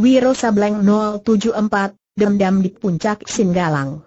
Wiro Sableng 074, Dendam di Puncak Singgalang.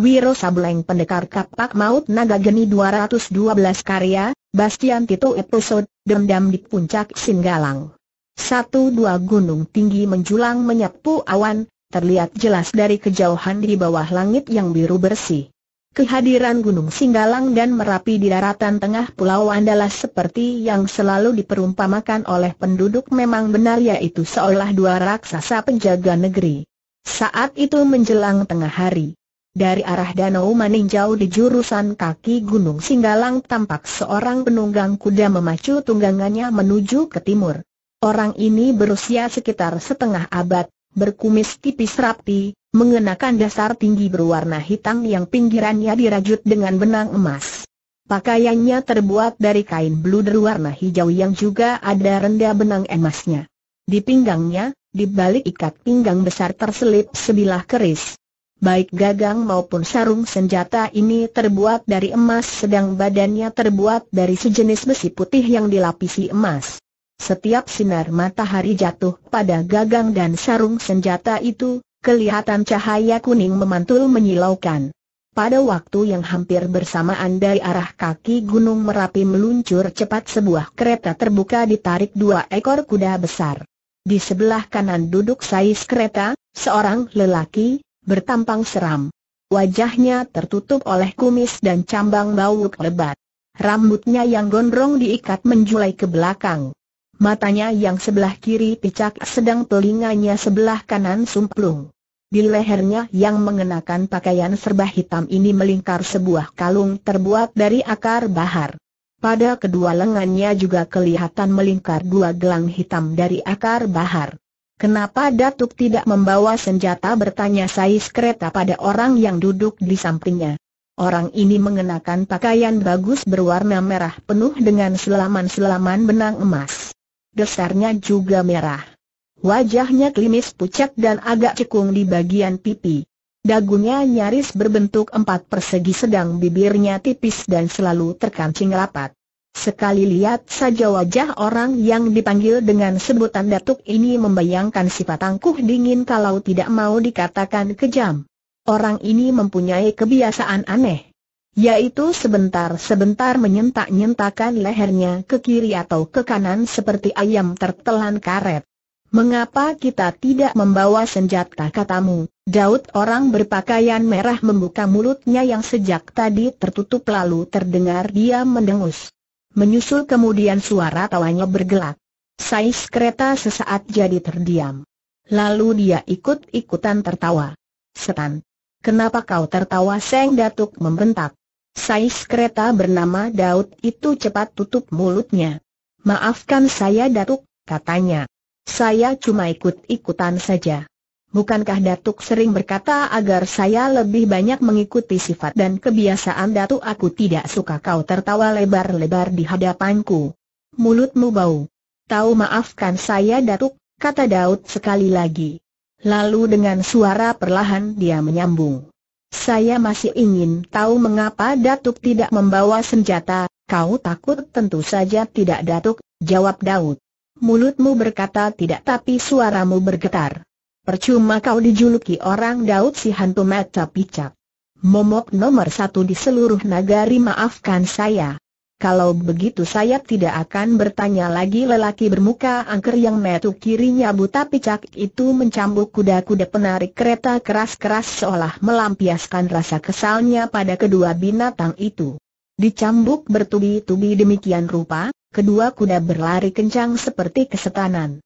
Wiro Sableng Pendekar Kapak Maut Naga Geni 212 karya, Bastian Tito episode, Dendam di Puncak Singgalang. Satu dua gunung tinggi menjulang menyapu awan, terlihat jelas dari kejauhan di bawah langit yang biru bersih. Kehadiran Gunung Singgalang dan Merapi di daratan tengah Pulau Andalas seperti yang selalu diperumpamakan oleh penduduk memang benar yaitu seolah dua raksasa penjaga negeri. Saat itu menjelang tengah hari. Dari arah danau Maninjau di jurusan kaki Gunung Singgalang tampak seorang penunggang kuda memacu tunggangannya menuju ke timur. Orang ini berusia sekitar setengah abad, berkumis tipis rapi, mengenakan dasar tinggi berwarna hitam yang pinggirannya dirajut dengan benang emas. Pakaiannya terbuat dari kain bluder warna hijau yang juga ada renda benang emasnya. Di pinggangnya, di balik ikat pinggang besar terselip sebilah keris. Baik gagang maupun sarung senjata ini terbuat dari emas sedang badannya terbuat dari sejenis besi putih yang dilapisi emas. Setiap sinar matahari jatuh pada gagang dan sarung senjata itu, kelihatan cahaya kuning memantul menyilaukan. Pada waktu yang hampir bersamaan dari arah kaki Gunung Merapi meluncur cepat sebuah kereta terbuka ditarik dua ekor kuda besar. Di sebelah kanan duduk sais kereta, seorang lelaki, bertampang seram. Wajahnya tertutup oleh kumis dan cambang bau lebat. Rambutnya yang gondrong diikat menjulai ke belakang matanya yang sebelah kiri picak sedang telinganya sebelah kanan sumplung. Di lehernya yang mengenakan pakaian serba hitam ini melingkar sebuah kalung terbuat dari akar bahar. Pada kedua lengannya juga kelihatan melingkar dua gelang hitam dari akar bahar. Kenapa Datuk tidak membawa senjata bertanya Sais kereta pada orang yang duduk di sampingnya. Orang ini mengenakan pakaian bagus berwarna merah penuh dengan selaman-selaman benang emas. Dasarnya juga merah. Wajahnya klimis pucat dan agak cekung di bagian pipi. Dagunya nyaris berbentuk empat persegi sedang bibirnya tipis dan selalu terkancing rapat. Sekali lihat saja wajah orang yang dipanggil dengan sebutan datuk ini membayangkan sifat angkuh dingin kalau tidak mau dikatakan kejam. Orang ini mempunyai kebiasaan aneh yaitu sebentar-sebentar menyentak-nyentakan lehernya ke kiri atau ke kanan seperti ayam tertelan karet. Mengapa kita tidak membawa senjata katamu? Daud orang berpakaian merah membuka mulutnya yang sejak tadi tertutup lalu terdengar dia mendengus. Menyusul kemudian suara tawanya bergelak. Sais kereta sesaat jadi terdiam. Lalu dia ikut-ikutan tertawa. Setan. Kenapa kau tertawa Seng Datuk membentak? Sais kereta bernama Daud itu cepat tutup mulutnya. Maafkan saya Datuk, katanya. Saya cuma ikut-ikutan saja. Bukankah Datuk sering berkata agar saya lebih banyak mengikuti sifat dan kebiasaan Datuk aku tidak suka kau tertawa lebar-lebar di hadapanku. Mulutmu bau. Tahu maafkan saya Datuk, kata Daud sekali lagi. Lalu dengan suara perlahan dia menyambung. Saya masih ingin tahu mengapa Datuk tidak membawa senjata, kau takut tentu saja tidak Datuk, jawab Daud. Mulutmu berkata tidak tapi suaramu bergetar. Percuma kau dijuluki orang Daud si hantu mata picak. Momok nomor satu di seluruh nagari maafkan saya. Kalau begitu saya tidak akan bertanya lagi lelaki bermuka angker yang metu kirinya buta picak itu mencambuk kuda-kuda penarik kereta keras-keras seolah melampiaskan rasa kesalnya pada kedua binatang itu. Dicambuk bertubi-tubi demikian rupa, kedua kuda berlari kencang seperti kesetanan.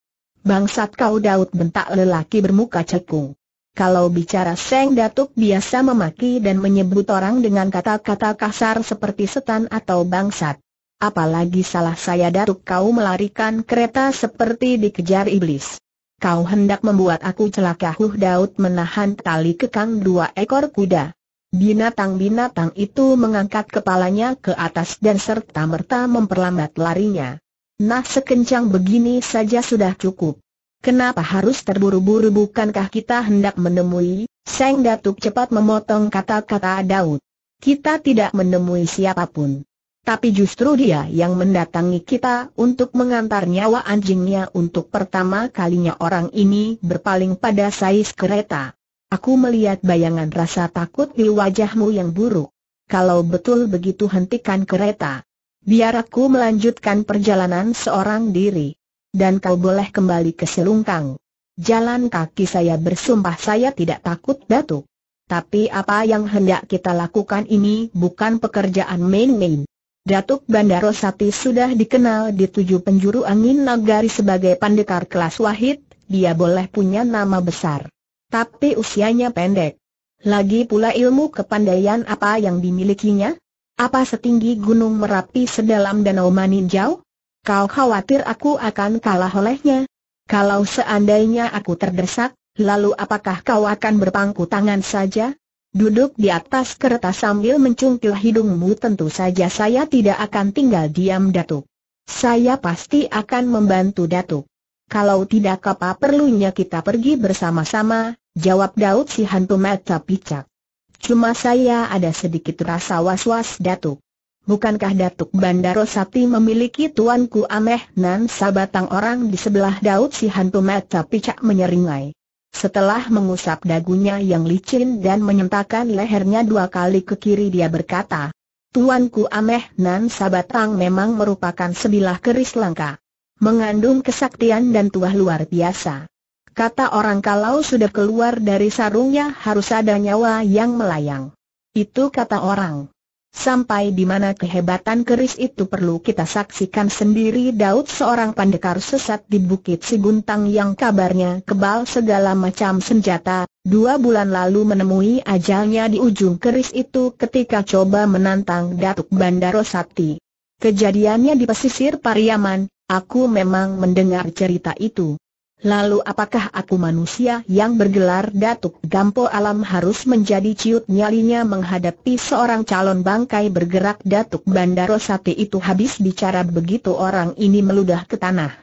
Bangsat kau Daud bentak lelaki bermuka cekung. Kalau bicara Seng Datuk biasa memaki dan menyebut orang dengan kata-kata kasar seperti setan atau bangsat. Apalagi salah saya Datuk kau melarikan kereta seperti dikejar iblis. Kau hendak membuat aku celaka Huh Daud menahan tali kekang dua ekor kuda. Binatang-binatang itu mengangkat kepalanya ke atas dan serta-merta memperlambat larinya. Nah sekencang begini saja sudah cukup. Kenapa harus terburu-buru bukankah kita hendak menemui? Seng Datuk cepat memotong kata-kata Daud. Kita tidak menemui siapapun. Tapi justru dia yang mendatangi kita untuk mengantar nyawa anjingnya untuk pertama kalinya orang ini berpaling pada sais kereta. Aku melihat bayangan rasa takut di wajahmu yang buruk. Kalau betul begitu hentikan kereta. Biar aku melanjutkan perjalanan seorang diri dan kau boleh kembali ke Selungkang. Jalan kaki saya bersumpah saya tidak takut datuk. Tapi apa yang hendak kita lakukan ini bukan pekerjaan main-main. Datuk Bandaro Sati sudah dikenal di tujuh penjuru angin nagari sebagai pendekar kelas wahid, dia boleh punya nama besar. Tapi usianya pendek. Lagi pula ilmu kepandaian apa yang dimilikinya? Apa setinggi gunung Merapi sedalam Danau Maninjau? Kau khawatir aku akan kalah olehnya? Kalau seandainya aku terdesak, lalu apakah kau akan berpangku tangan saja? Duduk di atas kereta sambil mencungkil hidungmu tentu saja saya tidak akan tinggal diam Datuk. Saya pasti akan membantu Datuk. Kalau tidak apa perlunya kita pergi bersama-sama, jawab Daud si hantu mata picak. Cuma saya ada sedikit rasa was-was Datuk. Bukankah Datuk Bandaro Bandarosati memiliki tuanku Ameh Nan sabatang orang di sebelah Daud si hantu mata picak menyeringai. Setelah mengusap dagunya yang licin dan menyentakan lehernya dua kali ke kiri dia berkata, Tuanku Ameh Nan Sabatang memang merupakan sebilah keris langka. Mengandung kesaktian dan tuah luar biasa. Kata orang kalau sudah keluar dari sarungnya harus ada nyawa yang melayang. Itu kata orang. Sampai di mana kehebatan keris itu perlu kita saksikan sendiri Daud seorang pendekar sesat di Bukit Siguntang yang kabarnya kebal segala macam senjata, dua bulan lalu menemui ajalnya di ujung keris itu ketika coba menantang Datuk Bandaro Sakti. Kejadiannya di pesisir Pariaman, aku memang mendengar cerita itu. Lalu apakah aku manusia yang bergelar Datuk Gampo Alam harus menjadi ciut nyalinya menghadapi seorang calon bangkai bergerak Datuk Bandaro Sate itu habis bicara begitu orang ini meludah ke tanah.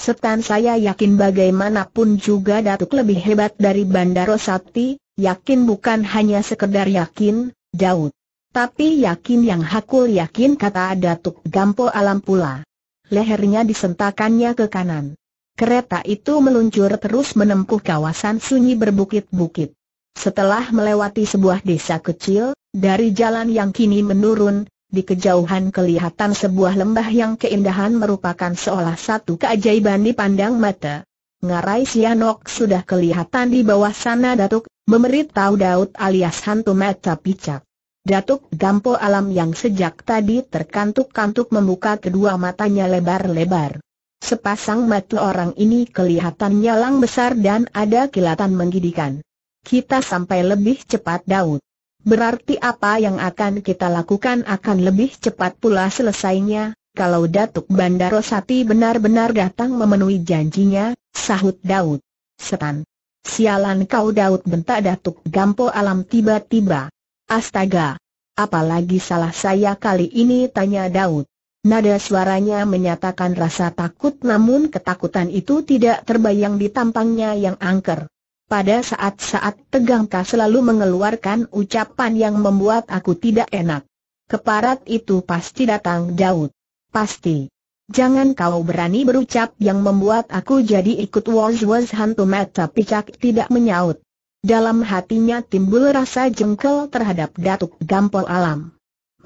Setan saya yakin bagaimanapun juga Datuk lebih hebat dari Bandaro Sate, yakin bukan hanya sekedar yakin, Daud. Tapi yakin yang hakul yakin kata Datuk Gampo Alam pula. Lehernya disentakannya ke kanan. Kereta itu meluncur terus menempuh kawasan sunyi berbukit-bukit. Setelah melewati sebuah desa kecil, dari jalan yang kini menurun, di kejauhan kelihatan sebuah lembah yang keindahan merupakan seolah satu keajaiban di pandang mata. Ngarai Sianok sudah kelihatan di bawah sana Datuk, memberitahu Daud alias hantu mata picak. Datuk Gampo Alam yang sejak tadi terkantuk-kantuk membuka kedua matanya lebar-lebar. Sepasang mata orang ini kelihatannya lang besar dan ada kilatan menggidikan. Kita sampai lebih cepat Daud. Berarti apa yang akan kita lakukan akan lebih cepat pula selesainya, kalau Datuk Bandarosati benar-benar datang memenuhi janjinya, sahut Daud. Setan. Sialan kau Daud bentak Datuk Gampo Alam tiba-tiba. Astaga. Apalagi salah saya kali ini tanya Daud. Nada suaranya menyatakan rasa takut namun ketakutan itu tidak terbayang di tampangnya yang angker. Pada saat-saat tegang kau selalu mengeluarkan ucapan yang membuat aku tidak enak. Keparat itu pasti datang jauh. Pasti. Jangan kau berani berucap yang membuat aku jadi ikut was-was hantu mata picak tidak menyaut. Dalam hatinya timbul rasa jengkel terhadap Datuk Gampol Alam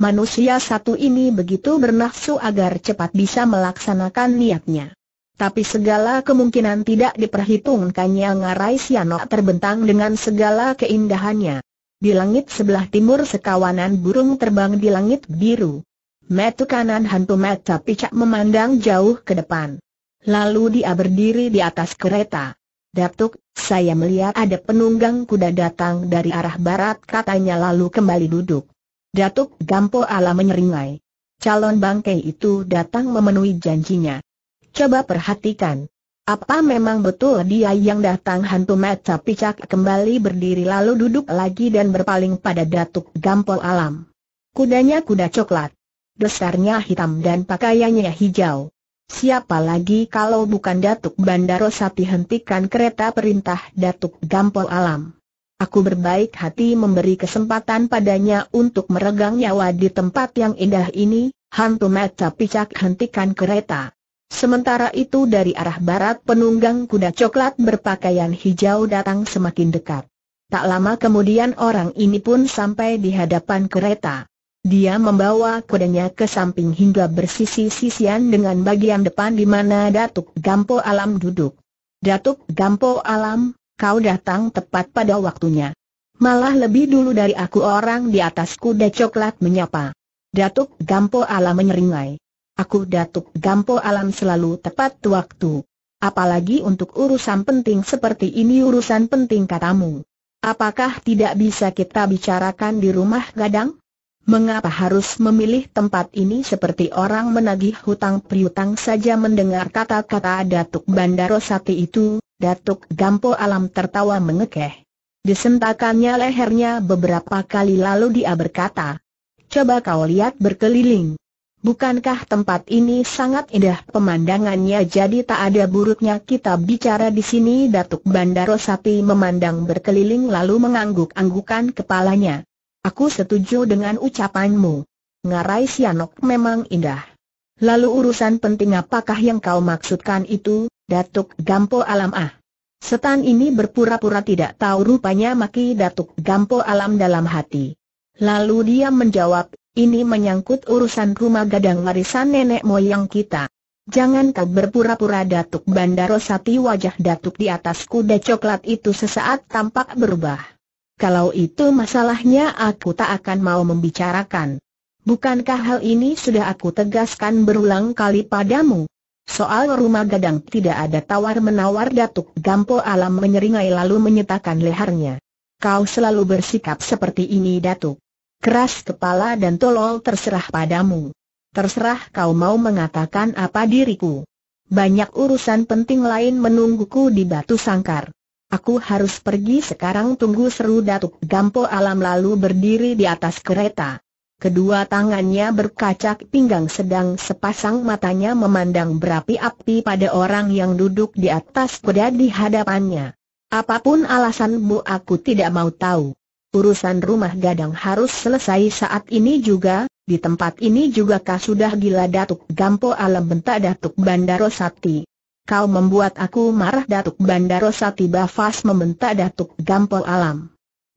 manusia satu ini begitu bernafsu agar cepat bisa melaksanakan niatnya. Tapi segala kemungkinan tidak diperhitungkannya ngarai Sianok terbentang dengan segala keindahannya. Di langit sebelah timur sekawanan burung terbang di langit biru. Metu kanan hantu mata picak memandang jauh ke depan. Lalu dia berdiri di atas kereta. Datuk, saya melihat ada penunggang kuda datang dari arah barat katanya lalu kembali duduk. Datuk Gampo Alam menyeringai. Calon bangkai itu datang memenuhi janjinya. Coba perhatikan. Apa memang betul dia yang datang hantu mata picak kembali berdiri lalu duduk lagi dan berpaling pada Datuk Gampol Alam. Kudanya kuda coklat. Dasarnya hitam dan pakaiannya hijau. Siapa lagi kalau bukan Datuk Bandaro Sati hentikan kereta perintah Datuk Gampol Alam. Aku berbaik hati memberi kesempatan padanya untuk meregang nyawa di tempat yang indah ini, hantu mata picak hentikan kereta. Sementara itu dari arah barat penunggang kuda coklat berpakaian hijau datang semakin dekat. Tak lama kemudian orang ini pun sampai di hadapan kereta. Dia membawa kudanya ke samping hingga bersisi-sisian dengan bagian depan di mana Datuk Gampo Alam duduk. Datuk Gampo Alam, kau datang tepat pada waktunya. Malah lebih dulu dari aku orang di atas kuda coklat menyapa. Datuk Gampo Alam menyeringai. Aku Datuk Gampo Alam selalu tepat waktu. Apalagi untuk urusan penting seperti ini urusan penting katamu. Apakah tidak bisa kita bicarakan di rumah gadang? Mengapa harus memilih tempat ini seperti orang menagih hutang priutang saja mendengar kata-kata Datuk Bandarosati itu, Datuk Gampo Alam tertawa mengekeh. Disentakannya lehernya beberapa kali lalu dia berkata, Coba kau lihat berkeliling. Bukankah tempat ini sangat indah pemandangannya jadi tak ada buruknya kita bicara di sini Datuk Bandaro Sati memandang berkeliling lalu mengangguk-anggukan kepalanya. Aku setuju dengan ucapanmu. Ngarai Sianok memang indah. Lalu urusan penting apakah yang kau maksudkan itu? Datuk Gampo Alam ah. Setan ini berpura-pura tidak tahu rupanya maki Datuk Gampo Alam dalam hati. Lalu dia menjawab, ini menyangkut urusan rumah gadang warisan nenek moyang kita. Jangan kau berpura-pura Datuk Bandaro Sati wajah Datuk di atas kuda coklat itu sesaat tampak berubah. Kalau itu masalahnya aku tak akan mau membicarakan. Bukankah hal ini sudah aku tegaskan berulang kali padamu? Soal rumah gadang tidak ada tawar-menawar Datuk Gampo Alam menyeringai lalu menyetakan lehernya. Kau selalu bersikap seperti ini Datuk. Keras kepala dan tolol terserah padamu. Terserah kau mau mengatakan apa diriku. Banyak urusan penting lain menungguku di batu sangkar. Aku harus pergi sekarang tunggu seru Datuk Gampo Alam lalu berdiri di atas kereta. Kedua tangannya berkacak pinggang sedang sepasang matanya memandang berapi-api pada orang yang duduk di atas kuda di hadapannya. Apapun alasanmu aku tidak mau tahu. Urusan rumah gadang harus selesai saat ini juga, di tempat ini juga kah sudah gila Datuk Gampo alam bentak Datuk Bandarosati. Kau membuat aku marah Datuk Bandarosati Bafas membentak Datuk Gampo alam.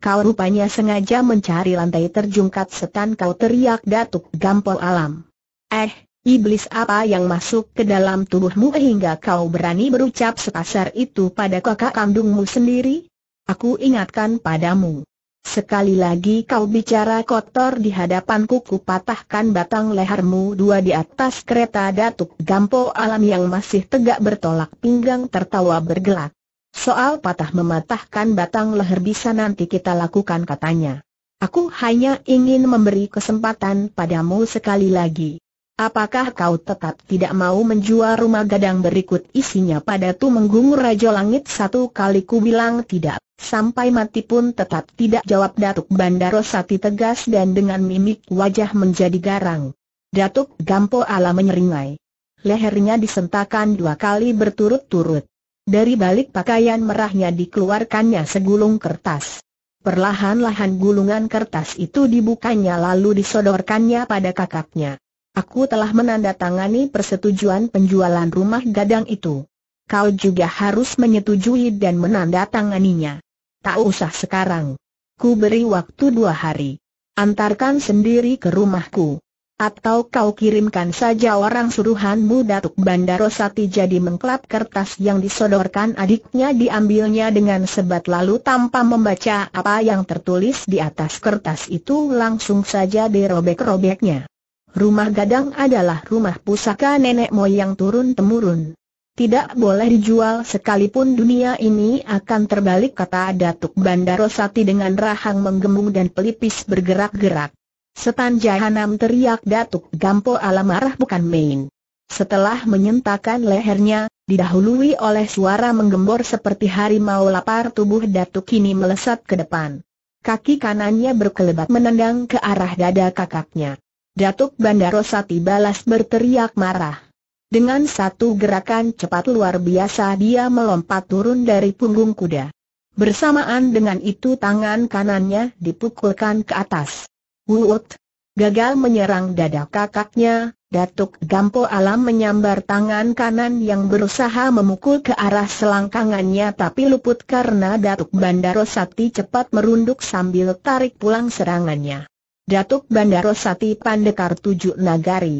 Kau rupanya sengaja mencari lantai terjungkat setan kau teriak datuk gampol alam. Eh, iblis apa yang masuk ke dalam tubuhmu hingga kau berani berucap sepasar itu pada kakak kandungmu sendiri? Aku ingatkan padamu. Sekali lagi kau bicara kotor di hadapanku kupatahkan batang lehermu dua di atas kereta datuk gampo alam yang masih tegak bertolak pinggang tertawa bergelak. Soal patah mematahkan batang leher bisa nanti kita lakukan katanya. Aku hanya ingin memberi kesempatan padamu sekali lagi. Apakah kau tetap tidak mau menjual rumah gadang berikut isinya pada tu menggung Rajo Langit satu kali ku bilang tidak, sampai mati pun tetap tidak jawab Datuk Bandaro Sati tegas dan dengan mimik wajah menjadi garang. Datuk Gampo ala menyeringai. Lehernya disentakan dua kali berturut-turut. Dari balik pakaian merahnya dikeluarkannya segulung kertas. Perlahan-lahan gulungan kertas itu dibukanya lalu disodorkannya pada kakaknya. Aku telah menandatangani persetujuan penjualan rumah gadang itu. Kau juga harus menyetujui dan menandatanganinya. Tak usah sekarang. Ku beri waktu dua hari. Antarkan sendiri ke rumahku. Atau kau kirimkan saja orang suruhanmu Datuk Bandarosati jadi mengklap kertas yang disodorkan adiknya diambilnya dengan sebat lalu tanpa membaca apa yang tertulis di atas kertas itu langsung saja dirobek-robeknya. Rumah gadang adalah rumah pusaka nenek moyang turun-temurun. Tidak boleh dijual sekalipun dunia ini akan terbalik kata Datuk Bandarosati dengan rahang menggembung dan pelipis bergerak-gerak. Setan jahanam teriak Datuk Gampo marah bukan main. Setelah menyentakan lehernya, didahului oleh suara menggembor seperti harimau lapar tubuh Datuk kini melesat ke depan. Kaki kanannya berkelebat menendang ke arah dada kakaknya. Datuk Bandarosati balas berteriak marah. Dengan satu gerakan cepat luar biasa dia melompat turun dari punggung kuda. Bersamaan dengan itu tangan kanannya dipukulkan ke atas. Wuut. Gagal menyerang dada kakaknya, Datuk Gampo Alam menyambar tangan kanan yang berusaha memukul ke arah selangkangannya tapi luput karena Datuk Bandaro Sati cepat merunduk sambil tarik pulang serangannya. Datuk Bandaro Sati Pandekar Tujuh Nagari.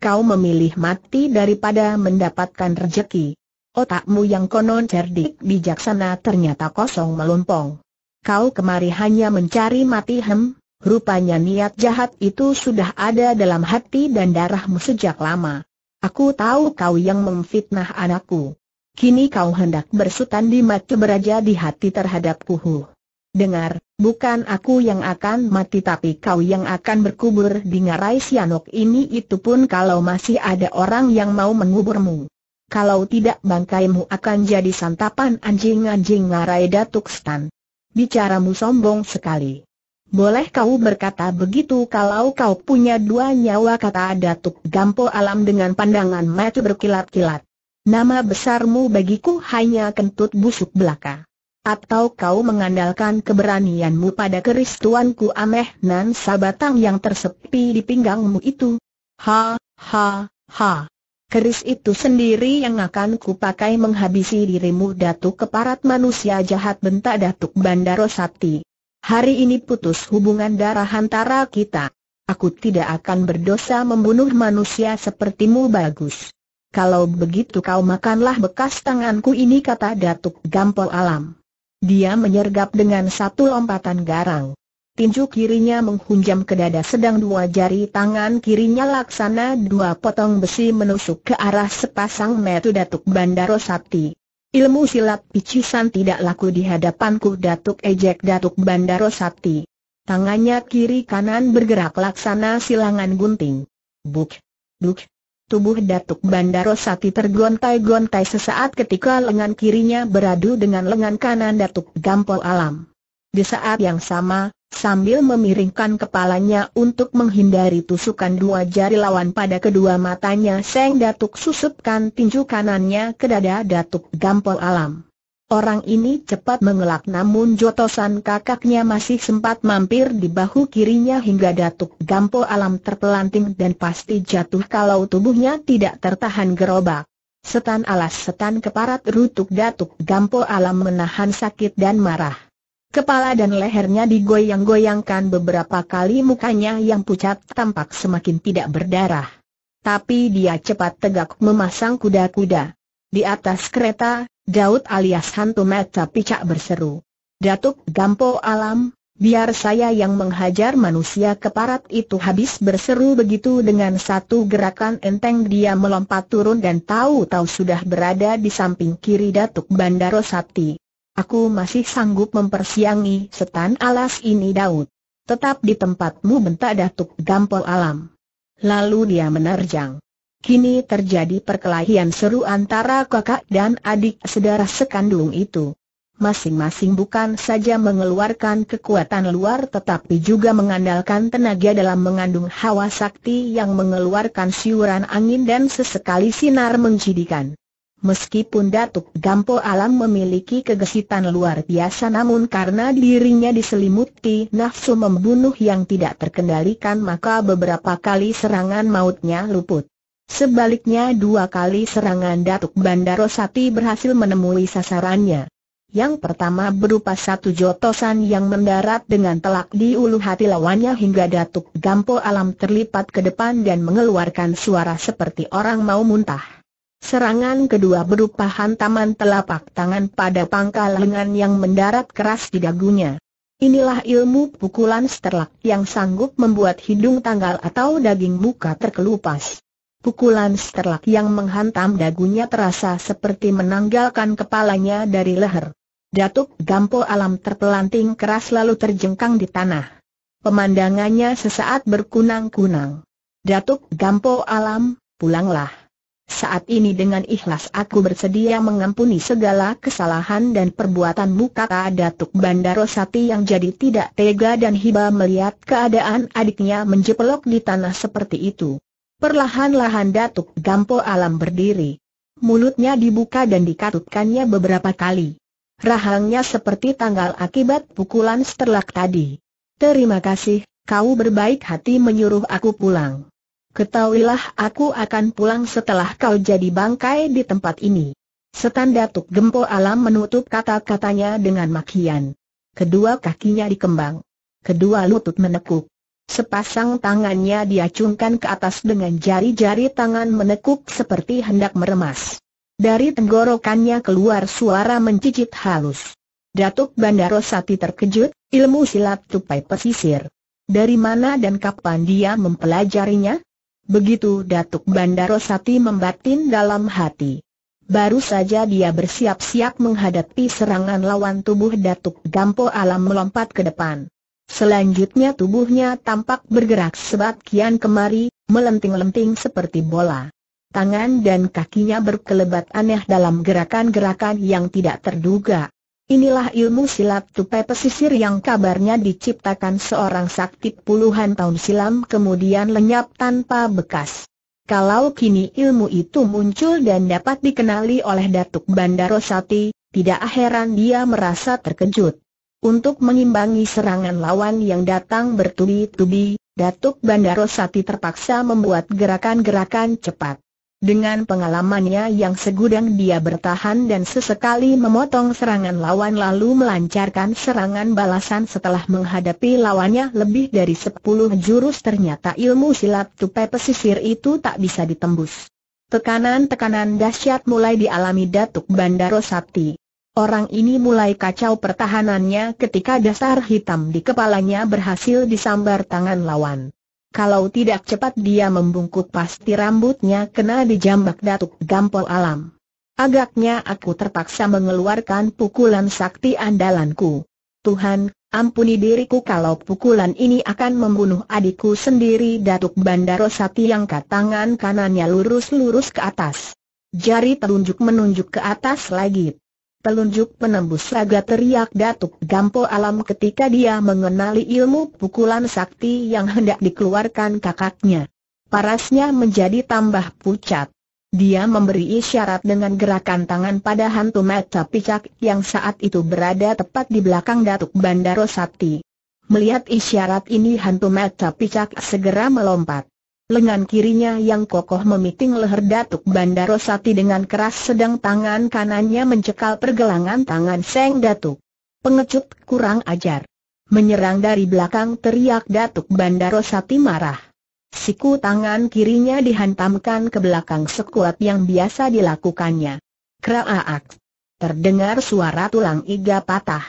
Kau memilih mati daripada mendapatkan rejeki. Otakmu yang konon cerdik bijaksana ternyata kosong melompong. Kau kemari hanya mencari mati hem, Rupanya niat jahat itu sudah ada dalam hati dan darahmu sejak lama. Aku tahu kau yang memfitnah anakku. Kini kau hendak bersutan di mata beraja di hati terhadapku. Huh. Dengar, bukan aku yang akan mati tapi kau yang akan berkubur di ngarai sianok ini itu pun kalau masih ada orang yang mau menguburmu. Kalau tidak bangkaimu akan jadi santapan anjing-anjing ngarai Datuk Stan. Bicaramu sombong sekali. Boleh kau berkata begitu kalau kau punya dua nyawa kata Datuk Gampo Alam dengan pandangan mata berkilat-kilat. Nama besarmu bagiku hanya kentut busuk belaka. Atau kau mengandalkan keberanianmu pada keris tuanku Ameh Nan Sabatang yang tersepi di pinggangmu itu? Ha, ha, ha. Keris itu sendiri yang akan kupakai menghabisi dirimu Datuk Keparat Manusia Jahat bentak Datuk Bandaro Sakti. Hari ini putus hubungan darah antara kita. Aku tidak akan berdosa membunuh manusia sepertimu bagus. Kalau begitu kau makanlah bekas tanganku ini kata Datuk Gampol Alam. Dia menyergap dengan satu lompatan garang. Tinju kirinya menghunjam ke dada sedang dua jari tangan kirinya laksana dua potong besi menusuk ke arah sepasang metu Datuk Bandaro Sakti. Ilmu silat picisan tidak laku di hadapanku Datuk Ejek Datuk Bandaro Sakti. Tangannya kiri kanan bergerak laksana silangan gunting. Buk, Buk! Tubuh Datuk Bandaro Sakti tergontai-gontai sesaat ketika lengan kirinya beradu dengan lengan kanan Datuk Gampol Alam. Di saat yang sama, sambil memiringkan kepalanya untuk menghindari tusukan dua jari lawan pada kedua matanya Seng Datuk susupkan tinju kanannya ke dada Datuk Gampol Alam. Orang ini cepat mengelak namun jotosan kakaknya masih sempat mampir di bahu kirinya hingga Datuk Gampol Alam terpelanting dan pasti jatuh kalau tubuhnya tidak tertahan gerobak. Setan alas setan keparat rutuk Datuk Gampol Alam menahan sakit dan marah. Kepala dan lehernya digoyang-goyangkan beberapa kali mukanya yang pucat tampak semakin tidak berdarah. Tapi dia cepat tegak memasang kuda-kuda. Di atas kereta, Daud alias hantu mata picak berseru. Datuk Gampo Alam, biar saya yang menghajar manusia keparat itu habis berseru begitu dengan satu gerakan enteng dia melompat turun dan tahu-tahu sudah berada di samping kiri Datuk Bandaro Sakti. Aku masih sanggup mempersiangi setan alas ini Daud. Tetap di tempatmu bentak Datuk Gampol Alam. Lalu dia menerjang. Kini terjadi perkelahian seru antara kakak dan adik sedara sekandung itu. Masing-masing bukan saja mengeluarkan kekuatan luar tetapi juga mengandalkan tenaga dalam mengandung hawa sakti yang mengeluarkan siuran angin dan sesekali sinar menjidikan. Meskipun Datuk Gampo Alam memiliki kegesitan luar biasa namun karena dirinya diselimuti nafsu membunuh yang tidak terkendalikan maka beberapa kali serangan mautnya luput. Sebaliknya dua kali serangan Datuk Bandaro Sati berhasil menemui sasarannya. Yang pertama berupa satu jotosan yang mendarat dengan telak di ulu hati lawannya hingga Datuk Gampo Alam terlipat ke depan dan mengeluarkan suara seperti orang mau muntah. Serangan kedua berupa hantaman telapak tangan pada pangkal lengan yang mendarat keras di dagunya. Inilah ilmu pukulan sterlak yang sanggup membuat hidung tanggal atau daging muka terkelupas. Pukulan sterlak yang menghantam dagunya terasa seperti menanggalkan kepalanya dari leher. Datuk Gampo Alam terpelanting keras lalu terjengkang di tanah. Pemandangannya sesaat berkunang-kunang. Datuk Gampo Alam, pulanglah. Saat ini dengan ikhlas aku bersedia mengampuni segala kesalahan dan perbuatan muka Datuk Bandarosati yang jadi tidak tega dan hiba melihat keadaan adiknya menjepelok di tanah seperti itu. Perlahan-lahan Datuk Gampo Alam berdiri. Mulutnya dibuka dan dikatutkannya beberapa kali. Rahangnya seperti tanggal akibat pukulan seterlak tadi. Terima kasih, kau berbaik hati menyuruh aku pulang. Ketahuilah aku akan pulang setelah kau jadi bangkai di tempat ini. Setan Datuk Gempo Alam menutup kata-katanya dengan makian. Kedua kakinya dikembang. Kedua lutut menekuk. Sepasang tangannya diacungkan ke atas dengan jari-jari tangan menekuk seperti hendak meremas. Dari tenggorokannya keluar suara mencicit halus. Datuk Bandaro Sati terkejut, ilmu silat tupai pesisir. Dari mana dan kapan dia mempelajarinya? Begitu Datuk Bandarosati membatin dalam hati. Baru saja dia bersiap-siap menghadapi serangan lawan tubuh Datuk Gampo Alam melompat ke depan. Selanjutnya tubuhnya tampak bergerak sebat kian kemari, melenting-lenting seperti bola. Tangan dan kakinya berkelebat aneh dalam gerakan-gerakan yang tidak terduga. Inilah ilmu silat tupai pesisir yang kabarnya diciptakan seorang sakti puluhan tahun silam kemudian lenyap tanpa bekas. Kalau kini ilmu itu muncul dan dapat dikenali oleh Datuk Bandarosati, tidak heran dia merasa terkejut. Untuk mengimbangi serangan lawan yang datang bertubi-tubi, Datuk Bandarosati terpaksa membuat gerakan-gerakan cepat. Dengan pengalamannya yang segudang dia bertahan dan sesekali memotong serangan lawan lalu melancarkan serangan balasan setelah menghadapi lawannya lebih dari sepuluh jurus ternyata ilmu silat tupai pesisir itu tak bisa ditembus. Tekanan-tekanan dahsyat mulai dialami Datuk Bandaro Sakti. Orang ini mulai kacau pertahanannya ketika dasar hitam di kepalanya berhasil disambar tangan lawan. Kalau tidak cepat dia membungkuk pasti rambutnya kena dijambak datuk gampol alam. Agaknya aku terpaksa mengeluarkan pukulan sakti andalanku. Tuhan, ampuni diriku kalau pukulan ini akan membunuh adikku sendiri Datuk Bandaro Sati yang kat tangan kanannya lurus-lurus ke atas. Jari telunjuk menunjuk ke atas lagi. Telunjuk penembus raga teriak Datuk Gampo Alam ketika dia mengenali ilmu pukulan sakti yang hendak dikeluarkan kakaknya. Parasnya menjadi tambah pucat. Dia memberi isyarat dengan gerakan tangan pada hantu mata picak yang saat itu berada tepat di belakang Datuk Bandaro Sakti. Melihat isyarat ini hantu mata picak segera melompat lengan kirinya yang kokoh memiting leher Datuk Bandarosati dengan keras sedang tangan kanannya mencekal pergelangan tangan Seng Datuk. Pengecut kurang ajar. Menyerang dari belakang teriak Datuk Bandarosati marah. Siku tangan kirinya dihantamkan ke belakang sekuat yang biasa dilakukannya. Kraaak. Terdengar suara tulang iga patah.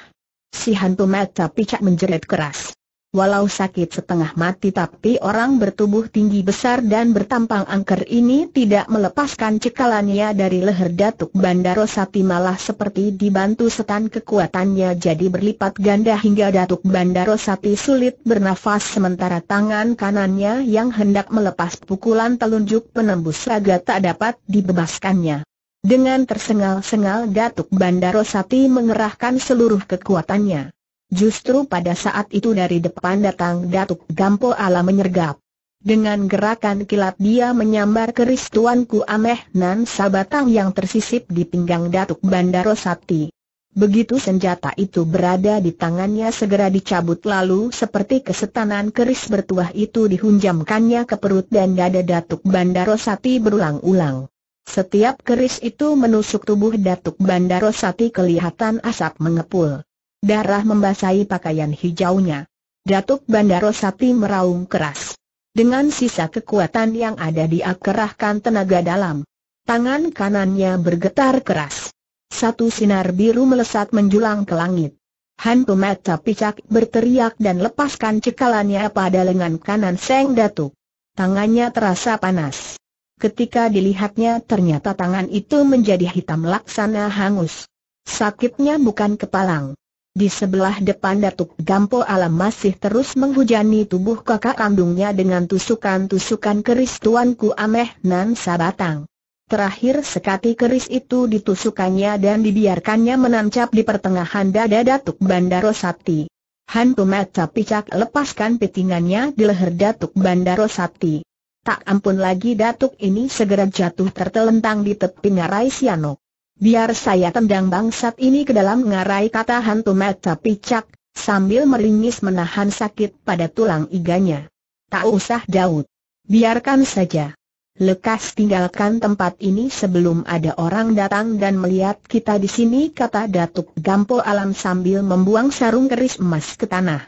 Si hantu mata picak menjerit keras. Walau sakit setengah mati tapi orang bertubuh tinggi besar dan bertampang angker ini tidak melepaskan cekalannya dari leher Datuk Bandaro Sati malah seperti dibantu setan kekuatannya jadi berlipat ganda hingga Datuk Bandaro Sati sulit bernafas sementara tangan kanannya yang hendak melepas pukulan telunjuk penembus raga tak dapat dibebaskannya. Dengan tersengal-sengal Datuk Bandaro Sati mengerahkan seluruh kekuatannya. Justru pada saat itu dari depan datang Datuk Gampo Ala menyergap. Dengan gerakan kilat dia menyambar keris tuanku Ameh Nan Sabatang yang tersisip di pinggang Datuk Bandaro Sakti. Begitu senjata itu berada di tangannya segera dicabut lalu seperti kesetanan keris bertuah itu dihunjamkannya ke perut dan dada Datuk Bandaro Sakti berulang-ulang. Setiap keris itu menusuk tubuh Datuk Bandaro Sakti kelihatan asap mengepul. Darah membasahi pakaian hijaunya. Datuk Bandaro Sati meraung keras. Dengan sisa kekuatan yang ada dia kerahkan tenaga dalam. Tangan kanannya bergetar keras. Satu sinar biru melesat menjulang ke langit. Hantu pemata picak berteriak dan lepaskan cekalannya pada lengan kanan Seng Datuk. Tangannya terasa panas. Ketika dilihatnya ternyata tangan itu menjadi hitam laksana hangus. Sakitnya bukan kepalang. Di sebelah depan Datuk Gampo Alam masih terus menghujani tubuh kakak kandungnya dengan tusukan-tusukan keris Tuanku Ameh Nan Sabatang. Terakhir sekati keris itu ditusukannya dan dibiarkannya menancap di pertengahan dada Datuk Bandaro Sakti. Hantu mata picak lepaskan pitingannya di leher Datuk Bandaro Sakti. Tak ampun lagi Datuk ini segera jatuh tertelentang di tepi ngarai Sianok. Biar saya tendang bangsat ini ke dalam ngarai kata hantu mata picak, sambil meringis menahan sakit pada tulang iganya. Tak usah Daud. Biarkan saja. Lekas tinggalkan tempat ini sebelum ada orang datang dan melihat kita di sini kata Datuk Gampo Alam sambil membuang sarung keris emas ke tanah.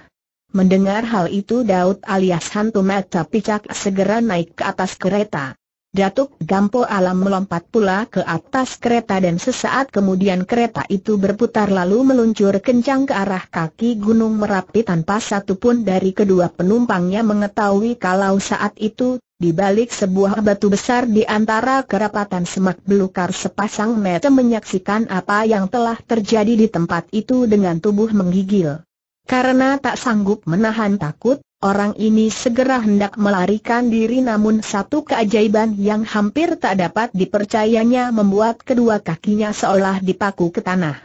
Mendengar hal itu Daud alias hantu mata picak segera naik ke atas kereta. Datuk Gampo Alam melompat pula ke atas kereta dan sesaat kemudian kereta itu berputar lalu meluncur kencang ke arah kaki Gunung Merapi tanpa satupun dari kedua penumpangnya mengetahui kalau saat itu, di balik sebuah batu besar di antara kerapatan semak belukar sepasang mata menyaksikan apa yang telah terjadi di tempat itu dengan tubuh menggigil. Karena tak sanggup menahan takut, Orang ini segera hendak melarikan diri namun satu keajaiban yang hampir tak dapat dipercayanya membuat kedua kakinya seolah dipaku ke tanah.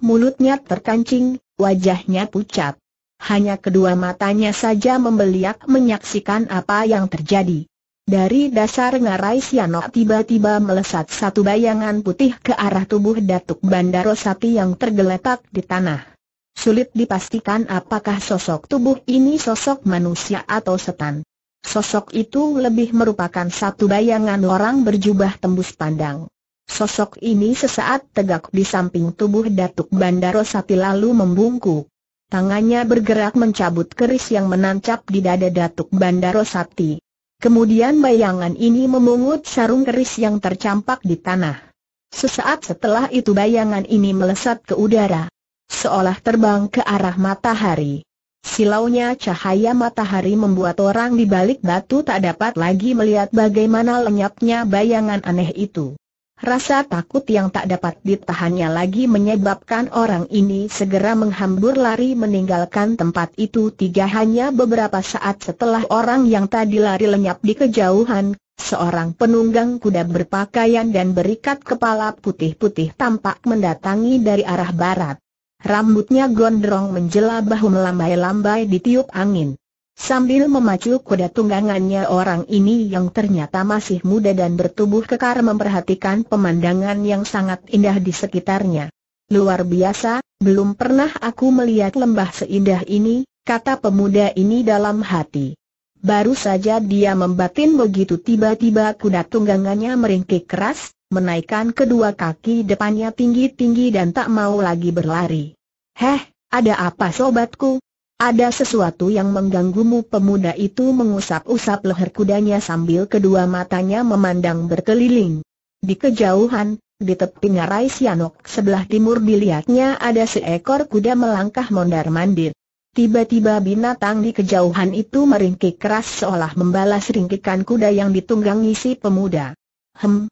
Mulutnya terkancing, wajahnya pucat. Hanya kedua matanya saja membeliak menyaksikan apa yang terjadi. Dari dasar ngarai Sianok tiba-tiba melesat satu bayangan putih ke arah tubuh Datuk Bandarosati yang tergeletak di tanah. Sulit dipastikan apakah sosok tubuh ini sosok manusia atau setan. Sosok itu lebih merupakan satu bayangan orang berjubah tembus pandang. Sosok ini sesaat tegak di samping tubuh Datuk Bandaro Sati lalu membungkuk. Tangannya bergerak mencabut keris yang menancap di dada Datuk Bandaro Sati. Kemudian bayangan ini memungut sarung keris yang tercampak di tanah. Sesaat setelah itu bayangan ini melesat ke udara seolah terbang ke arah matahari. Silaunya cahaya matahari membuat orang di balik batu tak dapat lagi melihat bagaimana lenyapnya bayangan aneh itu. Rasa takut yang tak dapat ditahannya lagi menyebabkan orang ini segera menghambur lari meninggalkan tempat itu tiga hanya beberapa saat setelah orang yang tadi lari lenyap di kejauhan, seorang penunggang kuda berpakaian dan berikat kepala putih-putih tampak mendatangi dari arah barat. Rambutnya gondrong menjela bahu melambai-lambai di tiup angin. Sambil memacu kuda tunggangannya orang ini yang ternyata masih muda dan bertubuh kekar memperhatikan pemandangan yang sangat indah di sekitarnya. Luar biasa, belum pernah aku melihat lembah seindah ini, kata pemuda ini dalam hati. Baru saja dia membatin begitu tiba-tiba kuda tunggangannya meringkik keras, menaikkan kedua kaki depannya tinggi-tinggi dan tak mau lagi berlari. Heh, ada apa sobatku? Ada sesuatu yang mengganggumu pemuda itu mengusap-usap leher kudanya sambil kedua matanya memandang berkeliling. Di kejauhan, di tepi ngarai Sianok sebelah timur dilihatnya ada seekor kuda melangkah mondar-mandir. Tiba-tiba binatang di kejauhan itu meringkik keras seolah membalas ringkikan kuda yang ditunggangi si pemuda. Hem,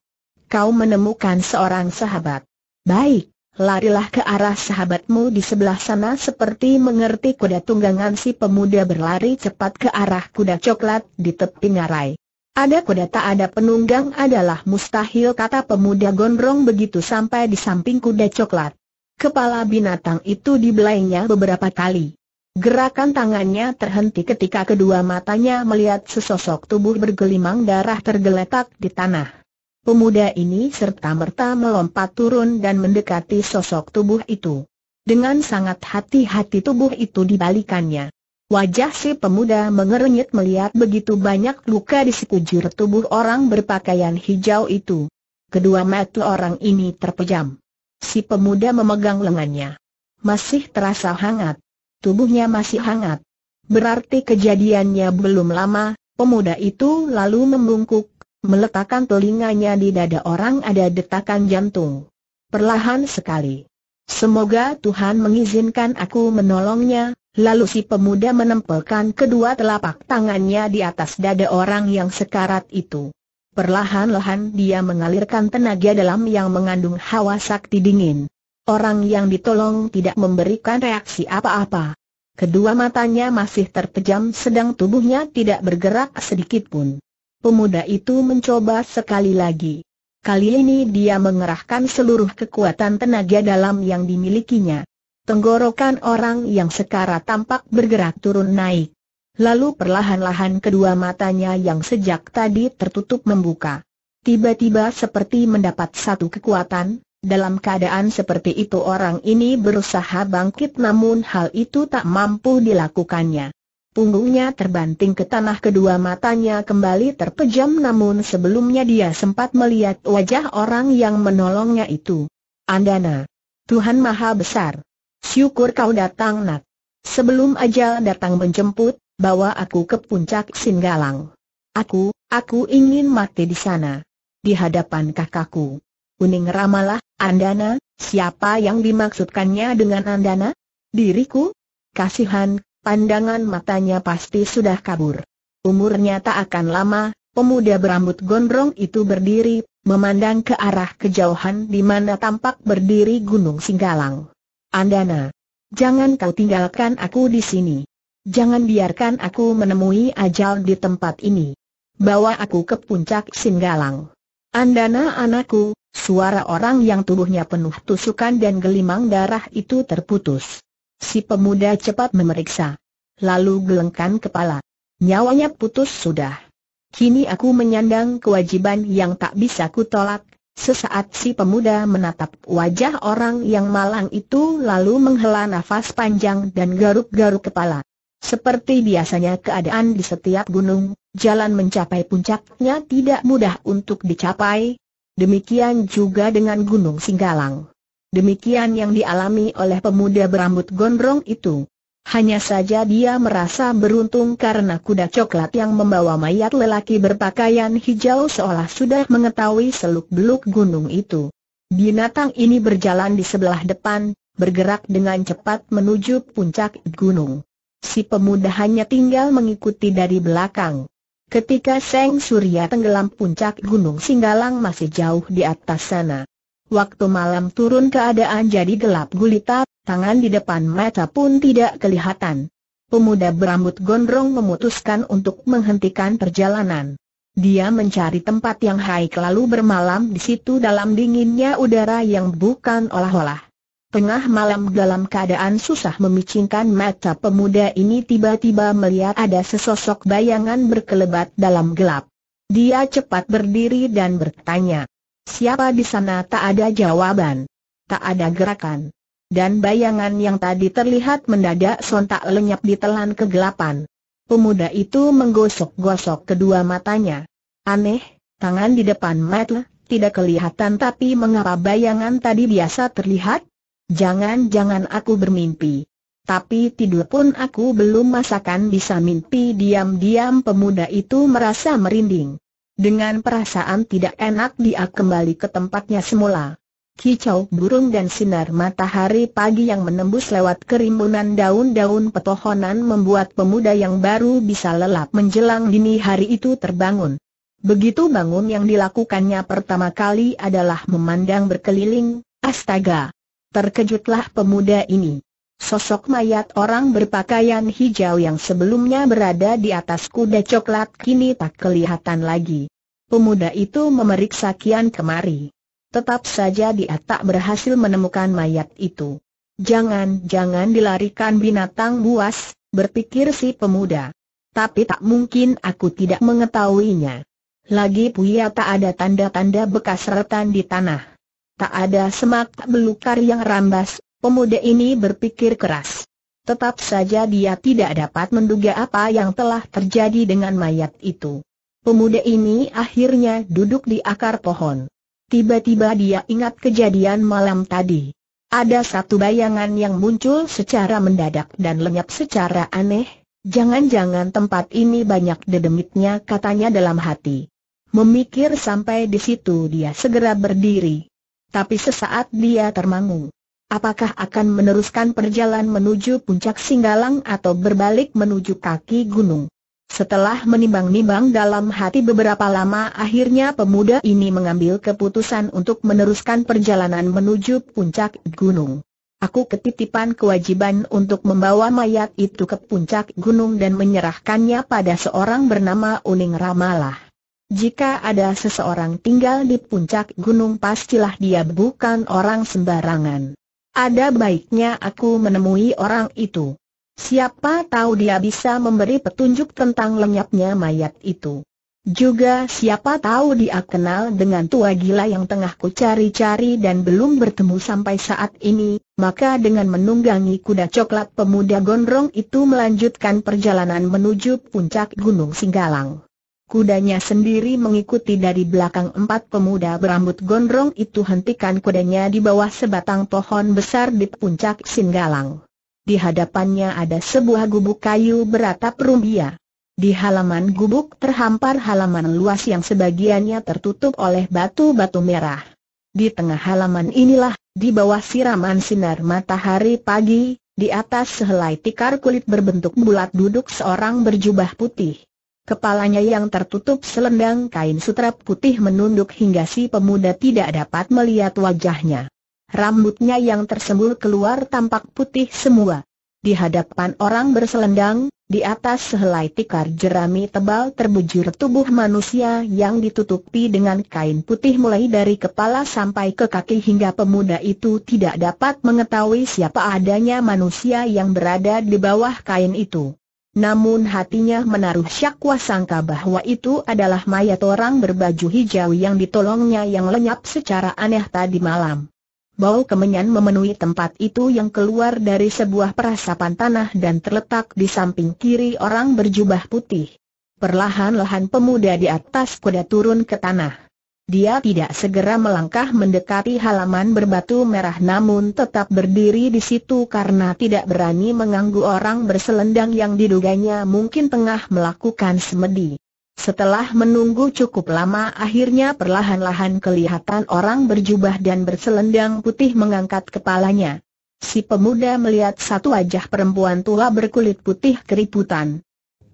kau menemukan seorang sahabat. Baik, larilah ke arah sahabatmu di sebelah sana seperti mengerti kuda tunggangan si pemuda berlari cepat ke arah kuda coklat di tepi ngarai. Ada kuda tak ada penunggang adalah mustahil kata pemuda gondrong begitu sampai di samping kuda coklat. Kepala binatang itu dibelainya beberapa kali. Gerakan tangannya terhenti ketika kedua matanya melihat sesosok tubuh bergelimang darah tergeletak di tanah. Pemuda ini serta-merta melompat turun dan mendekati sosok tubuh itu. Dengan sangat hati-hati tubuh itu dibalikannya. Wajah si pemuda mengerenyit melihat begitu banyak luka di sekujur tubuh orang berpakaian hijau itu. Kedua mata orang ini terpejam. Si pemuda memegang lengannya. Masih terasa hangat. Tubuhnya masih hangat. Berarti kejadiannya belum lama, pemuda itu lalu membungkuk meletakkan telinganya di dada orang ada detakan jantung. Perlahan sekali. Semoga Tuhan mengizinkan aku menolongnya, lalu si pemuda menempelkan kedua telapak tangannya di atas dada orang yang sekarat itu. Perlahan-lahan dia mengalirkan tenaga dalam yang mengandung hawa sakti dingin. Orang yang ditolong tidak memberikan reaksi apa-apa. Kedua matanya masih terpejam sedang tubuhnya tidak bergerak sedikit pun pemuda itu mencoba sekali lagi. Kali ini dia mengerahkan seluruh kekuatan tenaga dalam yang dimilikinya. Tenggorokan orang yang sekarat tampak bergerak turun naik. Lalu perlahan-lahan kedua matanya yang sejak tadi tertutup membuka. Tiba-tiba seperti mendapat satu kekuatan, dalam keadaan seperti itu orang ini berusaha bangkit namun hal itu tak mampu dilakukannya. Punggungnya terbanting ke tanah kedua matanya kembali terpejam namun sebelumnya dia sempat melihat wajah orang yang menolongnya itu. Andana. Tuhan Maha Besar. Syukur kau datang nak. Sebelum ajal datang menjemput, bawa aku ke puncak Singgalang. Aku, aku ingin mati di sana. Di hadapan kakakku. Kuning ramalah, Andana, siapa yang dimaksudkannya dengan Andana? Diriku? Kasihan, pandangan matanya pasti sudah kabur. Umurnya tak akan lama, pemuda berambut gondrong itu berdiri, memandang ke arah kejauhan di mana tampak berdiri Gunung Singgalang. Andana, jangan kau tinggalkan aku di sini. Jangan biarkan aku menemui ajal di tempat ini. Bawa aku ke puncak Singgalang. Andana anakku, suara orang yang tubuhnya penuh tusukan dan gelimang darah itu terputus. Si pemuda cepat memeriksa. Lalu gelengkan kepala. Nyawanya putus sudah. Kini aku menyandang kewajiban yang tak bisa kutolak. Sesaat si pemuda menatap wajah orang yang malang itu lalu menghela nafas panjang dan garuk-garuk kepala. Seperti biasanya keadaan di setiap gunung, jalan mencapai puncaknya tidak mudah untuk dicapai. Demikian juga dengan Gunung Singgalang. Demikian yang dialami oleh pemuda berambut gondrong itu. Hanya saja dia merasa beruntung karena kuda coklat yang membawa mayat lelaki berpakaian hijau seolah sudah mengetahui seluk-beluk gunung itu. Binatang ini berjalan di sebelah depan, bergerak dengan cepat menuju puncak gunung. Si pemuda hanya tinggal mengikuti dari belakang. Ketika Seng Surya tenggelam puncak gunung Singgalang masih jauh di atas sana. Waktu malam turun keadaan jadi gelap gulita, tangan di depan mata pun tidak kelihatan. Pemuda berambut gondrong memutuskan untuk menghentikan perjalanan. Dia mencari tempat yang haik lalu bermalam di situ dalam dinginnya udara yang bukan olah-olah. Tengah malam dalam keadaan susah memicingkan mata pemuda ini tiba-tiba melihat ada sesosok bayangan berkelebat dalam gelap. Dia cepat berdiri dan bertanya, Siapa di sana tak ada jawaban. Tak ada gerakan. Dan bayangan yang tadi terlihat mendadak sontak lenyap di telan kegelapan. Pemuda itu menggosok-gosok kedua matanya. Aneh, tangan di depan mata tidak kelihatan tapi mengapa bayangan tadi biasa terlihat? Jangan-jangan aku bermimpi. Tapi tidur pun aku belum masakan bisa mimpi diam-diam pemuda itu merasa merinding. Dengan perasaan tidak enak dia kembali ke tempatnya semula. Kicau burung dan sinar matahari pagi yang menembus lewat kerimbunan daun-daun petohonan membuat pemuda yang baru bisa lelap menjelang dini hari itu terbangun. Begitu bangun yang dilakukannya pertama kali adalah memandang berkeliling, astaga! Terkejutlah pemuda ini. Sosok mayat orang berpakaian hijau yang sebelumnya berada di atas kuda coklat kini tak kelihatan lagi. Pemuda itu memeriksa kian kemari. Tetap saja dia tak berhasil menemukan mayat itu. Jangan-jangan dilarikan binatang buas, berpikir si pemuda. Tapi tak mungkin aku tidak mengetahuinya. Lagi pula tak ada tanda-tanda bekas retan di tanah. Tak ada semak belukar yang rambas Pemuda ini berpikir keras. Tetap saja dia tidak dapat menduga apa yang telah terjadi dengan mayat itu. Pemuda ini akhirnya duduk di akar pohon. Tiba-tiba dia ingat kejadian malam tadi. Ada satu bayangan yang muncul secara mendadak dan lenyap secara aneh. Jangan-jangan tempat ini banyak dedemitnya katanya dalam hati. Memikir sampai di situ dia segera berdiri. Tapi sesaat dia termangu. Apakah akan meneruskan perjalanan menuju puncak Singgalang atau berbalik menuju kaki gunung? Setelah menimbang-nimbang dalam hati beberapa lama akhirnya pemuda ini mengambil keputusan untuk meneruskan perjalanan menuju puncak gunung. Aku ketitipan kewajiban untuk membawa mayat itu ke puncak gunung dan menyerahkannya pada seorang bernama Uning Ramalah. Jika ada seseorang tinggal di puncak gunung pastilah dia bukan orang sembarangan. Ada baiknya aku menemui orang itu. Siapa tahu dia bisa memberi petunjuk tentang lenyapnya mayat itu. Juga siapa tahu dia kenal dengan tua gila yang tengah ku cari-cari dan belum bertemu sampai saat ini, maka dengan menunggangi kuda coklat pemuda gondrong itu melanjutkan perjalanan menuju puncak Gunung Singgalang. Kudanya sendiri mengikuti dari belakang empat pemuda berambut gondrong itu hentikan kudanya di bawah sebatang pohon besar di puncak Singgalang. Di hadapannya ada sebuah gubuk kayu beratap rumbia. Di halaman gubuk terhampar halaman luas yang sebagiannya tertutup oleh batu-batu merah. Di tengah halaman inilah, di bawah siraman sinar matahari pagi, di atas sehelai tikar kulit berbentuk bulat duduk seorang berjubah putih. Kepalanya yang tertutup selendang kain sutra putih menunduk hingga si pemuda tidak dapat melihat wajahnya. Rambutnya yang tersembul keluar tampak putih semua. Di hadapan orang berselendang, di atas sehelai tikar jerami tebal terbujur tubuh manusia yang ditutupi dengan kain putih mulai dari kepala sampai ke kaki hingga pemuda itu tidak dapat mengetahui siapa adanya manusia yang berada di bawah kain itu. Namun hatinya menaruh syakwa sangka bahwa itu adalah mayat orang berbaju hijau yang ditolongnya yang lenyap secara aneh tadi malam. Bau kemenyan memenuhi tempat itu yang keluar dari sebuah perasapan tanah dan terletak di samping kiri orang berjubah putih. Perlahan-lahan pemuda di atas kuda turun ke tanah. Dia tidak segera melangkah mendekati halaman berbatu merah namun tetap berdiri di situ karena tidak berani mengganggu orang berselendang yang diduganya mungkin tengah melakukan semedi. Setelah menunggu cukup lama akhirnya perlahan-lahan kelihatan orang berjubah dan berselendang putih mengangkat kepalanya. Si pemuda melihat satu wajah perempuan tua berkulit putih keriputan.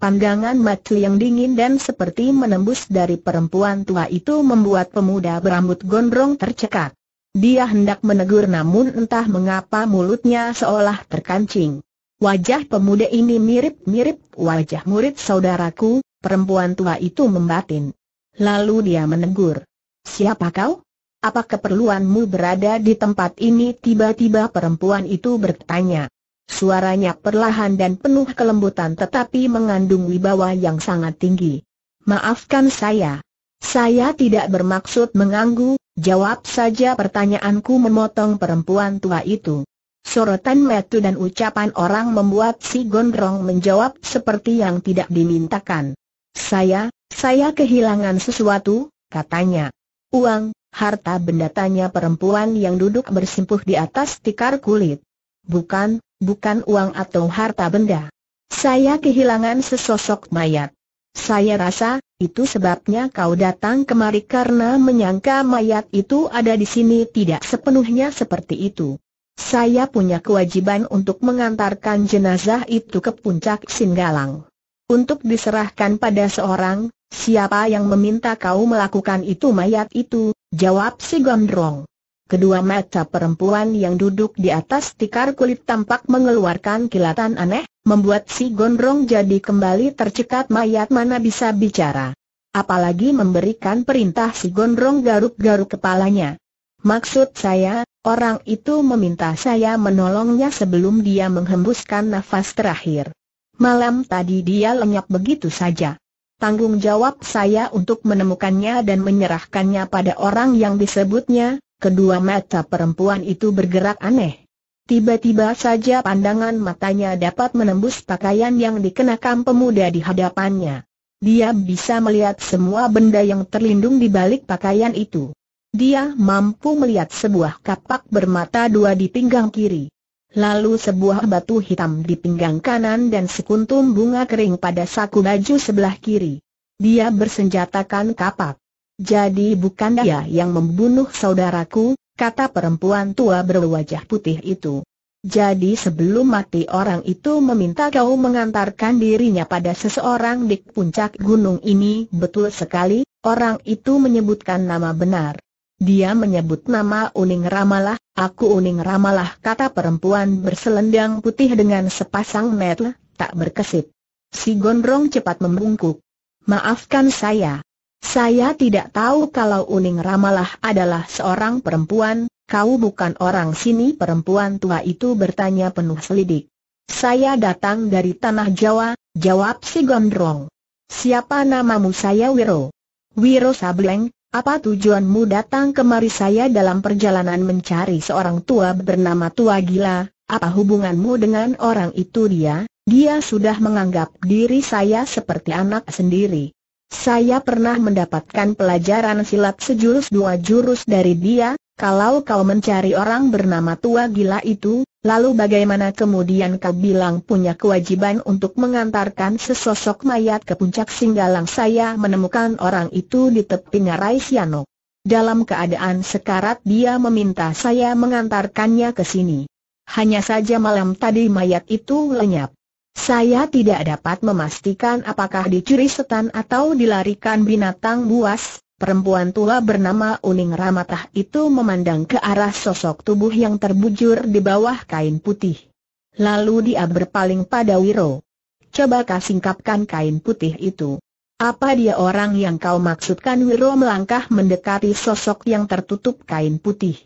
Pandangan Matli yang dingin dan seperti menembus dari perempuan tua itu membuat pemuda berambut gondrong tercekat. Dia hendak menegur namun entah mengapa mulutnya seolah terkancing. Wajah pemuda ini mirip-mirip wajah murid saudaraku, perempuan tua itu membatin. Lalu dia menegur. Siapa kau? Apa keperluanmu berada di tempat ini? Tiba-tiba perempuan itu bertanya. Suaranya perlahan dan penuh kelembutan tetapi mengandung wibawa yang sangat tinggi. Maafkan saya. Saya tidak bermaksud mengganggu, jawab saja pertanyaanku memotong perempuan tua itu. Sorotan metu dan ucapan orang membuat si Gondrong menjawab seperti yang tidak dimintakan. Saya, saya kehilangan sesuatu, katanya. Uang, harta benda tanya perempuan yang duduk bersimpuh di atas tikar kulit bukan, bukan uang atau harta benda. Saya kehilangan sesosok mayat. Saya rasa, itu sebabnya kau datang kemari karena menyangka mayat itu ada di sini tidak sepenuhnya seperti itu. Saya punya kewajiban untuk mengantarkan jenazah itu ke puncak Singgalang. Untuk diserahkan pada seorang, siapa yang meminta kau melakukan itu mayat itu, jawab si Gondrong. Kedua mata perempuan yang duduk di atas tikar kulit tampak mengeluarkan kilatan aneh, membuat si gondrong jadi kembali tercekat mayat mana bisa bicara. Apalagi memberikan perintah si gondrong garuk-garuk kepalanya. Maksud saya, orang itu meminta saya menolongnya sebelum dia menghembuskan nafas terakhir. Malam tadi dia lenyap begitu saja. Tanggung jawab saya untuk menemukannya dan menyerahkannya pada orang yang disebutnya, Kedua mata perempuan itu bergerak aneh. Tiba-tiba saja pandangan matanya dapat menembus pakaian yang dikenakan pemuda di hadapannya. Dia bisa melihat semua benda yang terlindung di balik pakaian itu. Dia mampu melihat sebuah kapak bermata dua di pinggang kiri. Lalu sebuah batu hitam di pinggang kanan dan sekuntum bunga kering pada saku baju sebelah kiri. Dia bersenjatakan kapak. Jadi bukan dia yang membunuh saudaraku, kata perempuan tua berwajah putih itu. Jadi sebelum mati orang itu meminta kau mengantarkan dirinya pada seseorang di puncak gunung ini Betul sekali, orang itu menyebutkan nama benar Dia menyebut nama Uning Ramalah, aku Uning Ramalah kata perempuan berselendang putih dengan sepasang metel, tak berkesip Si Gondrong cepat membungkuk Maafkan saya, saya tidak tahu kalau Uning Ramalah adalah seorang perempuan, kau bukan orang sini perempuan tua itu bertanya penuh selidik. Saya datang dari Tanah Jawa, jawab si Gondrong. Siapa namamu saya Wiro? Wiro Sableng, apa tujuanmu datang kemari saya dalam perjalanan mencari seorang tua bernama Tua Gila, apa hubunganmu dengan orang itu dia, dia sudah menganggap diri saya seperti anak sendiri. Saya pernah mendapatkan pelajaran silat sejurus dua jurus dari dia, kalau kau mencari orang bernama tua gila itu, lalu bagaimana kemudian kau bilang punya kewajiban untuk mengantarkan sesosok mayat ke puncak singgalang saya menemukan orang itu di tepi ngarai Siano. Dalam keadaan sekarat dia meminta saya mengantarkannya ke sini. Hanya saja malam tadi mayat itu lenyap. Saya tidak dapat memastikan apakah dicuri setan atau dilarikan binatang buas, Perempuan tua bernama Uning Ramatah itu memandang ke arah sosok tubuh yang terbujur di bawah kain putih. Lalu dia berpaling pada Wiro. Coba kau singkapkan kain putih itu. Apa dia orang yang kau maksudkan Wiro melangkah mendekati sosok yang tertutup kain putih.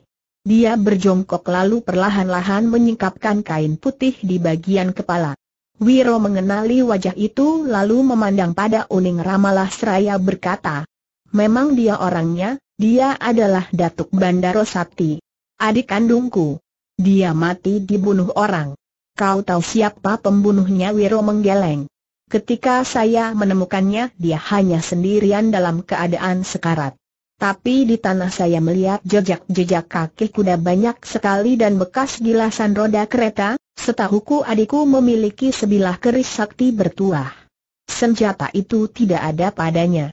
Dia berjongkok lalu perlahan-lahan menyingkapkan kain putih di bagian kepala. Wiro mengenali wajah itu lalu memandang pada Uning Ramalah Seraya berkata, Memang dia orangnya, dia adalah Datuk Bandaro Sakti. Adik kandungku. Dia mati dibunuh orang. Kau tahu siapa pembunuhnya Wiro menggeleng. Ketika saya menemukannya dia hanya sendirian dalam keadaan sekarat. Tapi di tanah saya melihat jejak-jejak kaki kuda banyak sekali dan bekas gilasan roda kereta, Setahuku adikku memiliki sebilah keris sakti bertuah. Senjata itu tidak ada padanya.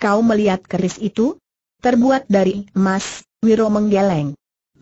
Kau melihat keris itu? Terbuat dari emas, Wiro menggeleng.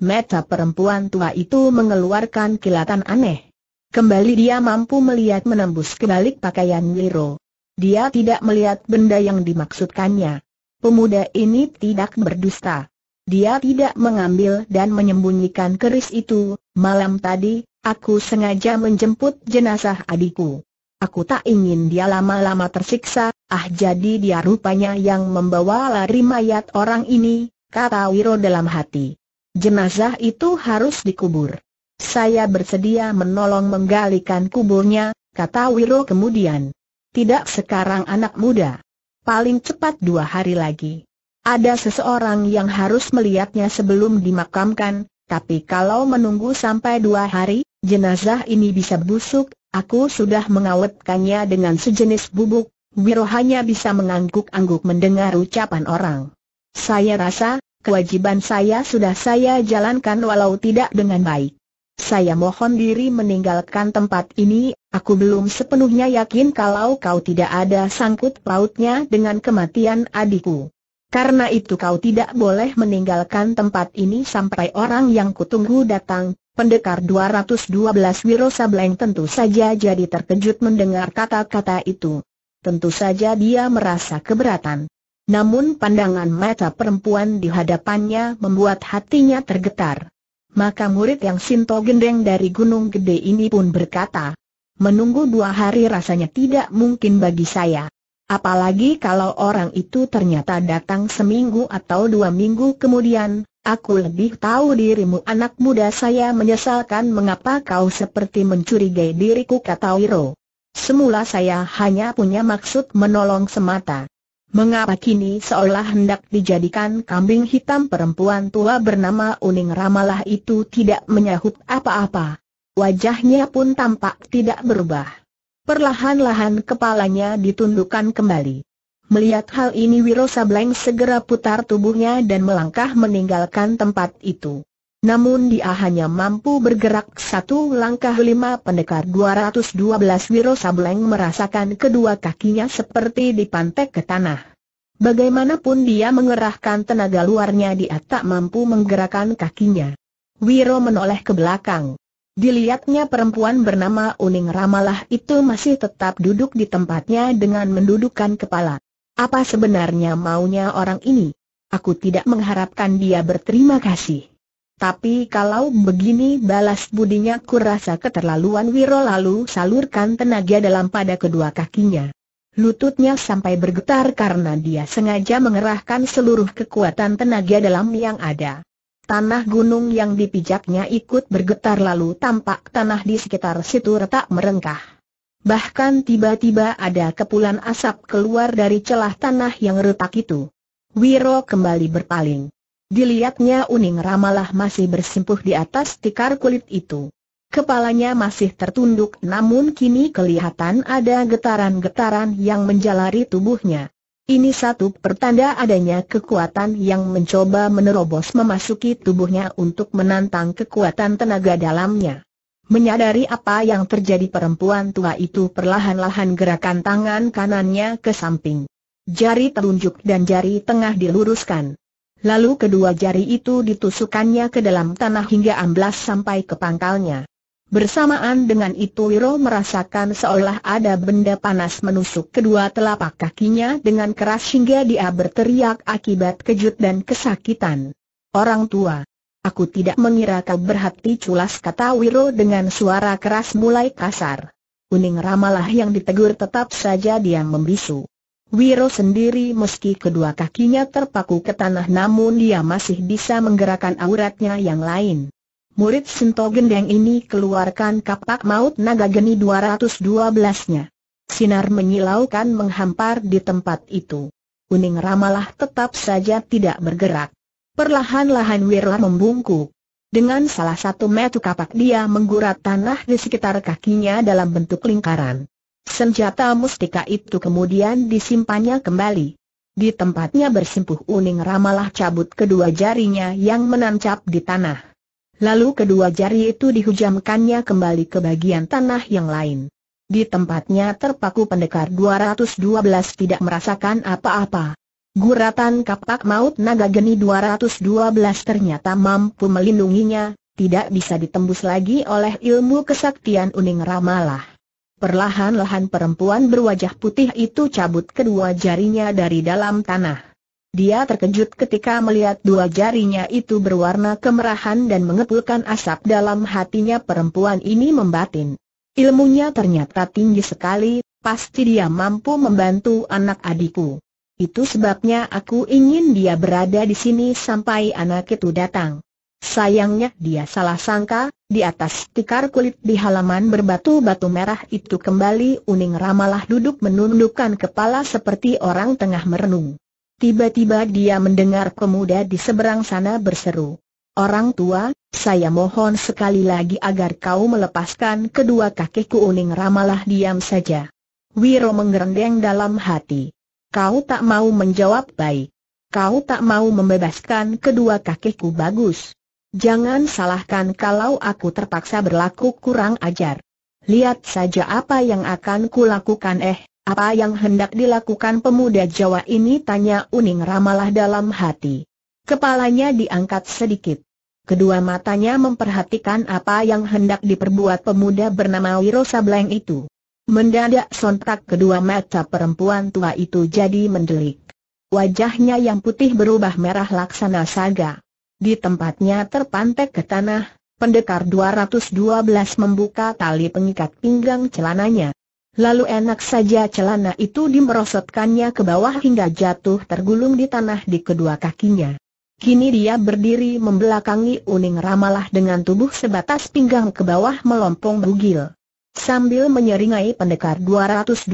Meta perempuan tua itu mengeluarkan kilatan aneh. Kembali dia mampu melihat menembus kebalik pakaian Wiro. Dia tidak melihat benda yang dimaksudkannya. Pemuda ini tidak berdusta. Dia tidak mengambil dan menyembunyikan keris itu, malam tadi, Aku sengaja menjemput jenazah adikku. Aku tak ingin dia lama-lama tersiksa, ah jadi dia rupanya yang membawa lari mayat orang ini, kata Wiro dalam hati. Jenazah itu harus dikubur. Saya bersedia menolong menggalikan kuburnya, kata Wiro kemudian. Tidak sekarang anak muda. Paling cepat dua hari lagi. Ada seseorang yang harus melihatnya sebelum dimakamkan, tapi kalau menunggu sampai dua hari, jenazah ini bisa busuk, aku sudah mengawetkannya dengan sejenis bubuk, Wiro hanya bisa mengangguk-angguk mendengar ucapan orang. Saya rasa, kewajiban saya sudah saya jalankan walau tidak dengan baik. Saya mohon diri meninggalkan tempat ini, aku belum sepenuhnya yakin kalau kau tidak ada sangkut pautnya dengan kematian adikku. Karena itu kau tidak boleh meninggalkan tempat ini sampai orang yang kutunggu datang. Pendekar 212 Wiro Sableng tentu saja jadi terkejut mendengar kata-kata itu. Tentu saja dia merasa keberatan. Namun pandangan mata perempuan di hadapannya membuat hatinya tergetar. Maka murid yang Sinto Gendeng dari Gunung Gede ini pun berkata, Menunggu dua hari rasanya tidak mungkin bagi saya. Apalagi kalau orang itu ternyata datang seminggu atau dua minggu kemudian, aku lebih tahu dirimu anak muda saya menyesalkan mengapa kau seperti mencurigai diriku kata Wiro. Semula saya hanya punya maksud menolong semata. Mengapa kini seolah hendak dijadikan kambing hitam perempuan tua bernama Uning Ramalah itu tidak menyahut apa-apa? Wajahnya pun tampak tidak berubah. Perlahan-lahan kepalanya ditundukkan kembali. Melihat hal ini Wiro Sableng segera putar tubuhnya dan melangkah meninggalkan tempat itu. Namun dia hanya mampu bergerak satu langkah lima pendekar 212 Wiro Sableng merasakan kedua kakinya seperti dipantek ke tanah. Bagaimanapun dia mengerahkan tenaga luarnya dia tak mampu menggerakkan kakinya. Wiro menoleh ke belakang. Dilihatnya perempuan bernama Uning Ramalah itu masih tetap duduk di tempatnya dengan mendudukan kepala. Apa sebenarnya maunya orang ini? Aku tidak mengharapkan dia berterima kasih. Tapi kalau begini balas budinya kurasa keterlaluan Wiro lalu salurkan tenaga dalam pada kedua kakinya. Lututnya sampai bergetar karena dia sengaja mengerahkan seluruh kekuatan tenaga dalam yang ada. Tanah gunung yang dipijaknya ikut bergetar lalu tampak tanah di sekitar situ retak merengkah. Bahkan tiba-tiba ada kepulan asap keluar dari celah tanah yang retak itu. Wiro kembali berpaling. Dilihatnya Uning Ramalah masih bersimpuh di atas tikar kulit itu. Kepalanya masih tertunduk namun kini kelihatan ada getaran-getaran yang menjalari tubuhnya. Ini satu pertanda adanya kekuatan yang mencoba menerobos memasuki tubuhnya untuk menantang kekuatan tenaga dalamnya. Menyadari apa yang terjadi perempuan tua itu perlahan-lahan gerakan tangan kanannya ke samping. Jari telunjuk dan jari tengah diluruskan. Lalu kedua jari itu ditusukannya ke dalam tanah hingga amblas sampai ke pangkalnya. Bersamaan dengan itu Wiro merasakan seolah ada benda panas menusuk kedua telapak kakinya dengan keras hingga dia berteriak akibat kejut dan kesakitan. Orang tua. Aku tidak mengira kau berhati culas kata Wiro dengan suara keras mulai kasar. Kuning ramalah yang ditegur tetap saja dia membisu. Wiro sendiri meski kedua kakinya terpaku ke tanah namun dia masih bisa menggerakkan auratnya yang lain. Murid Sinto Gendeng ini keluarkan kapak maut naga geni 212-nya. Sinar menyilaukan menghampar di tempat itu. Kuning ramalah tetap saja tidak bergerak. Perlahan-lahan Wirla membungkuk. Dengan salah satu metu kapak dia menggurat tanah di sekitar kakinya dalam bentuk lingkaran. Senjata mustika itu kemudian disimpannya kembali. Di tempatnya bersimpuh uning ramalah cabut kedua jarinya yang menancap di tanah. Lalu kedua jari itu dihujamkannya kembali ke bagian tanah yang lain. Di tempatnya terpaku pendekar 212 tidak merasakan apa-apa. Guratan kapak maut naga geni 212 ternyata mampu melindunginya, tidak bisa ditembus lagi oleh ilmu kesaktian uning ramalah. Perlahan-lahan perempuan berwajah putih itu cabut kedua jarinya dari dalam tanah. Dia terkejut ketika melihat dua jarinya itu berwarna kemerahan dan mengepulkan asap dalam hatinya perempuan ini membatin. Ilmunya ternyata tinggi sekali, pasti dia mampu membantu anak adikku. Itu sebabnya aku ingin dia berada di sini sampai anak itu datang. Sayangnya dia salah sangka, di atas tikar kulit di halaman berbatu-batu merah itu kembali Uning Ramalah duduk menundukkan kepala seperti orang tengah merenung. Tiba-tiba dia mendengar pemuda di seberang sana berseru. Orang tua, saya mohon sekali lagi agar kau melepaskan kedua kakiku uning ramalah diam saja. Wiro menggerendeng dalam hati. Kau tak mau menjawab baik. Kau tak mau membebaskan kedua kakiku bagus. Jangan salahkan kalau aku terpaksa berlaku kurang ajar. Lihat saja apa yang akan kulakukan eh. Apa yang hendak dilakukan pemuda Jawa ini tanya Uning ramalah dalam hati. Kepalanya diangkat sedikit. Kedua matanya memperhatikan apa yang hendak diperbuat pemuda bernama Wiro Sableng itu. Mendadak sontak kedua mata perempuan tua itu jadi mendelik. Wajahnya yang putih berubah merah laksana saga. Di tempatnya terpantek ke tanah, pendekar 212 membuka tali pengikat pinggang celananya. Lalu enak saja celana itu dimerosotkannya ke bawah hingga jatuh tergulung di tanah di kedua kakinya. Kini dia berdiri membelakangi Uning Ramalah dengan tubuh sebatas pinggang ke bawah melompong bugil. Sambil menyeringai pendekar 212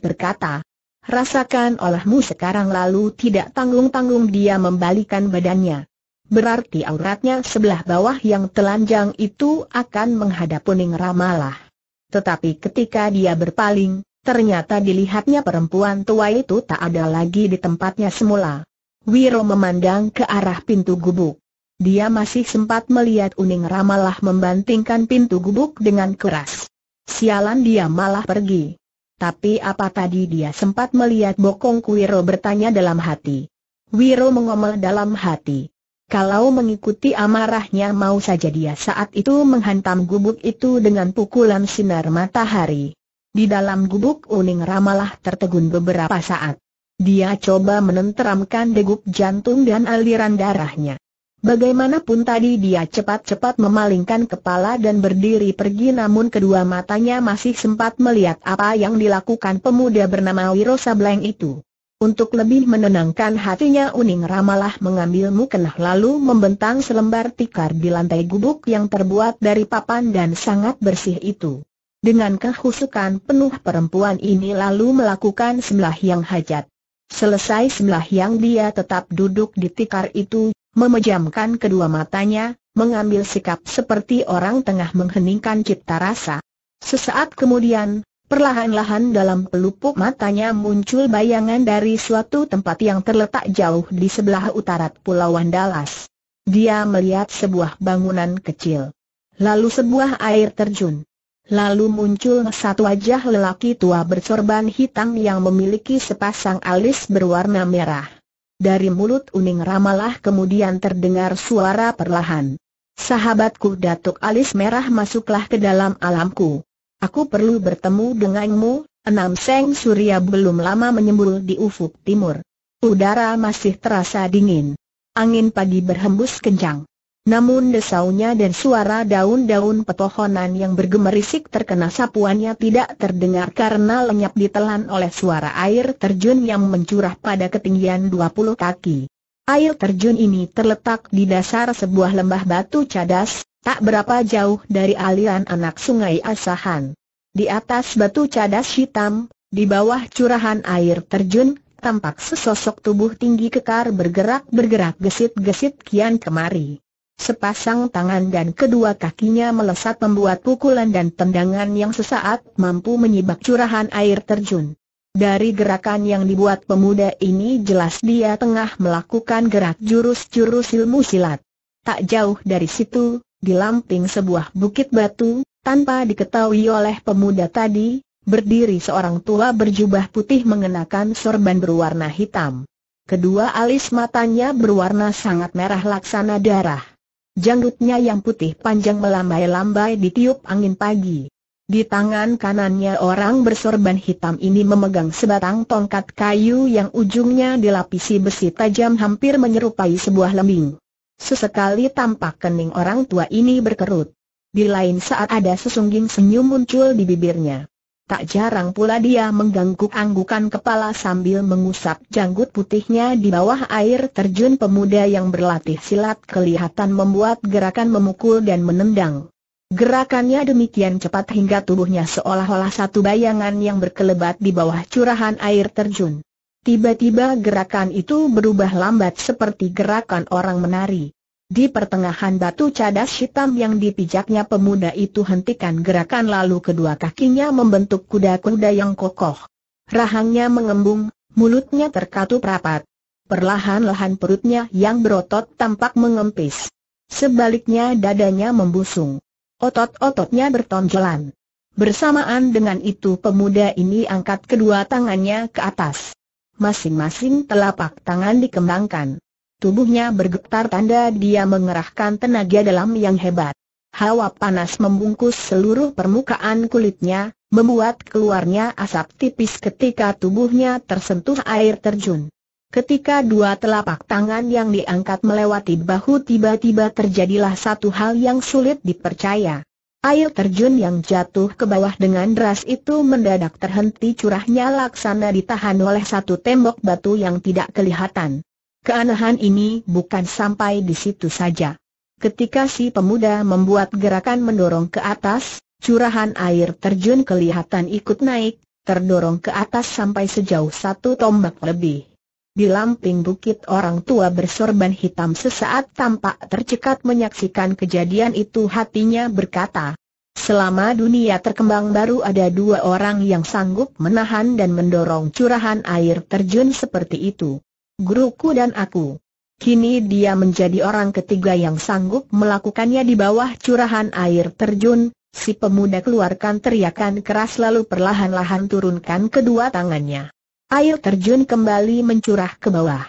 berkata, Rasakan olahmu sekarang lalu tidak tanggung-tanggung dia membalikan badannya. Berarti auratnya sebelah bawah yang telanjang itu akan menghadap Uning Ramalah. Tetapi ketika dia berpaling, ternyata dilihatnya perempuan tua itu tak ada lagi di tempatnya semula. Wiro memandang ke arah pintu gubuk. Dia masih sempat melihat Uning Ramalah membantingkan pintu gubuk dengan keras. Sialan dia malah pergi. Tapi apa tadi dia sempat melihat Bokong Wiro bertanya dalam hati. Wiro mengomel dalam hati. Kalau mengikuti amarahnya mau saja dia saat itu menghantam gubuk itu dengan pukulan sinar matahari. Di dalam gubuk uning ramalah tertegun beberapa saat. Dia coba menenteramkan degup jantung dan aliran darahnya. Bagaimanapun tadi dia cepat-cepat memalingkan kepala dan berdiri pergi namun kedua matanya masih sempat melihat apa yang dilakukan pemuda bernama Wiro Sableng itu. Untuk lebih menenangkan hatinya Uning Ramalah mengambil mukenah lalu membentang selembar tikar di lantai gubuk yang terbuat dari papan dan sangat bersih itu. Dengan kehusukan penuh perempuan ini lalu melakukan sembahyang hajat. Selesai sembahyang dia tetap duduk di tikar itu, memejamkan kedua matanya, mengambil sikap seperti orang tengah mengheningkan cipta rasa. Sesaat kemudian, Perlahan-lahan dalam pelupuk matanya muncul bayangan dari suatu tempat yang terletak jauh di sebelah utara Pulau Dallas. Dia melihat sebuah bangunan kecil. Lalu sebuah air terjun. Lalu muncul satu wajah lelaki tua bersorban hitam yang memiliki sepasang alis berwarna merah. Dari mulut uning ramalah kemudian terdengar suara perlahan. Sahabatku Datuk Alis Merah masuklah ke dalam alamku. Aku perlu bertemu denganmu, enam seng surya belum lama menyembul di ufuk timur. Udara masih terasa dingin. Angin pagi berhembus kencang. Namun desaunya dan suara daun-daun petohonan yang bergemerisik terkena sapuannya tidak terdengar karena lenyap ditelan oleh suara air terjun yang mencurah pada ketinggian 20 kaki. Air terjun ini terletak di dasar sebuah lembah batu cadas, tak berapa jauh dari aliran anak sungai Asahan. Di atas batu cadas hitam, di bawah curahan air terjun, tampak sesosok tubuh tinggi kekar bergerak-bergerak gesit-gesit kian kemari. Sepasang tangan dan kedua kakinya melesat membuat pukulan dan tendangan yang sesaat mampu menyibak curahan air terjun. Dari gerakan yang dibuat pemuda ini jelas dia tengah melakukan gerak jurus-jurus ilmu silat. Tak jauh dari situ, di lamping sebuah bukit batu, tanpa diketahui oleh pemuda tadi, berdiri seorang tua berjubah putih mengenakan sorban berwarna hitam. Kedua alis matanya berwarna sangat merah laksana darah. Janggutnya yang putih panjang melambai-lambai ditiup angin pagi. Di tangan kanannya orang bersorban hitam ini memegang sebatang tongkat kayu yang ujungnya dilapisi besi tajam hampir menyerupai sebuah lembing. Sesekali tampak kening orang tua ini berkerut. Di lain saat ada sesungging senyum muncul di bibirnya. Tak jarang pula dia mengangguk-anggukan kepala sambil mengusap janggut putihnya di bawah air terjun pemuda yang berlatih silat kelihatan membuat gerakan memukul dan menendang. Gerakannya demikian cepat hingga tubuhnya seolah-olah satu bayangan yang berkelebat di bawah curahan air terjun. Tiba-tiba gerakan itu berubah lambat seperti gerakan orang menari. Di pertengahan batu cadas hitam yang dipijaknya pemuda itu hentikan gerakan lalu kedua kakinya membentuk kuda-kuda yang kokoh. Rahangnya mengembung, mulutnya terkatup rapat. Perlahan-lahan perutnya yang berotot tampak mengempis. Sebaliknya dadanya membusung. Otot-ototnya bertonjolan. Bersamaan dengan itu pemuda ini angkat kedua tangannya ke atas masing-masing telapak tangan dikembangkan. Tubuhnya bergetar tanda dia mengerahkan tenaga dalam yang hebat. Hawa panas membungkus seluruh permukaan kulitnya, membuat keluarnya asap tipis ketika tubuhnya tersentuh air terjun. Ketika dua telapak tangan yang diangkat melewati bahu tiba-tiba terjadilah satu hal yang sulit dipercaya. Air terjun yang jatuh ke bawah dengan deras itu mendadak terhenti curahnya laksana ditahan oleh satu tembok batu yang tidak kelihatan. Keanehan ini bukan sampai di situ saja. Ketika si pemuda membuat gerakan mendorong ke atas, curahan air terjun kelihatan ikut naik, terdorong ke atas sampai sejauh satu tombak lebih. Di lamping bukit orang tua bersorban hitam sesaat tampak tercekat menyaksikan kejadian itu hatinya berkata, Selama dunia terkembang baru ada dua orang yang sanggup menahan dan mendorong curahan air terjun seperti itu. Guruku dan aku. Kini dia menjadi orang ketiga yang sanggup melakukannya di bawah curahan air terjun, si pemuda keluarkan teriakan keras lalu perlahan-lahan turunkan kedua tangannya. Air terjun kembali mencurah ke bawah.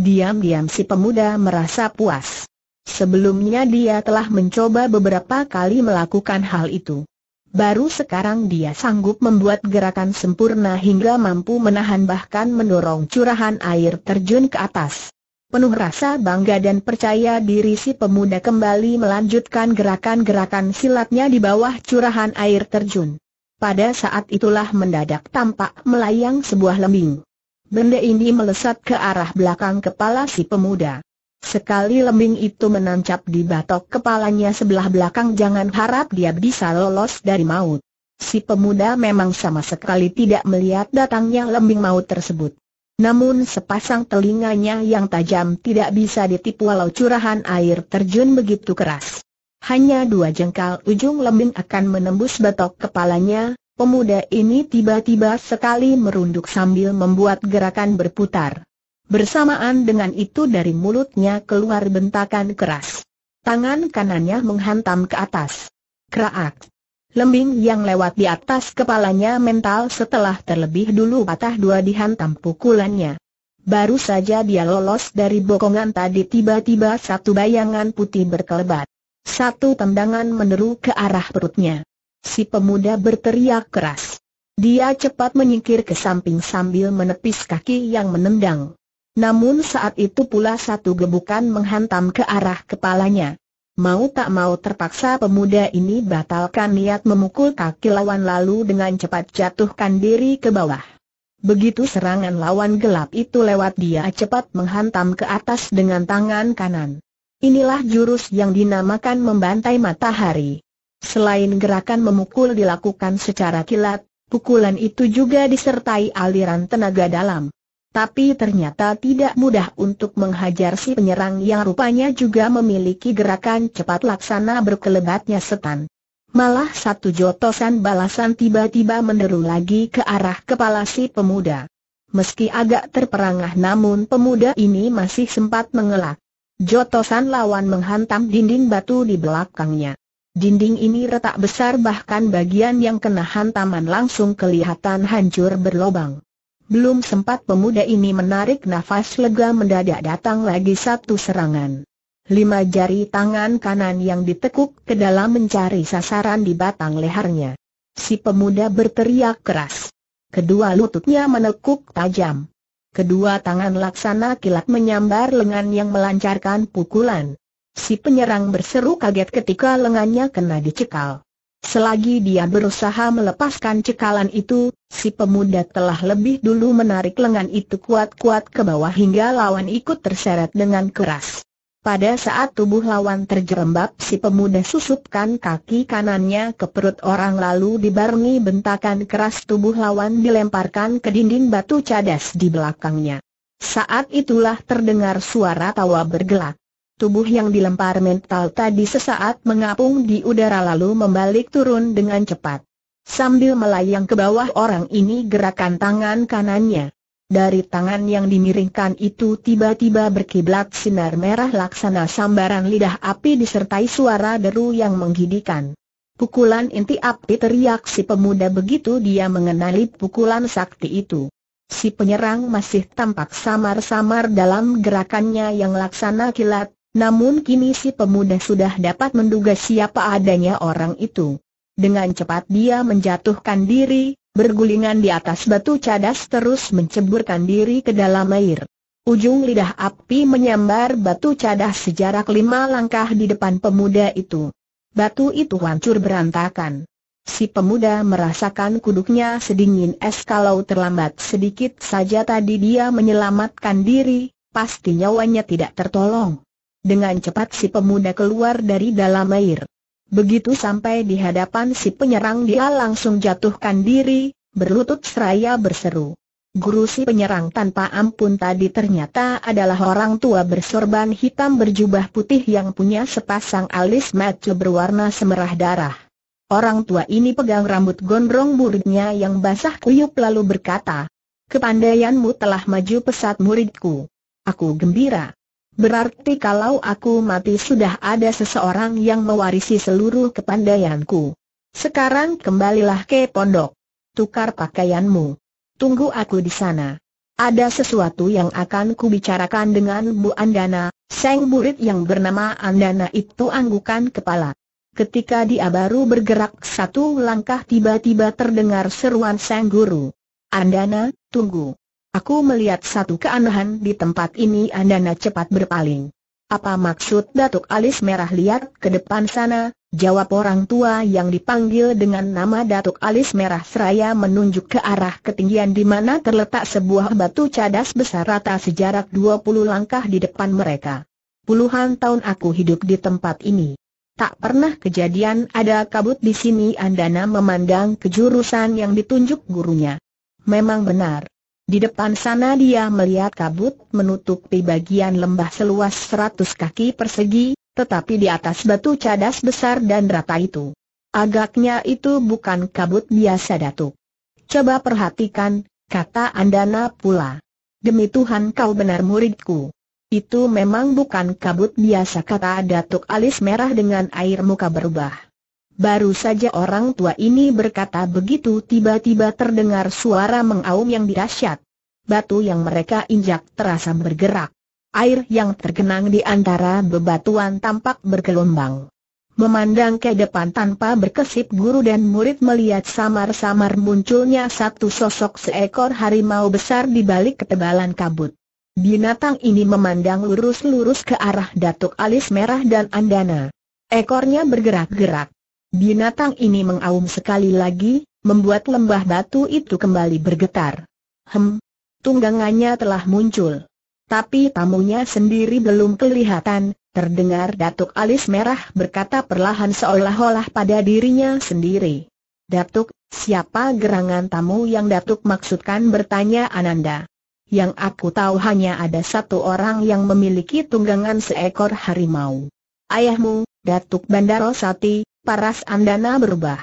Diam-diam si pemuda merasa puas. Sebelumnya dia telah mencoba beberapa kali melakukan hal itu. Baru sekarang dia sanggup membuat gerakan sempurna hingga mampu menahan bahkan mendorong curahan air terjun ke atas. Penuh rasa bangga dan percaya diri si pemuda kembali melanjutkan gerakan-gerakan silatnya di bawah curahan air terjun. Pada saat itulah mendadak tampak melayang sebuah lembing. Benda ini melesat ke arah belakang kepala si pemuda. Sekali lembing itu menancap di batok kepalanya sebelah belakang jangan harap dia bisa lolos dari maut. Si pemuda memang sama sekali tidak melihat datangnya lembing maut tersebut. Namun sepasang telinganya yang tajam tidak bisa ditipu walau curahan air terjun begitu keras. Hanya dua jengkal ujung lembing akan menembus batok kepalanya, pemuda ini tiba-tiba sekali merunduk sambil membuat gerakan berputar. Bersamaan dengan itu dari mulutnya keluar bentakan keras. Tangan kanannya menghantam ke atas. Kraak. Lembing yang lewat di atas kepalanya mental setelah terlebih dulu patah dua dihantam pukulannya. Baru saja dia lolos dari bokongan tadi tiba-tiba satu bayangan putih berkelebat. Satu tendangan meneru ke arah perutnya. Si pemuda berteriak keras. Dia cepat menyingkir ke samping sambil menepis kaki yang menendang. Namun saat itu pula satu gebukan menghantam ke arah kepalanya. Mau tak mau terpaksa pemuda ini batalkan niat memukul kaki lawan lalu dengan cepat jatuhkan diri ke bawah. Begitu serangan lawan gelap itu lewat dia cepat menghantam ke atas dengan tangan kanan. Inilah jurus yang dinamakan membantai matahari. Selain gerakan memukul dilakukan secara kilat, pukulan itu juga disertai aliran tenaga dalam. Tapi ternyata tidak mudah untuk menghajar si penyerang yang rupanya juga memiliki gerakan cepat laksana berkelebatnya setan. Malah satu jotosan balasan tiba-tiba menderu lagi ke arah kepala si pemuda. Meski agak terperangah namun pemuda ini masih sempat mengelak. Jotosan lawan menghantam dinding batu di belakangnya. Dinding ini retak besar bahkan bagian yang kena hantaman langsung kelihatan hancur berlobang. Belum sempat pemuda ini menarik nafas lega mendadak datang lagi satu serangan. Lima jari tangan kanan yang ditekuk ke dalam mencari sasaran di batang lehernya. Si pemuda berteriak keras. Kedua lututnya menekuk tajam. Kedua tangan laksana kilat menyambar lengan yang melancarkan pukulan. Si penyerang berseru kaget ketika lengannya kena dicekal. Selagi dia berusaha melepaskan cekalan itu, si pemuda telah lebih dulu menarik lengan itu kuat-kuat ke bawah hingga lawan ikut terseret dengan keras. Pada saat tubuh lawan terjerembab si pemuda susupkan kaki kanannya ke perut orang lalu dibarengi bentakan keras tubuh lawan dilemparkan ke dinding batu cadas di belakangnya. Saat itulah terdengar suara tawa bergelak. Tubuh yang dilempar mental tadi sesaat mengapung di udara lalu membalik turun dengan cepat. Sambil melayang ke bawah orang ini gerakan tangan kanannya. Dari tangan yang dimiringkan itu tiba-tiba berkiblat sinar merah laksana sambaran lidah api disertai suara deru yang menggidikan. Pukulan inti api teriak si pemuda begitu dia mengenali pukulan sakti itu. Si penyerang masih tampak samar-samar dalam gerakannya yang laksana kilat, namun kini si pemuda sudah dapat menduga siapa adanya orang itu. Dengan cepat dia menjatuhkan diri, bergulingan di atas batu cadas terus menceburkan diri ke dalam air. Ujung lidah api menyambar batu cadas sejarak lima langkah di depan pemuda itu. Batu itu hancur berantakan. Si pemuda merasakan kuduknya sedingin es kalau terlambat sedikit saja tadi dia menyelamatkan diri, pasti nyawanya tidak tertolong. Dengan cepat si pemuda keluar dari dalam air. Begitu sampai di hadapan si penyerang dia langsung jatuhkan diri, berlutut seraya berseru. Guru si penyerang tanpa ampun tadi ternyata adalah orang tua bersorban hitam berjubah putih yang punya sepasang alis mata berwarna semerah darah. Orang tua ini pegang rambut gondrong muridnya yang basah kuyup lalu berkata, Kepandaianmu telah maju pesat muridku. Aku gembira. Berarti kalau aku mati sudah ada seseorang yang mewarisi seluruh kepandaianku. Sekarang kembalilah ke pondok. Tukar pakaianmu. Tunggu aku di sana. Ada sesuatu yang akan kubicarakan dengan Bu Andana, Seng burit yang bernama Andana itu anggukan kepala. Ketika dia baru bergerak satu langkah tiba-tiba terdengar seruan Sang Guru. Andana, tunggu. Aku melihat satu keanehan di tempat ini Andana cepat berpaling. Apa maksud Datuk Alis Merah lihat ke depan sana? Jawab orang tua yang dipanggil dengan nama Datuk Alis Merah Seraya menunjuk ke arah ketinggian di mana terletak sebuah batu cadas besar rata sejarak 20 langkah di depan mereka. Puluhan tahun aku hidup di tempat ini. Tak pernah kejadian ada kabut di sini Andana memandang kejurusan yang ditunjuk gurunya. Memang benar, di depan sana dia melihat kabut menutupi bagian lembah seluas seratus kaki persegi, tetapi di atas batu cadas besar dan rata itu. Agaknya itu bukan kabut biasa datuk. Coba perhatikan, kata Andana pula. Demi Tuhan kau benar muridku. Itu memang bukan kabut biasa kata Datuk Alis Merah dengan air muka berubah. Baru saja orang tua ini berkata begitu tiba-tiba terdengar suara mengaum yang dirasyat. Batu yang mereka injak terasa bergerak. Air yang tergenang di antara bebatuan tampak bergelombang. Memandang ke depan tanpa berkesip guru dan murid melihat samar-samar munculnya satu sosok seekor harimau besar di balik ketebalan kabut. Binatang ini memandang lurus-lurus ke arah Datuk Alis Merah dan Andana. Ekornya bergerak-gerak. Binatang ini mengaum sekali lagi, membuat lembah batu itu kembali bergetar. Hem, tunggangannya telah muncul. Tapi tamunya sendiri belum kelihatan, terdengar Datuk Alis Merah berkata perlahan seolah-olah pada dirinya sendiri. Datuk, siapa gerangan tamu yang Datuk maksudkan bertanya Ananda? Yang aku tahu hanya ada satu orang yang memiliki tunggangan seekor harimau. Ayahmu, Datuk Bandarosati. Paras Andana berubah.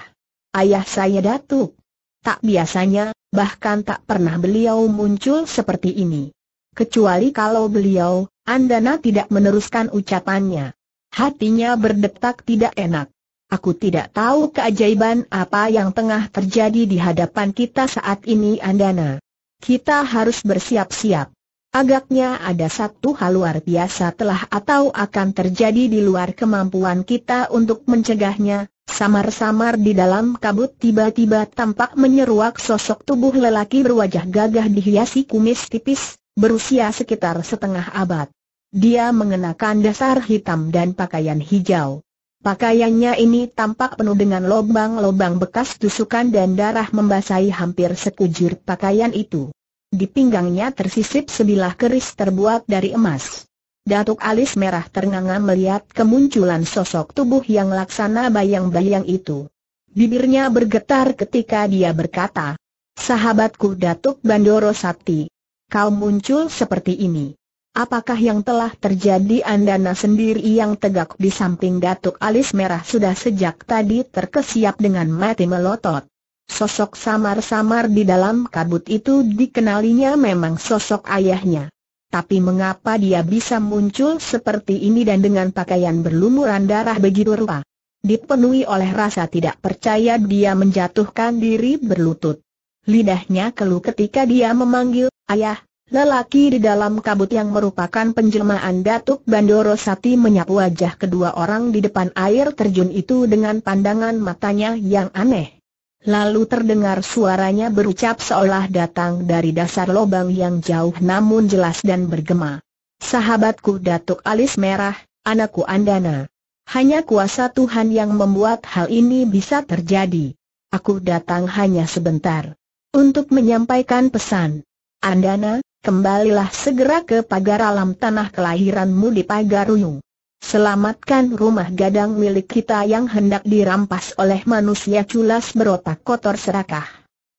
Ayah saya datuk. Tak biasanya, bahkan tak pernah beliau muncul seperti ini. Kecuali kalau beliau, Andana tidak meneruskan ucapannya. Hatinya berdetak tidak enak. Aku tidak tahu keajaiban apa yang tengah terjadi di hadapan kita saat ini Andana. Kita harus bersiap-siap. Agaknya ada satu hal luar biasa telah atau akan terjadi di luar kemampuan kita untuk mencegahnya, samar-samar di dalam kabut tiba-tiba tampak menyeruak sosok tubuh lelaki berwajah gagah dihiasi kumis tipis, berusia sekitar setengah abad. Dia mengenakan dasar hitam dan pakaian hijau. Pakaiannya ini tampak penuh dengan lubang-lubang bekas tusukan dan darah membasahi hampir sekujur pakaian itu. Di pinggangnya tersisip sebilah keris terbuat dari emas. Datuk alis merah ternganga melihat kemunculan sosok tubuh yang laksana bayang-bayang itu. Bibirnya bergetar ketika dia berkata, Sahabatku Datuk Bandoro Sakti, kau muncul seperti ini. Apakah yang telah terjadi Andana sendiri yang tegak di samping Datuk Alis Merah sudah sejak tadi terkesiap dengan mati melotot? Sosok samar-samar di dalam kabut itu dikenalinya memang sosok ayahnya. Tapi mengapa dia bisa muncul seperti ini dan dengan pakaian berlumuran darah begitu rupa? Dipenuhi oleh rasa tidak percaya dia menjatuhkan diri berlutut. Lidahnya keluh ketika dia memanggil, ayah, lelaki di dalam kabut yang merupakan penjelmaan Datuk Bandoro Sati menyapu wajah kedua orang di depan air terjun itu dengan pandangan matanya yang aneh. Lalu terdengar suaranya berucap seolah datang dari dasar lubang yang jauh namun jelas dan bergema. Sahabatku Datuk Alis Merah, anakku Andana. Hanya kuasa Tuhan yang membuat hal ini bisa terjadi. Aku datang hanya sebentar. Untuk menyampaikan pesan. Andana, kembalilah segera ke pagar alam tanah kelahiranmu di pagar Uyung. Selamatkan rumah gadang milik kita yang hendak dirampas oleh manusia culas berotak kotor serakah.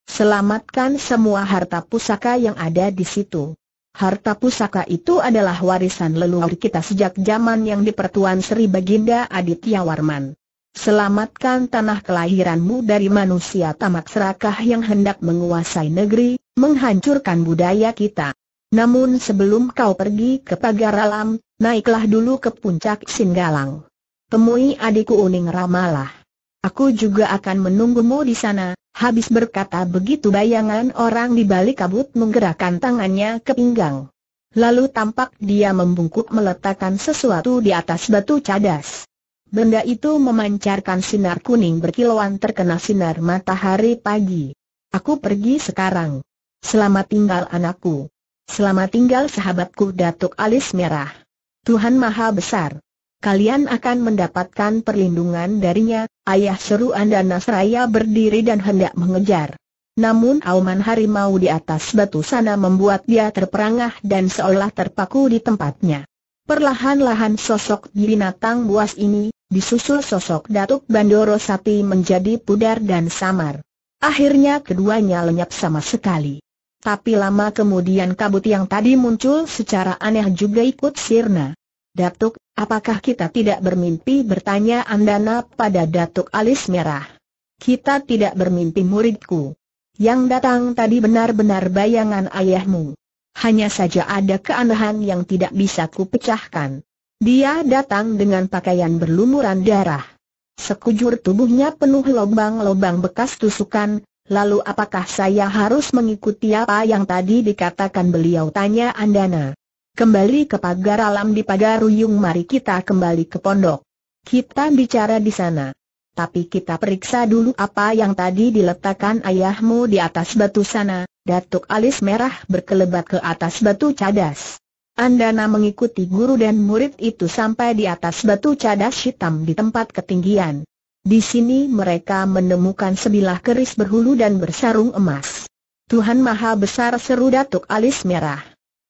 Selamatkan semua harta pusaka yang ada di situ. Harta pusaka itu adalah warisan leluhur kita sejak zaman yang dipertuan Sri Baginda Aditya Warman. Selamatkan tanah kelahiranmu dari manusia tamak serakah yang hendak menguasai negeri, menghancurkan budaya kita. Namun sebelum kau pergi ke pagar alam, naiklah dulu ke puncak Singgalang. Temui adikku Uning Ramalah. Aku juga akan menunggumu di sana, habis berkata begitu bayangan orang di balik kabut menggerakkan tangannya ke pinggang. Lalu tampak dia membungkuk meletakkan sesuatu di atas batu cadas. Benda itu memancarkan sinar kuning berkilauan terkena sinar matahari pagi. Aku pergi sekarang. Selamat tinggal anakku. Selamat tinggal sahabatku Datuk Alis Merah. Tuhan Maha Besar. Kalian akan mendapatkan perlindungan darinya, ayah seru Anda Nasraya berdiri dan hendak mengejar. Namun auman harimau di atas batu sana membuat dia terperangah dan seolah terpaku di tempatnya. Perlahan-lahan sosok binatang buas ini, disusul sosok Datuk Bandoro Sati menjadi pudar dan samar. Akhirnya keduanya lenyap sama sekali. Tapi lama kemudian kabut yang tadi muncul secara aneh juga ikut sirna. Datuk, apakah kita tidak bermimpi bertanya Andana pada Datuk Alis Merah? Kita tidak bermimpi muridku. Yang datang tadi benar-benar bayangan ayahmu. Hanya saja ada keanehan yang tidak bisa kupecahkan. Dia datang dengan pakaian berlumuran darah. Sekujur tubuhnya penuh lubang-lubang bekas tusukan, Lalu apakah saya harus mengikuti apa yang tadi dikatakan beliau tanya Andana. Kembali ke pagar alam di pagar Ruyung mari kita kembali ke pondok. Kita bicara di sana. Tapi kita periksa dulu apa yang tadi diletakkan ayahmu di atas batu sana. Datuk alis merah berkelebat ke atas batu cadas. Andana mengikuti guru dan murid itu sampai di atas batu cadas hitam di tempat ketinggian. Di sini mereka menemukan sebilah keris berhulu dan bersarung emas. Tuhan Maha Besar seru Datuk Alis Merah.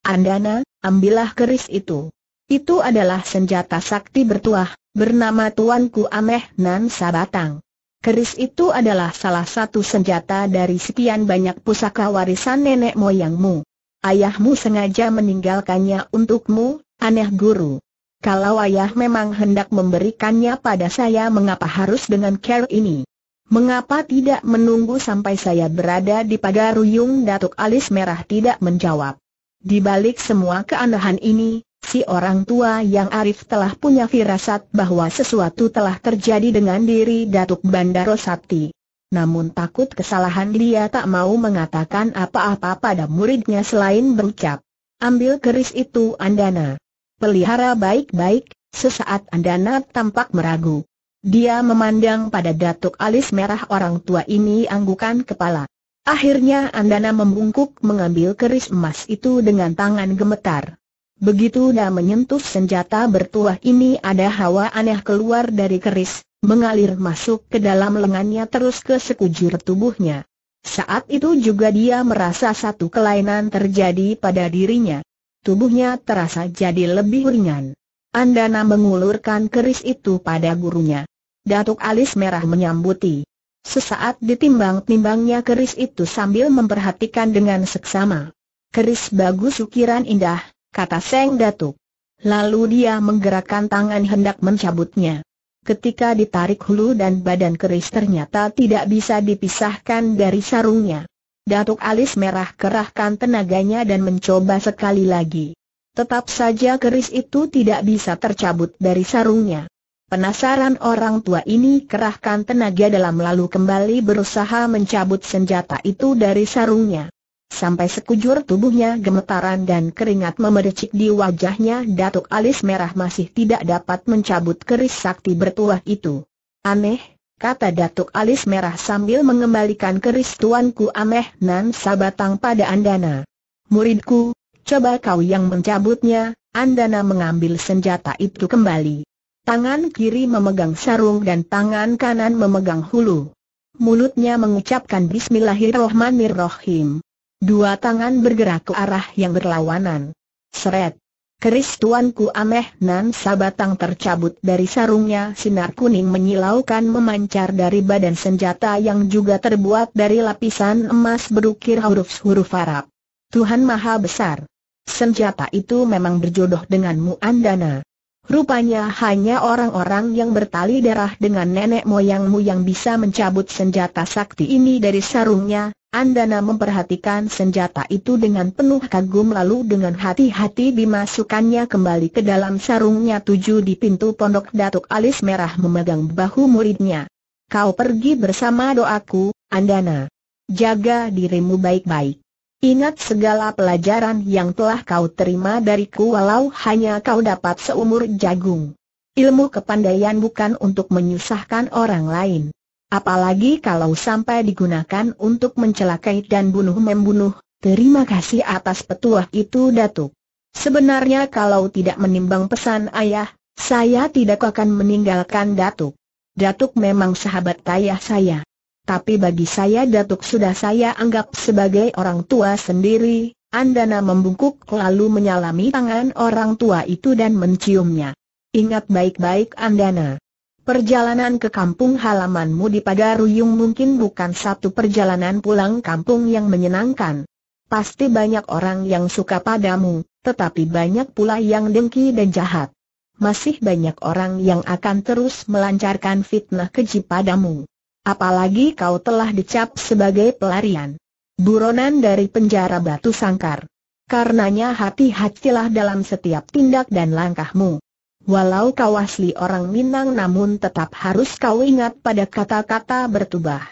Andana, ambillah keris itu. Itu adalah senjata sakti bertuah, bernama Tuanku Ameh Nan Sabatang. Keris itu adalah salah satu senjata dari sekian banyak pusaka warisan nenek moyangmu. Ayahmu sengaja meninggalkannya untukmu, aneh guru. Kalau ayah memang hendak memberikannya pada saya mengapa harus dengan care ini? Mengapa tidak menunggu sampai saya berada di pagar? ruyung Datuk Alis Merah tidak menjawab. Di balik semua keanehan ini, si orang tua yang arif telah punya firasat bahwa sesuatu telah terjadi dengan diri Datuk Bandaro Sakti. Namun takut kesalahan dia tak mau mengatakan apa-apa pada muridnya selain berucap. Ambil keris itu Andana. Pelihara baik-baik, sesaat Andana tampak meragu. Dia memandang pada datuk alis merah orang tua ini anggukan kepala. Akhirnya Andana membungkuk mengambil keris emas itu dengan tangan gemetar. Begitu dia menyentuh senjata bertuah ini ada hawa aneh keluar dari keris, mengalir masuk ke dalam lengannya terus ke sekujur tubuhnya. Saat itu juga dia merasa satu kelainan terjadi pada dirinya tubuhnya terasa jadi lebih ringan. Andana mengulurkan keris itu pada gurunya. Datuk alis merah menyambuti. Sesaat ditimbang-timbangnya keris itu sambil memperhatikan dengan seksama. Keris bagus ukiran indah, kata Seng Datuk. Lalu dia menggerakkan tangan hendak mencabutnya. Ketika ditarik hulu dan badan keris ternyata tidak bisa dipisahkan dari sarungnya. Datuk Alis Merah kerahkan tenaganya dan mencoba sekali lagi. Tetap saja keris itu tidak bisa tercabut dari sarungnya. Penasaran orang tua ini kerahkan tenaga dalam lalu kembali berusaha mencabut senjata itu dari sarungnya. Sampai sekujur tubuhnya gemetaran dan keringat memercik di wajahnya Datuk Alis Merah masih tidak dapat mencabut keris sakti bertuah itu. Aneh, kata Datuk Alis Merah sambil mengembalikan keris tuanku Ameh Nan Sabatang pada Andana. Muridku, coba kau yang mencabutnya, Andana mengambil senjata itu kembali. Tangan kiri memegang sarung dan tangan kanan memegang hulu. Mulutnya mengucapkan Bismillahirrohmanirrohim. Dua tangan bergerak ke arah yang berlawanan. Seret. Keris tuanku Ameh Nan Sabatang tercabut dari sarungnya sinar kuning menyilaukan memancar dari badan senjata yang juga terbuat dari lapisan emas berukir huruf-huruf Arab. Tuhan Maha Besar. Senjata itu memang berjodoh denganmu Andana. Rupanya hanya orang-orang yang bertali darah dengan nenek moyangmu yang bisa mencabut senjata sakti ini dari sarungnya. Andana memperhatikan senjata itu dengan penuh kagum lalu dengan hati-hati dimasukkannya kembali ke dalam sarungnya tujuh di pintu pondok Datuk Alis Merah memegang bahu muridnya. Kau pergi bersama doaku, Andana. Jaga dirimu baik-baik. Ingat segala pelajaran yang telah kau terima dariku walau hanya kau dapat seumur jagung. Ilmu kepandaian bukan untuk menyusahkan orang lain. Apalagi kalau sampai digunakan untuk mencelakai dan bunuh-membunuh, terima kasih atas petuah itu Datuk. Sebenarnya kalau tidak menimbang pesan ayah, saya tidak akan meninggalkan Datuk. Datuk memang sahabat ayah saya tapi bagi saya Datuk sudah saya anggap sebagai orang tua sendiri. Andana membungkuk lalu menyalami tangan orang tua itu dan menciumnya. Ingat baik-baik Andana. Perjalanan ke kampung halamanmu di Pagaruyung mungkin bukan satu perjalanan pulang kampung yang menyenangkan. Pasti banyak orang yang suka padamu, tetapi banyak pula yang dengki dan jahat. Masih banyak orang yang akan terus melancarkan fitnah keji padamu. Apalagi kau telah dicap sebagai pelarian. Buronan dari penjara batu sangkar. Karenanya hati-hatilah dalam setiap tindak dan langkahmu. Walau kau asli orang Minang namun tetap harus kau ingat pada kata-kata bertubah.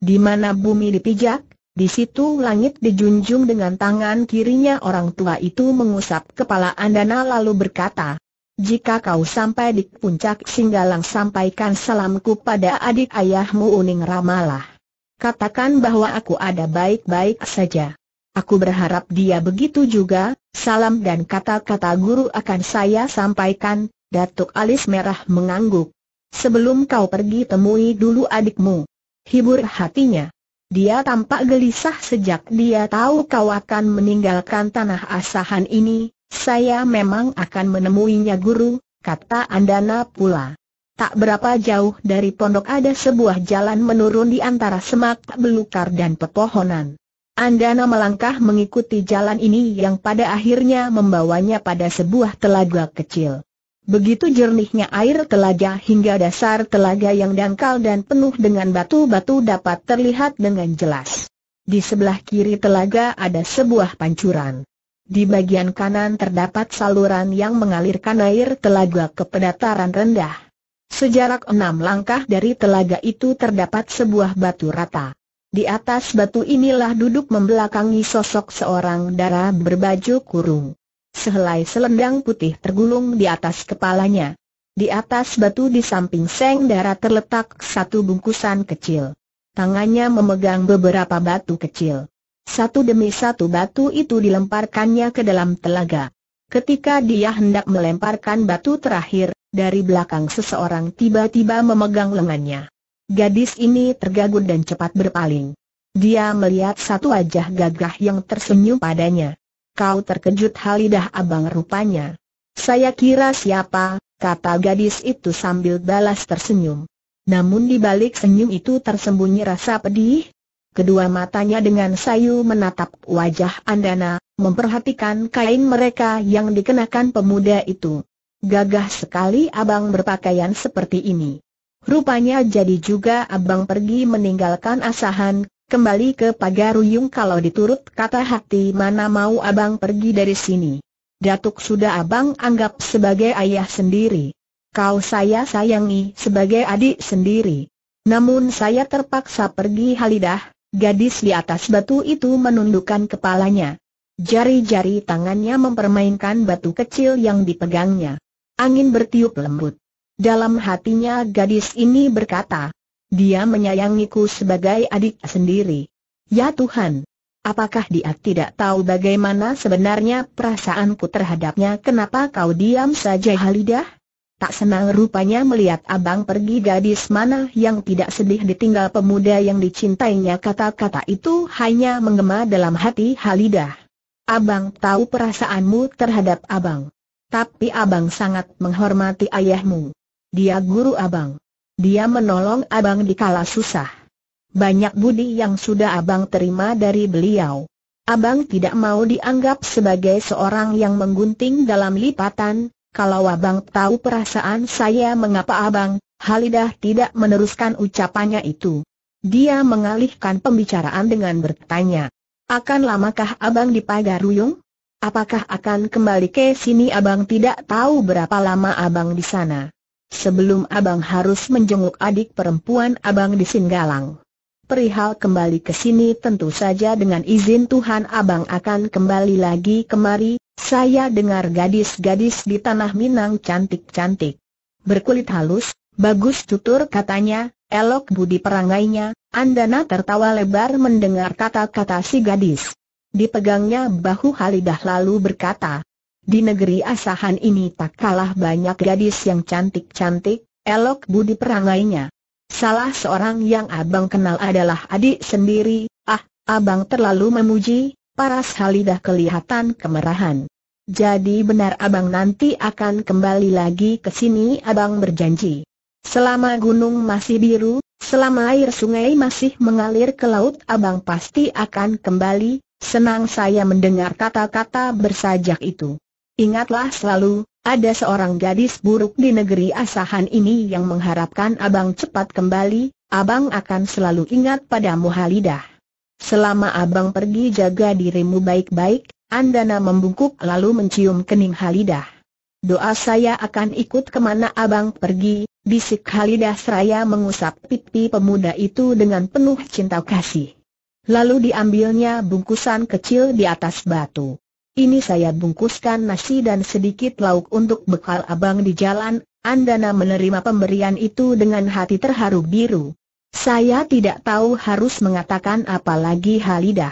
Di mana bumi dipijak, di situ langit dijunjung dengan tangan kirinya orang tua itu mengusap kepala Andana lalu berkata, jika kau sampai di puncak Singgalang sampaikan salamku pada adik ayahmu Uning Ramalah. Katakan bahwa aku ada baik-baik saja. Aku berharap dia begitu juga, salam dan kata-kata guru akan saya sampaikan, Datuk Alis Merah mengangguk. Sebelum kau pergi temui dulu adikmu. Hibur hatinya. Dia tampak gelisah sejak dia tahu kau akan meninggalkan tanah asahan ini, saya memang akan menemuinya guru, kata Andana pula. Tak berapa jauh dari pondok ada sebuah jalan menurun di antara semak belukar dan pepohonan. Andana melangkah mengikuti jalan ini yang pada akhirnya membawanya pada sebuah telaga kecil. Begitu jernihnya air telaga hingga dasar telaga yang dangkal dan penuh dengan batu-batu dapat terlihat dengan jelas. Di sebelah kiri telaga ada sebuah pancuran. Di bagian kanan terdapat saluran yang mengalirkan air telaga ke pedataran rendah. Sejarak enam langkah dari telaga itu terdapat sebuah batu rata. Di atas batu inilah duduk membelakangi sosok seorang darah berbaju kurung. Sehelai selendang putih tergulung di atas kepalanya. Di atas batu di samping Seng Dara terletak satu bungkusan kecil. Tangannya memegang beberapa batu kecil. Satu demi satu batu itu dilemparkannya ke dalam telaga. Ketika dia hendak melemparkan batu terakhir, dari belakang seseorang tiba-tiba memegang lengannya. Gadis ini tergagun dan cepat berpaling. Dia melihat satu wajah gagah yang tersenyum padanya. Kau terkejut halidah abang rupanya. Saya kira siapa, kata gadis itu sambil balas tersenyum. Namun di balik senyum itu tersembunyi rasa pedih, Kedua matanya dengan sayu menatap wajah Andana, memperhatikan kain mereka yang dikenakan pemuda itu. Gagah sekali abang berpakaian seperti ini. Rupanya jadi juga abang pergi meninggalkan asahan, kembali ke Pagaruyung kalau diturut kata hati mana mau abang pergi dari sini. Datuk sudah abang anggap sebagai ayah sendiri. Kau saya sayangi sebagai adik sendiri. Namun saya terpaksa pergi Halidah, Gadis di atas batu itu menundukkan kepalanya. Jari-jari tangannya mempermainkan batu kecil yang dipegangnya. Angin bertiup lembut. Dalam hatinya gadis ini berkata, dia menyayangiku sebagai adik sendiri. Ya Tuhan, apakah dia tidak tahu bagaimana sebenarnya perasaanku terhadapnya? Kenapa kau diam saja Halidah? Tak senang rupanya melihat abang pergi gadis mana yang tidak sedih ditinggal pemuda yang dicintainya kata-kata itu hanya menggema dalam hati Halidah. Abang tahu perasaanmu terhadap abang. Tapi abang sangat menghormati ayahmu. Dia guru abang. Dia menolong abang di kala susah. Banyak budi yang sudah abang terima dari beliau. Abang tidak mau dianggap sebagai seorang yang menggunting dalam lipatan, kalau abang tahu perasaan saya mengapa abang, Halidah tidak meneruskan ucapannya itu. Dia mengalihkan pembicaraan dengan bertanya. Akan lamakah abang di pagar Ruyung? Apakah akan kembali ke sini abang tidak tahu berapa lama abang di sana? Sebelum abang harus menjenguk adik perempuan abang di Singgalang. Perihal kembali ke sini tentu saja dengan izin Tuhan Abang akan kembali lagi kemari, saya dengar gadis-gadis di Tanah Minang cantik-cantik. Berkulit halus, bagus tutur katanya, elok budi perangainya, Andana tertawa lebar mendengar kata-kata si gadis. Dipegangnya bahu Halidah lalu berkata, di negeri asahan ini tak kalah banyak gadis yang cantik-cantik, elok budi perangainya salah seorang yang abang kenal adalah adik sendiri, ah, abang terlalu memuji, paras Halidah kelihatan kemerahan. Jadi benar abang nanti akan kembali lagi ke sini abang berjanji. Selama gunung masih biru, selama air sungai masih mengalir ke laut abang pasti akan kembali, senang saya mendengar kata-kata bersajak itu. Ingatlah selalu, ada seorang gadis buruk di negeri asahan ini yang mengharapkan abang cepat kembali, abang akan selalu ingat padamu Halidah. Selama abang pergi jaga dirimu baik-baik, Andana membungkuk lalu mencium kening Halidah. Doa saya akan ikut kemana abang pergi, bisik Halidah seraya mengusap pipi pemuda itu dengan penuh cinta kasih. Lalu diambilnya bungkusan kecil di atas batu. Ini saya bungkuskan nasi dan sedikit lauk untuk bekal abang di jalan, Andana menerima pemberian itu dengan hati terharu biru. Saya tidak tahu harus mengatakan apa lagi Halidah.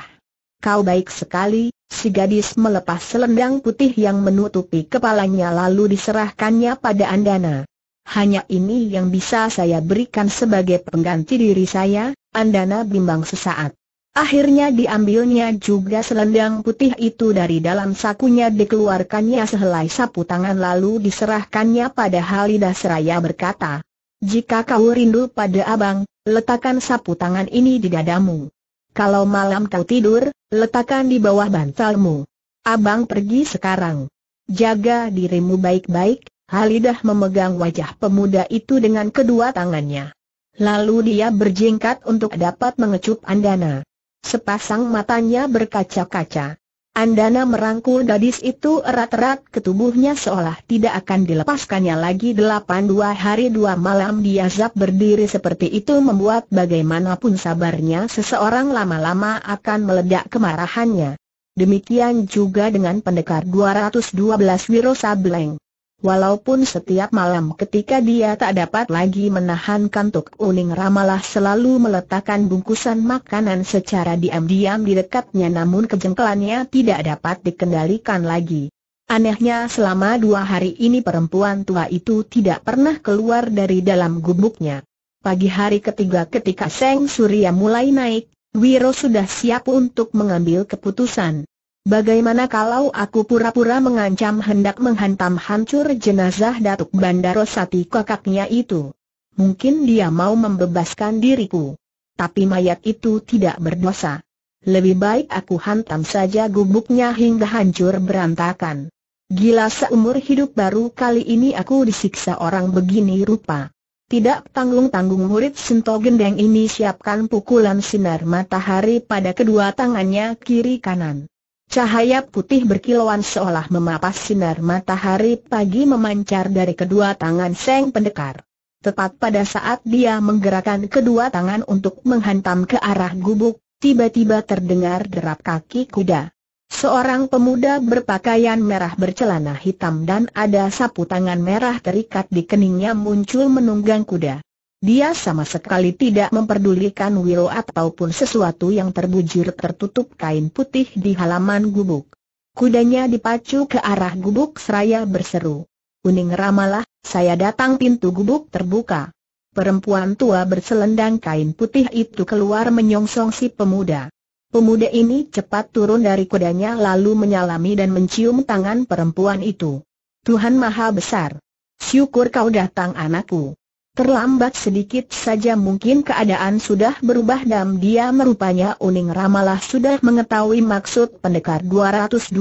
Kau baik sekali, si gadis melepas selendang putih yang menutupi kepalanya lalu diserahkannya pada Andana. Hanya ini yang bisa saya berikan sebagai pengganti diri saya, Andana bimbang sesaat. Akhirnya diambilnya juga selendang putih itu dari dalam sakunya dikeluarkannya sehelai sapu tangan lalu diserahkannya pada Halidah Seraya berkata, Jika kau rindu pada abang, letakkan sapu tangan ini di dadamu. Kalau malam kau tidur, letakkan di bawah bantalmu. Abang pergi sekarang. Jaga dirimu baik-baik, Halidah memegang wajah pemuda itu dengan kedua tangannya. Lalu dia berjingkat untuk dapat mengecup andana. Sepasang matanya berkaca-kaca. Andana merangkul gadis itu erat-erat ke tubuhnya seolah tidak akan dilepaskannya lagi delapan dua hari dua malam dia zap berdiri seperti itu membuat bagaimanapun sabarnya seseorang lama-lama akan meledak kemarahannya. Demikian juga dengan pendekar 212 Wiro Sableng. Walaupun setiap malam ketika dia tak dapat lagi menahan kantuk uning ramalah selalu meletakkan bungkusan makanan secara diam-diam di dekatnya namun kejengkelannya tidak dapat dikendalikan lagi. Anehnya selama dua hari ini perempuan tua itu tidak pernah keluar dari dalam gubuknya. Pagi hari ketiga ketika Seng Surya mulai naik, Wiro sudah siap untuk mengambil keputusan. Bagaimana kalau aku pura-pura mengancam hendak menghantam hancur jenazah Datuk Bandarosati kakaknya itu? Mungkin dia mau membebaskan diriku. Tapi mayat itu tidak berdosa. Lebih baik aku hantam saja gubuknya hingga hancur berantakan. Gila seumur hidup baru kali ini aku disiksa orang begini rupa. Tidak tanggung-tanggung murid Sinto Gendeng ini siapkan pukulan sinar matahari pada kedua tangannya kiri kanan. Cahaya putih berkilauan seolah memapas sinar matahari pagi memancar dari kedua tangan Seng Pendekar. Tepat pada saat dia menggerakkan kedua tangan untuk menghantam ke arah gubuk, tiba-tiba terdengar derap kaki kuda. Seorang pemuda berpakaian merah bercelana hitam dan ada sapu tangan merah terikat di keningnya muncul menunggang kuda. Dia sama sekali tidak memperdulikan Wiro ataupun sesuatu yang terbujur tertutup kain putih di halaman gubuk. Kudanya dipacu ke arah gubuk seraya berseru. Kuning ramalah, saya datang pintu gubuk terbuka. Perempuan tua berselendang kain putih itu keluar menyongsong si pemuda. Pemuda ini cepat turun dari kudanya lalu menyalami dan mencium tangan perempuan itu. Tuhan Maha Besar. Syukur kau datang anakku. Terlambat sedikit saja mungkin keadaan sudah berubah dan dia merupanya Uning Ramalah sudah mengetahui maksud pendekar 212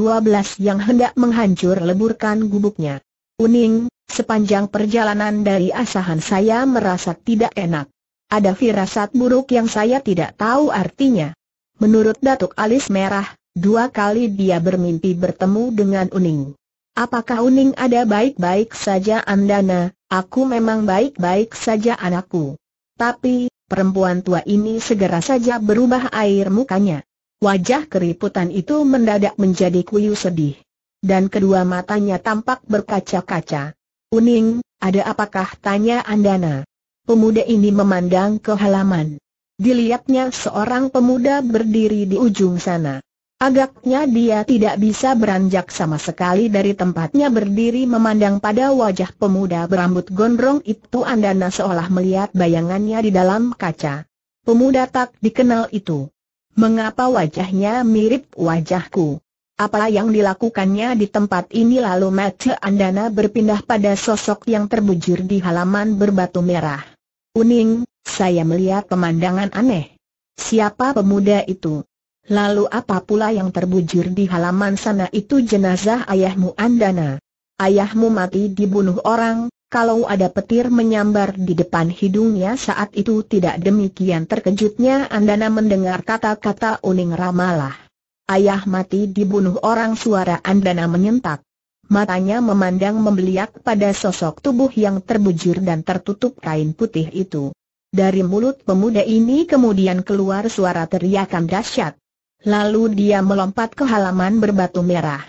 yang hendak menghancur leburkan gubuknya. Uning, sepanjang perjalanan dari asahan saya merasa tidak enak. Ada firasat buruk yang saya tidak tahu artinya. Menurut Datuk Alis Merah, dua kali dia bermimpi bertemu dengan Uning. Apakah Uning ada baik-baik saja Andana, Aku memang baik-baik saja anakku. Tapi, perempuan tua ini segera saja berubah air mukanya. Wajah keriputan itu mendadak menjadi kuyu sedih. Dan kedua matanya tampak berkaca-kaca. Uning, ada apakah tanya Andana? Pemuda ini memandang ke halaman. Dilihatnya seorang pemuda berdiri di ujung sana. Agaknya dia tidak bisa beranjak sama sekali dari tempatnya berdiri memandang pada wajah pemuda berambut gondrong itu Andana seolah melihat bayangannya di dalam kaca. Pemuda tak dikenal itu. Mengapa wajahnya mirip wajahku? Apa yang dilakukannya di tempat ini lalu mata Andana berpindah pada sosok yang terbujur di halaman berbatu merah. Uning, saya melihat pemandangan aneh. Siapa pemuda itu? Lalu apa pula yang terbujur di halaman sana itu jenazah ayahmu Andana? Ayahmu mati dibunuh orang, kalau ada petir menyambar di depan hidungnya saat itu tidak demikian terkejutnya Andana mendengar kata-kata uning ramalah. Ayah mati dibunuh orang suara Andana menyentak. Matanya memandang membeliak pada sosok tubuh yang terbujur dan tertutup kain putih itu. Dari mulut pemuda ini kemudian keluar suara teriakan dahsyat. Lalu dia melompat ke halaman berbatu merah.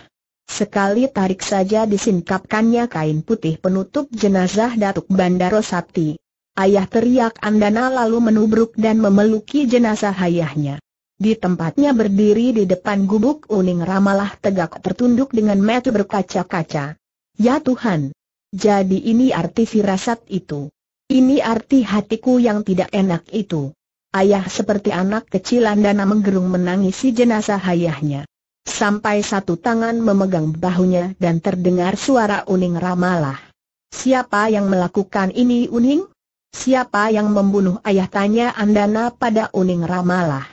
Sekali tarik saja disingkapkannya kain putih penutup jenazah Datuk Bandaro Sakti. Ayah teriak Andana lalu menubruk dan memeluki jenazah ayahnya. Di tempatnya berdiri di depan gubuk uning ramalah tegak tertunduk dengan metu berkaca-kaca. Ya Tuhan! Jadi ini arti firasat itu. Ini arti hatiku yang tidak enak itu. Ayah seperti anak kecil Andana menggerung menangisi jenazah ayahnya. Sampai satu tangan memegang bahunya dan terdengar suara Uning ramalah. Siapa yang melakukan ini Uning? Siapa yang membunuh ayah tanya Andana pada Uning ramalah.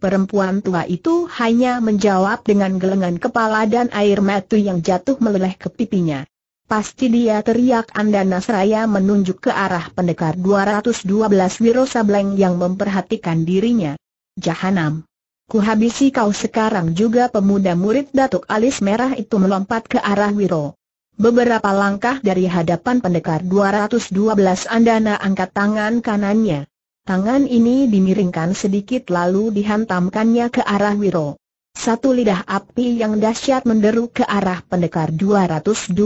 Perempuan tua itu hanya menjawab dengan gelengan kepala dan air mata yang jatuh meleleh ke pipinya. Pasti dia teriak Andana Nasraya menunjuk ke arah pendekar 212 Wiro Sableng yang memperhatikan dirinya. Jahanam. Kuhabisi kau sekarang juga pemuda murid Datuk Alis Merah itu melompat ke arah Wiro. Beberapa langkah dari hadapan pendekar 212 Andana angkat tangan kanannya. Tangan ini dimiringkan sedikit lalu dihantamkannya ke arah Wiro. Satu lidah api yang dahsyat menderu ke arah pendekar 212.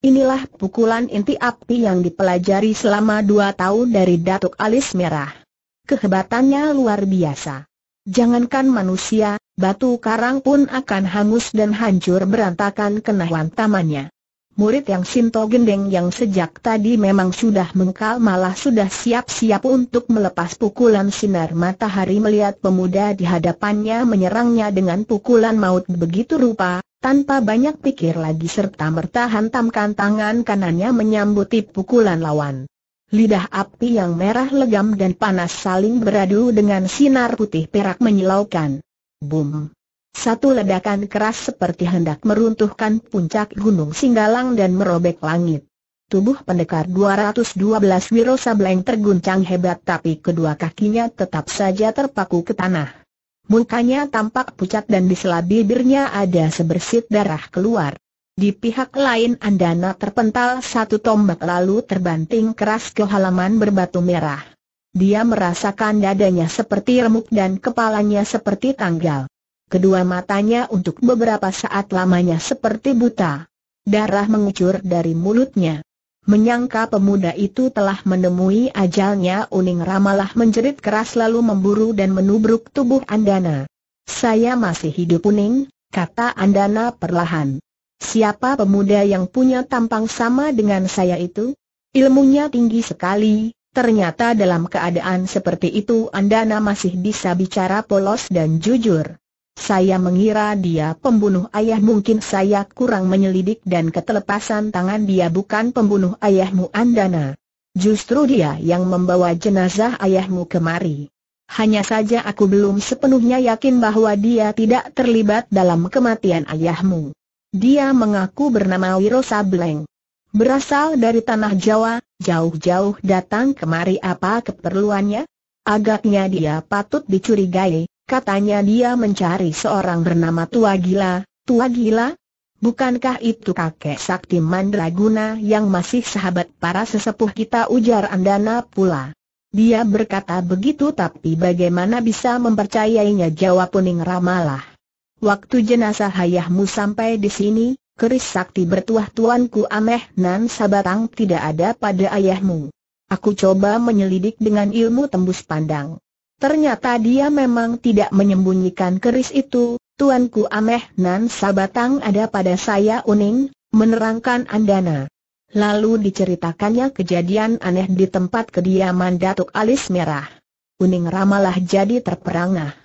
Inilah pukulan inti api yang dipelajari selama dua tahun dari Datuk Alis Merah. Kehebatannya luar biasa. Jangankan manusia, batu karang pun akan hangus dan hancur berantakan kena hantamannya. Murid yang Sinto Gendeng yang sejak tadi memang sudah mengkal malah sudah siap-siap untuk melepas pukulan sinar matahari melihat pemuda di hadapannya menyerangnya dengan pukulan maut begitu rupa, tanpa banyak pikir lagi serta merta hantamkan tangan kanannya menyambuti pukulan lawan. Lidah api yang merah legam dan panas saling beradu dengan sinar putih perak menyilaukan. Boom! Satu ledakan keras seperti hendak meruntuhkan puncak gunung Singgalang dan merobek langit. Tubuh pendekar 212 Wiro Sableng terguncang hebat tapi kedua kakinya tetap saja terpaku ke tanah. Mukanya tampak pucat dan di sela bibirnya ada sebersit darah keluar. Di pihak lain Andana terpental satu tombak lalu terbanting keras ke halaman berbatu merah. Dia merasakan dadanya seperti remuk dan kepalanya seperti tanggal kedua matanya untuk beberapa saat lamanya seperti buta. Darah mengucur dari mulutnya. Menyangka pemuda itu telah menemui ajalnya Uning Ramalah menjerit keras lalu memburu dan menubruk tubuh Andana. Saya masih hidup Uning, kata Andana perlahan. Siapa pemuda yang punya tampang sama dengan saya itu? Ilmunya tinggi sekali, ternyata dalam keadaan seperti itu Andana masih bisa bicara polos dan jujur. Saya mengira dia pembunuh ayah mungkin saya kurang menyelidik dan ketelepasan tangan dia bukan pembunuh ayahmu Andana. Justru dia yang membawa jenazah ayahmu kemari. Hanya saja aku belum sepenuhnya yakin bahwa dia tidak terlibat dalam kematian ayahmu. Dia mengaku bernama Wiro Sableng. Berasal dari tanah Jawa, jauh-jauh datang kemari apa keperluannya? Agaknya dia patut dicurigai. Katanya dia mencari seorang bernama Tua Gila, Tua Gila? Bukankah itu kakek sakti Mandraguna yang masih sahabat para sesepuh kita ujar Andana pula. Dia berkata begitu tapi bagaimana bisa mempercayainya jawab Puning Ramalah. Waktu jenazah ayahmu sampai di sini, keris sakti bertuah tuanku ameh nan sabatang tidak ada pada ayahmu. Aku coba menyelidik dengan ilmu tembus pandang. Ternyata dia memang tidak menyembunyikan keris itu, Tuanku Ameh Nan Sabatang ada pada saya Uning, menerangkan Andana. Lalu diceritakannya kejadian aneh di tempat kediaman Datuk Alis Merah. Uning ramalah jadi terperangah.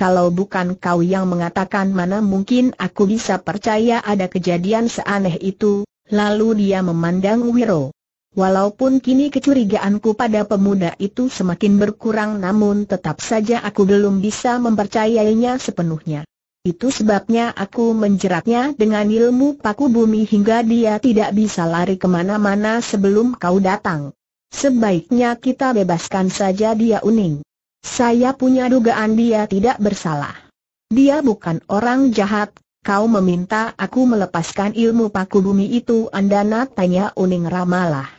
Kalau bukan kau yang mengatakan mana mungkin aku bisa percaya ada kejadian seaneh itu, lalu dia memandang Wiro. Walaupun kini kecurigaanku pada pemuda itu semakin berkurang namun tetap saja aku belum bisa mempercayainya sepenuhnya. Itu sebabnya aku menjeratnya dengan ilmu paku bumi hingga dia tidak bisa lari kemana-mana sebelum kau datang. Sebaiknya kita bebaskan saja dia uning. Saya punya dugaan dia tidak bersalah. Dia bukan orang jahat, kau meminta aku melepaskan ilmu paku bumi itu Andana tanya uning ramalah.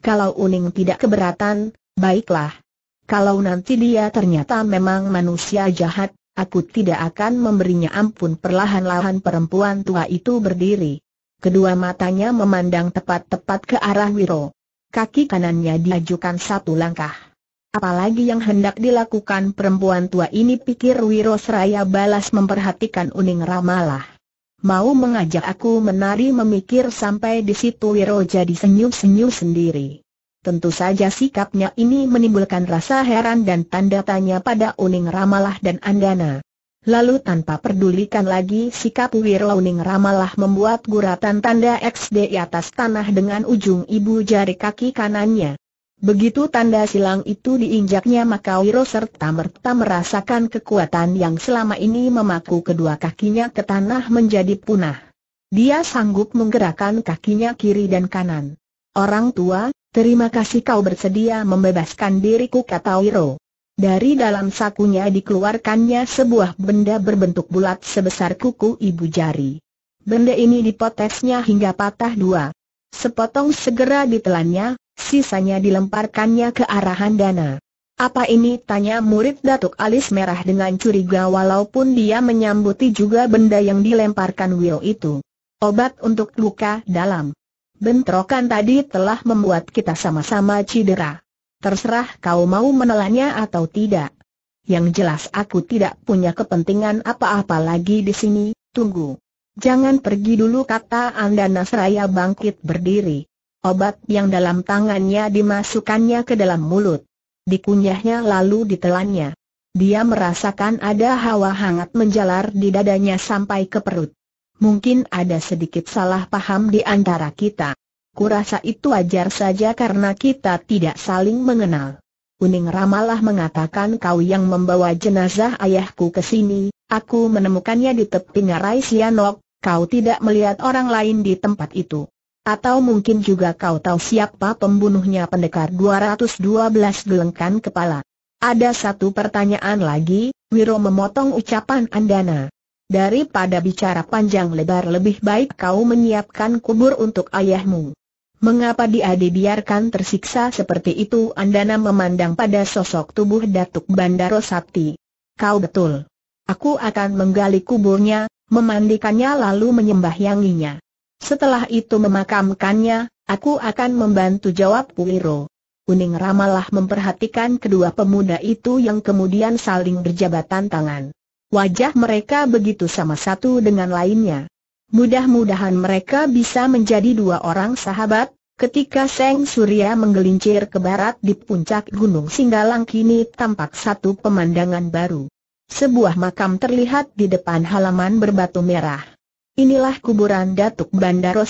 Kalau Uning tidak keberatan, baiklah. Kalau nanti dia ternyata memang manusia jahat, aku tidak akan memberinya ampun perlahan-lahan perempuan tua itu berdiri. Kedua matanya memandang tepat-tepat ke arah Wiro. Kaki kanannya diajukan satu langkah. Apalagi yang hendak dilakukan perempuan tua ini pikir Wiro seraya balas memperhatikan Uning Ramalah mau mengajak aku menari memikir sampai di situ Wiro jadi senyum-senyum sendiri. Tentu saja sikapnya ini menimbulkan rasa heran dan tanda tanya pada Uning Ramalah dan Andana. Lalu tanpa pedulikan lagi sikap Wiro Uning Ramalah membuat guratan tanda X di atas tanah dengan ujung ibu jari kaki kanannya. Begitu tanda silang itu diinjaknya maka Wiro serta merta merasakan kekuatan yang selama ini memaku kedua kakinya ke tanah menjadi punah. Dia sanggup menggerakkan kakinya kiri dan kanan. Orang tua, terima kasih kau bersedia membebaskan diriku kata Wiro. Dari dalam sakunya dikeluarkannya sebuah benda berbentuk bulat sebesar kuku ibu jari. Benda ini dipotesnya hingga patah dua. Sepotong segera ditelannya, sisanya dilemparkannya ke arahan dana. Apa ini? tanya murid Datuk Alis Merah dengan curiga walaupun dia menyambuti juga benda yang dilemparkan Will itu. Obat untuk luka dalam. Bentrokan tadi telah membuat kita sama-sama cedera. Terserah kau mau menelannya atau tidak. Yang jelas aku tidak punya kepentingan apa-apa lagi di sini, tunggu. Jangan pergi dulu kata Andana seraya bangkit berdiri. Obat yang dalam tangannya dimasukkannya ke dalam mulut. Dikunyahnya lalu ditelannya. Dia merasakan ada hawa hangat menjalar di dadanya sampai ke perut. Mungkin ada sedikit salah paham di antara kita. Kurasa itu wajar saja karena kita tidak saling mengenal. Kuning Ramalah mengatakan kau yang membawa jenazah ayahku ke sini, aku menemukannya di tepi ngarai Sianok, kau tidak melihat orang lain di tempat itu. Atau mungkin juga kau tahu siapa pembunuhnya pendekar 212 gelengkan kepala. Ada satu pertanyaan lagi, Wiro memotong ucapan Andana. Daripada bicara panjang lebar lebih baik kau menyiapkan kubur untuk ayahmu. Mengapa dia dibiarkan tersiksa seperti itu Andana memandang pada sosok tubuh Datuk Bandaro Sakti. Kau betul. Aku akan menggali kuburnya, memandikannya lalu menyembah yanginya. Setelah itu memakamkannya, aku akan membantu jawab Puiro. Kuning ramalah memperhatikan kedua pemuda itu yang kemudian saling berjabatan tangan. Wajah mereka begitu sama satu dengan lainnya. Mudah-mudahan mereka bisa menjadi dua orang sahabat, Ketika Seng Surya menggelincir ke barat di puncak Gunung Singgalang kini tampak satu pemandangan baru. Sebuah makam terlihat di depan halaman berbatu merah. Inilah kuburan Datuk Bandaro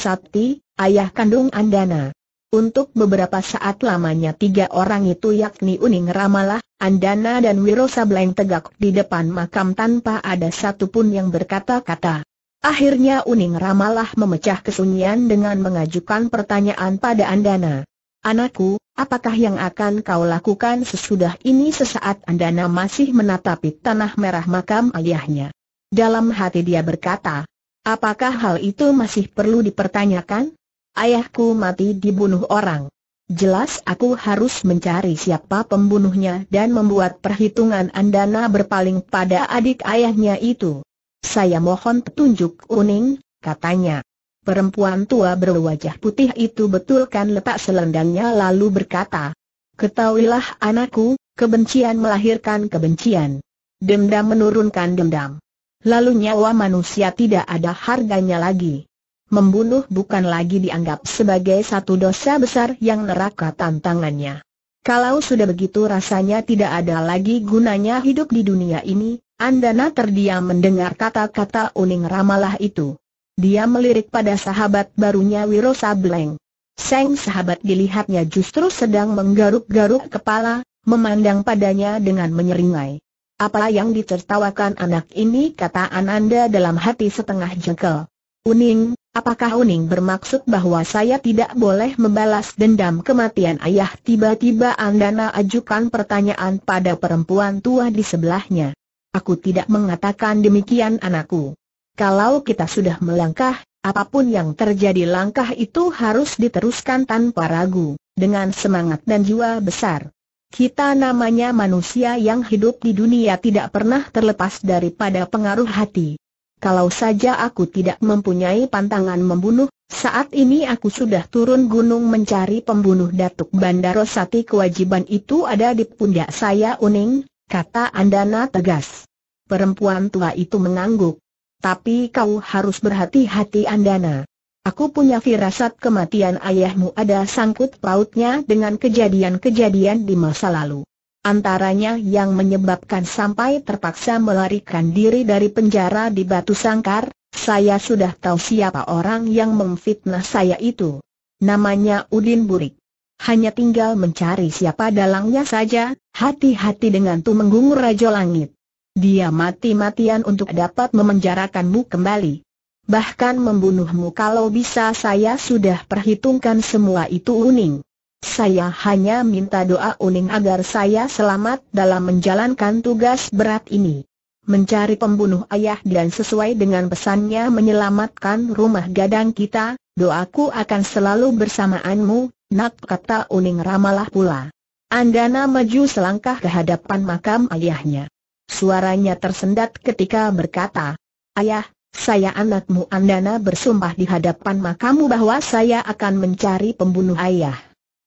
ayah kandung Andana. Untuk beberapa saat lamanya tiga orang itu yakni Uning Ramalah, Andana dan Wiro Sableng tegak di depan makam tanpa ada satupun yang berkata-kata. Akhirnya Uning Ramalah memecah kesunyian dengan mengajukan pertanyaan pada Andana. Anakku, apakah yang akan kau lakukan sesudah ini sesaat Andana masih menatapi tanah merah makam ayahnya? Dalam hati dia berkata, Apakah hal itu masih perlu dipertanyakan? Ayahku mati dibunuh orang. Jelas aku harus mencari siapa pembunuhnya dan membuat perhitungan Andana berpaling pada adik ayahnya itu. Saya mohon petunjuk Uning, katanya. Perempuan tua berwajah putih itu betulkan letak selendangnya lalu berkata, Ketahuilah anakku, kebencian melahirkan kebencian. Dendam menurunkan dendam. Lalu nyawa manusia tidak ada harganya lagi. Membunuh bukan lagi dianggap sebagai satu dosa besar yang neraka tantangannya. Kalau sudah begitu rasanya tidak ada lagi gunanya hidup di dunia ini, Andana terdiam mendengar kata-kata uning ramalah itu. Dia melirik pada sahabat barunya Wiro Sableng. Seng sahabat dilihatnya justru sedang menggaruk-garuk kepala, memandang padanya dengan menyeringai. Apa yang ditertawakan anak ini kata Ananda dalam hati setengah jengkel. Uning, apakah Uning bermaksud bahwa saya tidak boleh membalas dendam kematian ayah? Tiba-tiba Andana ajukan pertanyaan pada perempuan tua di sebelahnya. Aku tidak mengatakan demikian anakku. Kalau kita sudah melangkah, apapun yang terjadi langkah itu harus diteruskan tanpa ragu, dengan semangat dan jiwa besar. Kita namanya manusia yang hidup di dunia tidak pernah terlepas daripada pengaruh hati. Kalau saja aku tidak mempunyai pantangan membunuh, saat ini aku sudah turun gunung mencari pembunuh Datuk Bandarosati kewajiban itu ada di pundak saya Uning, kata Andana tegas. Perempuan tua itu mengangguk. Tapi kau harus berhati-hati Andana. Aku punya firasat kematian ayahmu ada sangkut pautnya dengan kejadian-kejadian di masa lalu. Antaranya yang menyebabkan sampai terpaksa melarikan diri dari penjara di Batu Sangkar, saya sudah tahu siapa orang yang memfitnah saya itu. Namanya Udin Burik. Hanya tinggal mencari siapa dalangnya saja, hati-hati dengan Tumenggung Raja Langit. Dia mati-matian untuk dapat memenjarakanmu kembali bahkan membunuhmu kalau bisa saya sudah perhitungkan semua itu Uning. Saya hanya minta doa Uning agar saya selamat dalam menjalankan tugas berat ini. Mencari pembunuh ayah dan sesuai dengan pesannya menyelamatkan rumah gadang kita, doaku akan selalu bersamaanmu, nak kata Uning ramalah pula. Andana maju selangkah ke hadapan makam ayahnya. Suaranya tersendat ketika berkata, Ayah, saya anakmu Andana bersumpah di hadapan makamu bahwa saya akan mencari pembunuh ayah.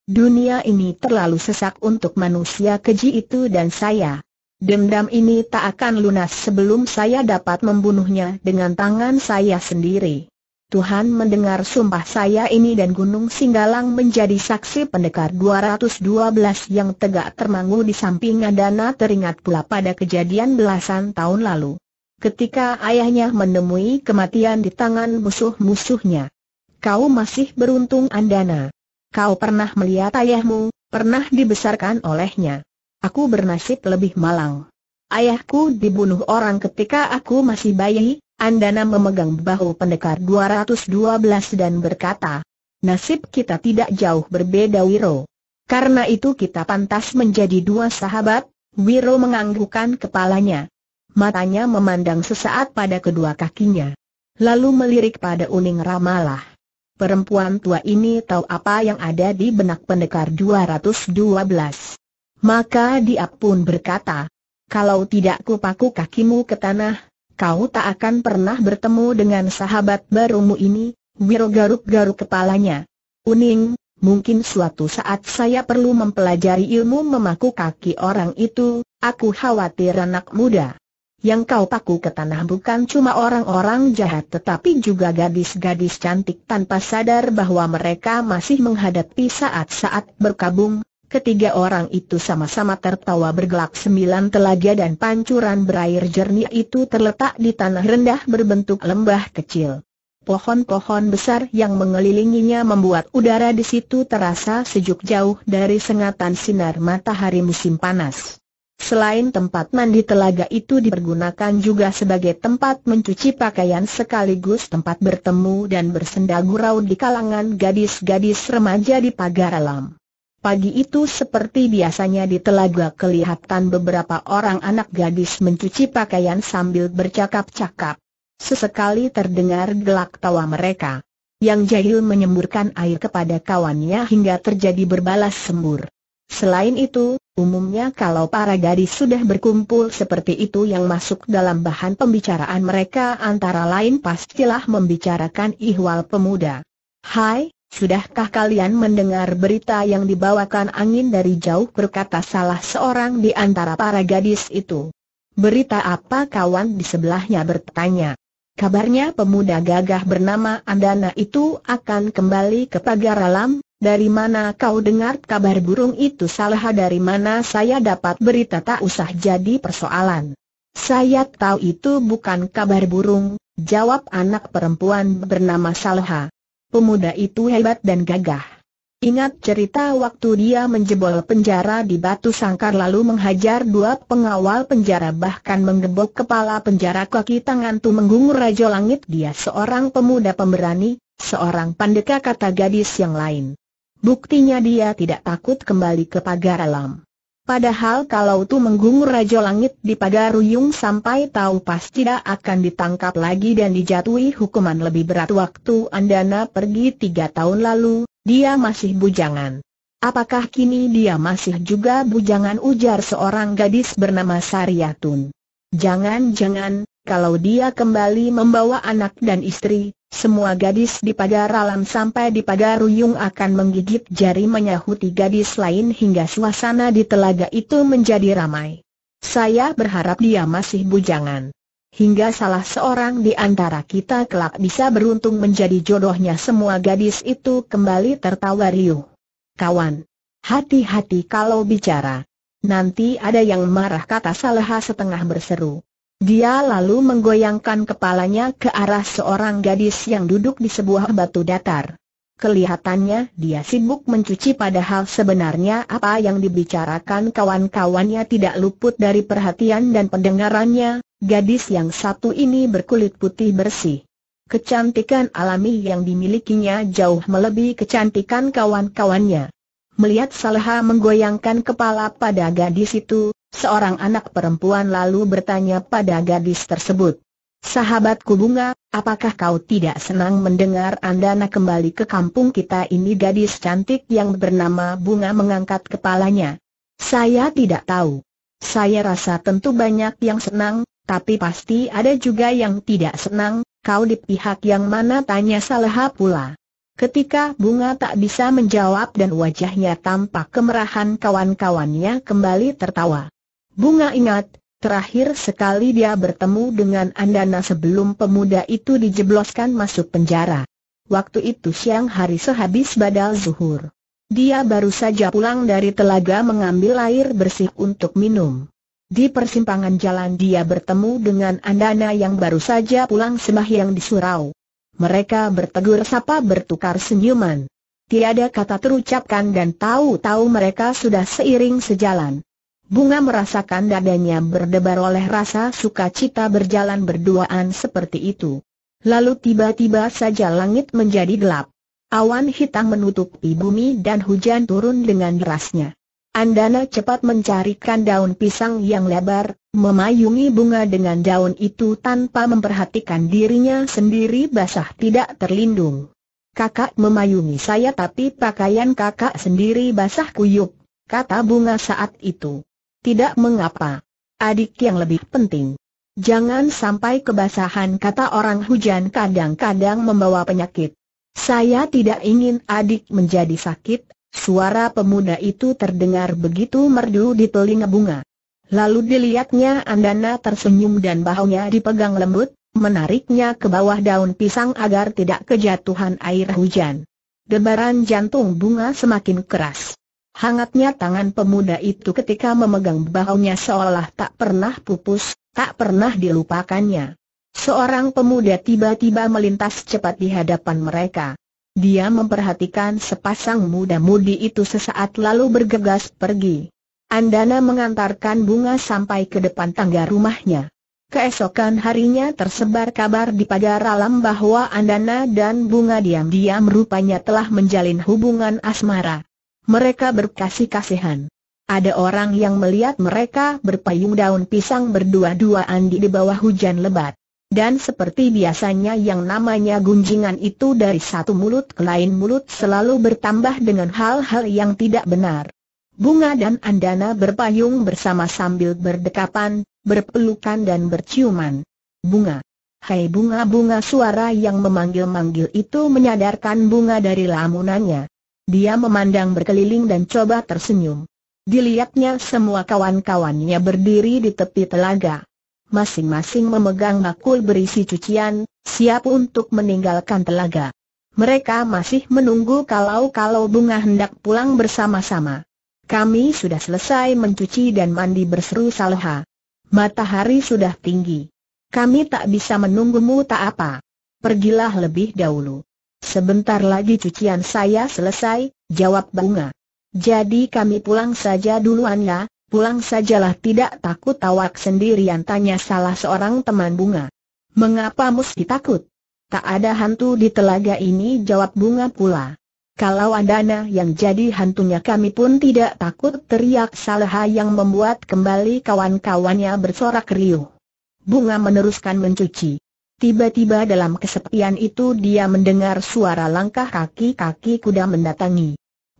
Dunia ini terlalu sesak untuk manusia keji itu dan saya. Dendam ini tak akan lunas sebelum saya dapat membunuhnya dengan tangan saya sendiri. Tuhan mendengar sumpah saya ini dan Gunung Singgalang menjadi saksi pendekar 212 yang tegak termangu di samping Andana teringat pula pada kejadian belasan tahun lalu ketika ayahnya menemui kematian di tangan musuh-musuhnya. Kau masih beruntung Andana. Kau pernah melihat ayahmu, pernah dibesarkan olehnya. Aku bernasib lebih malang. Ayahku dibunuh orang ketika aku masih bayi, Andana memegang bahu pendekar 212 dan berkata, Nasib kita tidak jauh berbeda Wiro. Karena itu kita pantas menjadi dua sahabat, Wiro menganggukkan kepalanya matanya memandang sesaat pada kedua kakinya. Lalu melirik pada Uning Ramalah. Perempuan tua ini tahu apa yang ada di benak pendekar 212. Maka dia pun berkata, kalau tidak kupaku kakimu ke tanah, kau tak akan pernah bertemu dengan sahabat barumu ini, Wiro garuk-garuk kepalanya. Uning, Mungkin suatu saat saya perlu mempelajari ilmu memaku kaki orang itu, aku khawatir anak muda. Yang kau paku ke tanah bukan cuma orang-orang jahat tetapi juga gadis-gadis cantik tanpa sadar bahwa mereka masih menghadapi saat-saat berkabung. Ketiga orang itu sama-sama tertawa bergelak sembilan telaga dan pancuran berair jernih itu terletak di tanah rendah berbentuk lembah kecil. Pohon-pohon besar yang mengelilinginya membuat udara di situ terasa sejuk jauh dari sengatan sinar matahari musim panas. Selain tempat mandi telaga itu dipergunakan juga sebagai tempat mencuci pakaian sekaligus tempat bertemu dan bersenda gurau di kalangan gadis-gadis remaja di pagar alam. Pagi itu seperti biasanya di telaga kelihatan beberapa orang anak gadis mencuci pakaian sambil bercakap-cakap. Sesekali terdengar gelak tawa mereka. Yang jahil menyemburkan air kepada kawannya hingga terjadi berbalas sembur. Selain itu, umumnya kalau para gadis sudah berkumpul seperti itu yang masuk dalam bahan pembicaraan mereka antara lain pastilah membicarakan ihwal pemuda. Hai, sudahkah kalian mendengar berita yang dibawakan angin dari jauh berkata salah seorang di antara para gadis itu? Berita apa kawan di sebelahnya bertanya. Kabarnya pemuda gagah bernama Andana itu akan kembali ke pagar alam, dari mana kau dengar kabar burung itu salah dari mana saya dapat berita tak usah jadi persoalan. Saya tahu itu bukan kabar burung, jawab anak perempuan bernama Salha. Pemuda itu hebat dan gagah. Ingat cerita waktu dia menjebol penjara di batu sangkar lalu menghajar dua pengawal penjara bahkan menggebok kepala penjara kaki tangan tu menggungur Rajo Langit dia seorang pemuda pemberani, seorang pandeka kata gadis yang lain. Buktinya dia tidak takut kembali ke pagar alam. Padahal kalau tu menggung Raja Langit di pagar Ruyung sampai tahu pasti tidak akan ditangkap lagi dan dijatuhi hukuman lebih berat waktu Andana pergi tiga tahun lalu, dia masih bujangan. Apakah kini dia masih juga bujangan ujar seorang gadis bernama Sariatun? Jangan-jangan, kalau dia kembali membawa anak dan istri, semua gadis di Pagar Alam sampai di Pagar Ruyung akan menggigit jari menyahuti gadis lain hingga suasana di telaga itu menjadi ramai. Saya berharap dia masih bujangan. Hingga salah seorang di antara kita kelak bisa beruntung menjadi jodohnya semua gadis itu kembali tertawa riuh. Kawan, hati-hati kalau bicara. Nanti ada yang marah kata Saleha setengah berseru. Dia lalu menggoyangkan kepalanya ke arah seorang gadis yang duduk di sebuah batu datar. Kelihatannya dia sibuk mencuci padahal sebenarnya apa yang dibicarakan kawan-kawannya tidak luput dari perhatian dan pendengarannya, gadis yang satu ini berkulit putih bersih. Kecantikan alami yang dimilikinya jauh melebihi kecantikan kawan-kawannya. Melihat Salha menggoyangkan kepala pada gadis itu, seorang anak perempuan lalu bertanya pada gadis tersebut. Sahabatku bunga, apakah kau tidak senang mendengar anda nak kembali ke kampung kita ini gadis cantik yang bernama Bunga mengangkat kepalanya. Saya tidak tahu. Saya rasa tentu banyak yang senang, tapi pasti ada juga yang tidak senang, kau di pihak yang mana tanya salah pula. Ketika bunga tak bisa menjawab dan wajahnya tampak kemerahan kawan-kawannya kembali tertawa. Bunga ingat, terakhir sekali dia bertemu dengan Andana sebelum pemuda itu dijebloskan masuk penjara. Waktu itu siang hari sehabis badal zuhur. Dia baru saja pulang dari telaga mengambil air bersih untuk minum. Di persimpangan jalan dia bertemu dengan Andana yang baru saja pulang sembahyang di surau. Mereka bertegur sapa bertukar senyuman. Tiada kata terucapkan dan tahu-tahu mereka sudah seiring sejalan. Bunga merasakan dadanya berdebar oleh rasa sukacita berjalan berduaan seperti itu. Lalu tiba-tiba saja langit menjadi gelap. Awan hitam menutupi bumi dan hujan turun dengan derasnya. Andana cepat mencarikan daun pisang yang lebar, memayungi bunga dengan daun itu tanpa memperhatikan dirinya sendiri basah tidak terlindung. Kakak memayungi saya tapi pakaian kakak sendiri basah kuyup, kata bunga saat itu. Tidak mengapa. Adik yang lebih penting. Jangan sampai kebasahan kata orang hujan kadang-kadang membawa penyakit. Saya tidak ingin adik menjadi sakit, suara pemuda itu terdengar begitu merdu di telinga bunga. Lalu dilihatnya Andana tersenyum dan bahunya dipegang lembut, menariknya ke bawah daun pisang agar tidak kejatuhan air hujan. Debaran jantung bunga semakin keras. Hangatnya tangan pemuda itu ketika memegang bahunya seolah tak pernah pupus, tak pernah dilupakannya. Seorang pemuda tiba-tiba melintas cepat di hadapan mereka. Dia memperhatikan sepasang muda-mudi itu sesaat lalu bergegas pergi. Andana mengantarkan bunga sampai ke depan tangga rumahnya. Keesokan harinya tersebar kabar di pagar alam bahwa Andana dan Bunga diam-diam rupanya telah menjalin hubungan asmara mereka berkasih kasihan. Ada orang yang melihat mereka berpayung daun pisang berdua-duaan di bawah hujan lebat. Dan seperti biasanya yang namanya gunjingan itu dari satu mulut ke lain mulut selalu bertambah dengan hal-hal yang tidak benar. Bunga dan Andana berpayung bersama sambil berdekapan, berpelukan dan berciuman. Bunga. Hai bunga-bunga suara yang memanggil-manggil itu menyadarkan bunga dari lamunannya. Dia memandang berkeliling dan coba tersenyum. Dilihatnya semua kawan-kawannya berdiri di tepi telaga. Masing-masing memegang bakul berisi cucian, siap untuk meninggalkan telaga. Mereka masih menunggu kalau-kalau bunga hendak pulang bersama-sama. Kami sudah selesai mencuci dan mandi berseru Salha. Matahari sudah tinggi. Kami tak bisa menunggumu tak apa. Pergilah lebih dahulu. Sebentar lagi cucian saya selesai, jawab Bunga. Jadi kami pulang saja duluan ya, pulang sajalah tidak takut tawak sendirian tanya salah seorang teman Bunga. Mengapa mesti takut? Tak ada hantu di telaga ini jawab Bunga pula. Kalau Andana yang jadi hantunya kami pun tidak takut teriak salah yang membuat kembali kawan-kawannya bersorak riuh. Bunga meneruskan mencuci. Tiba-tiba dalam kesepian itu dia mendengar suara langkah kaki-kaki kuda mendatangi.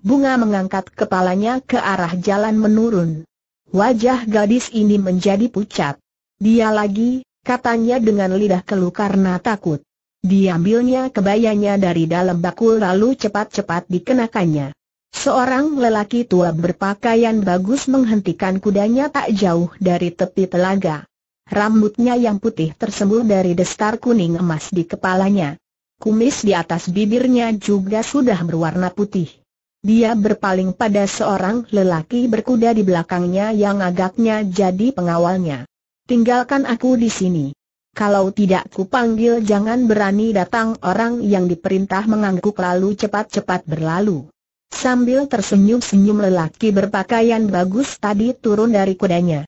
Bunga mengangkat kepalanya ke arah jalan menurun. Wajah gadis ini menjadi pucat. Dia lagi, katanya dengan lidah keluh karena takut. Diambilnya kebayanya dari dalam bakul lalu cepat-cepat dikenakannya. Seorang lelaki tua berpakaian bagus menghentikan kudanya tak jauh dari tepi telaga. Rambutnya yang putih tersembul dari destar kuning emas di kepalanya. Kumis di atas bibirnya juga sudah berwarna putih. Dia berpaling pada seorang lelaki berkuda di belakangnya yang agaknya jadi pengawalnya. Tinggalkan aku di sini. Kalau tidak kupanggil jangan berani datang orang yang diperintah mengangguk lalu cepat-cepat berlalu. Sambil tersenyum-senyum lelaki berpakaian bagus tadi turun dari kudanya.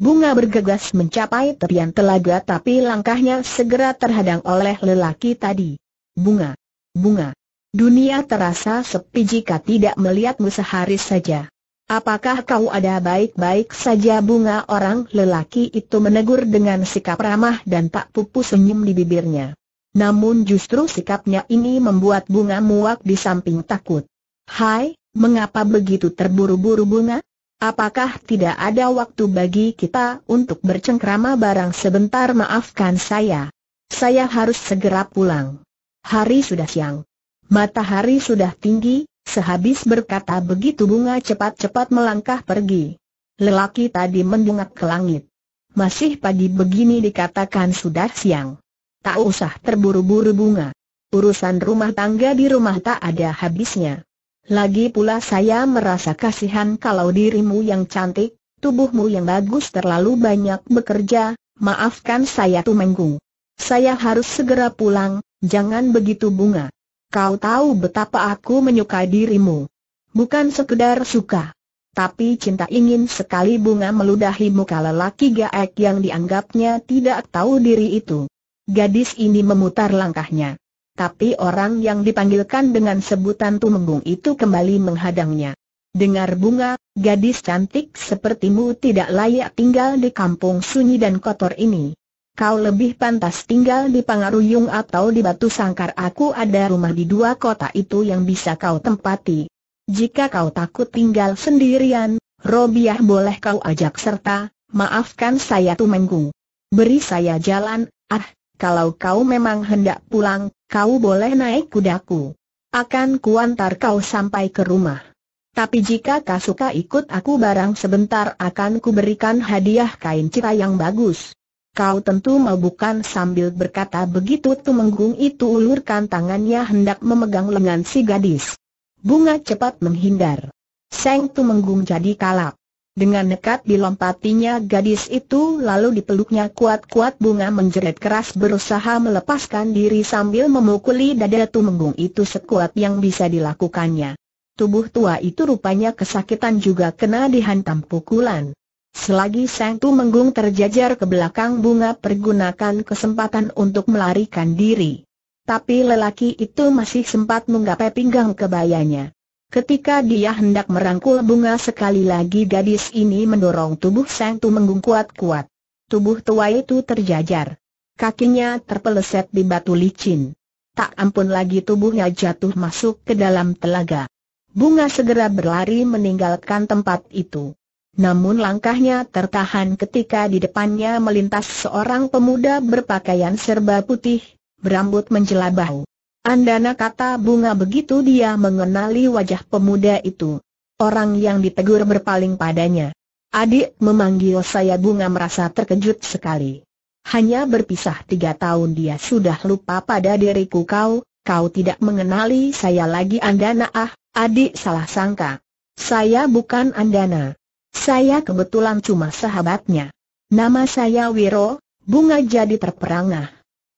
Bunga bergegas mencapai tepian telaga tapi langkahnya segera terhadang oleh lelaki tadi. Bunga. Bunga. Dunia terasa sepi jika tidak melihatmu sehari saja. Apakah kau ada baik-baik saja bunga orang lelaki itu menegur dengan sikap ramah dan tak pupus senyum di bibirnya. Namun justru sikapnya ini membuat bunga muak di samping takut. Hai, mengapa begitu terburu-buru bunga? Apakah tidak ada waktu bagi kita untuk bercengkrama barang sebentar maafkan saya? Saya harus segera pulang. Hari sudah siang. Matahari sudah tinggi, sehabis berkata begitu bunga cepat-cepat melangkah pergi. Lelaki tadi mendungak ke langit. Masih pagi begini dikatakan sudah siang. Tak usah terburu-buru bunga. Urusan rumah tangga di rumah tak ada habisnya. Lagi pula saya merasa kasihan kalau dirimu yang cantik, tubuhmu yang bagus terlalu banyak bekerja, maafkan saya Tumenggung. Saya harus segera pulang, jangan begitu bunga. Kau tahu betapa aku menyukai dirimu. Bukan sekedar suka. Tapi cinta ingin sekali bunga meludahi muka lelaki gaek yang dianggapnya tidak tahu diri itu. Gadis ini memutar langkahnya tapi orang yang dipanggilkan dengan sebutan Tumenggung itu kembali menghadangnya. Dengar bunga, gadis cantik sepertimu tidak layak tinggal di kampung sunyi dan kotor ini. Kau lebih pantas tinggal di Pangaruyung atau di Batu Sangkar aku ada rumah di dua kota itu yang bisa kau tempati. Jika kau takut tinggal sendirian, Robiah boleh kau ajak serta, maafkan saya Tumenggung. Beri saya jalan, ah, kalau kau memang hendak pulang, kau boleh naik kudaku. Akan kuantar kau sampai ke rumah. Tapi jika kau suka ikut aku barang sebentar akan kuberikan hadiah kain cita yang bagus. Kau tentu mau bukan sambil berkata begitu tu menggung itu ulurkan tangannya hendak memegang lengan si gadis. Bunga cepat menghindar. Seng tu menggung jadi kalap. Dengan nekat dilompatinya gadis itu lalu dipeluknya kuat-kuat bunga menjerit keras berusaha melepaskan diri sambil memukuli dada tumenggung itu sekuat yang bisa dilakukannya. Tubuh tua itu rupanya kesakitan juga kena dihantam pukulan. Selagi sang tumenggung terjajar ke belakang bunga pergunakan kesempatan untuk melarikan diri. Tapi lelaki itu masih sempat menggapai pinggang kebayanya. Ketika dia hendak merangkul bunga sekali lagi gadis ini mendorong tubuh Sang menggung kuat-kuat. Tubuh tua itu terjajar. Kakinya terpeleset di batu licin. Tak ampun lagi tubuhnya jatuh masuk ke dalam telaga. Bunga segera berlari meninggalkan tempat itu. Namun langkahnya tertahan ketika di depannya melintas seorang pemuda berpakaian serba putih, berambut menjelabah. Andana kata bunga begitu dia mengenali wajah pemuda itu. Orang yang ditegur berpaling padanya. Adik memanggil saya bunga merasa terkejut sekali. Hanya berpisah tiga tahun dia sudah lupa pada diriku kau, kau tidak mengenali saya lagi Andana ah, adik salah sangka. Saya bukan Andana. Saya kebetulan cuma sahabatnya. Nama saya Wiro, bunga jadi terperangah.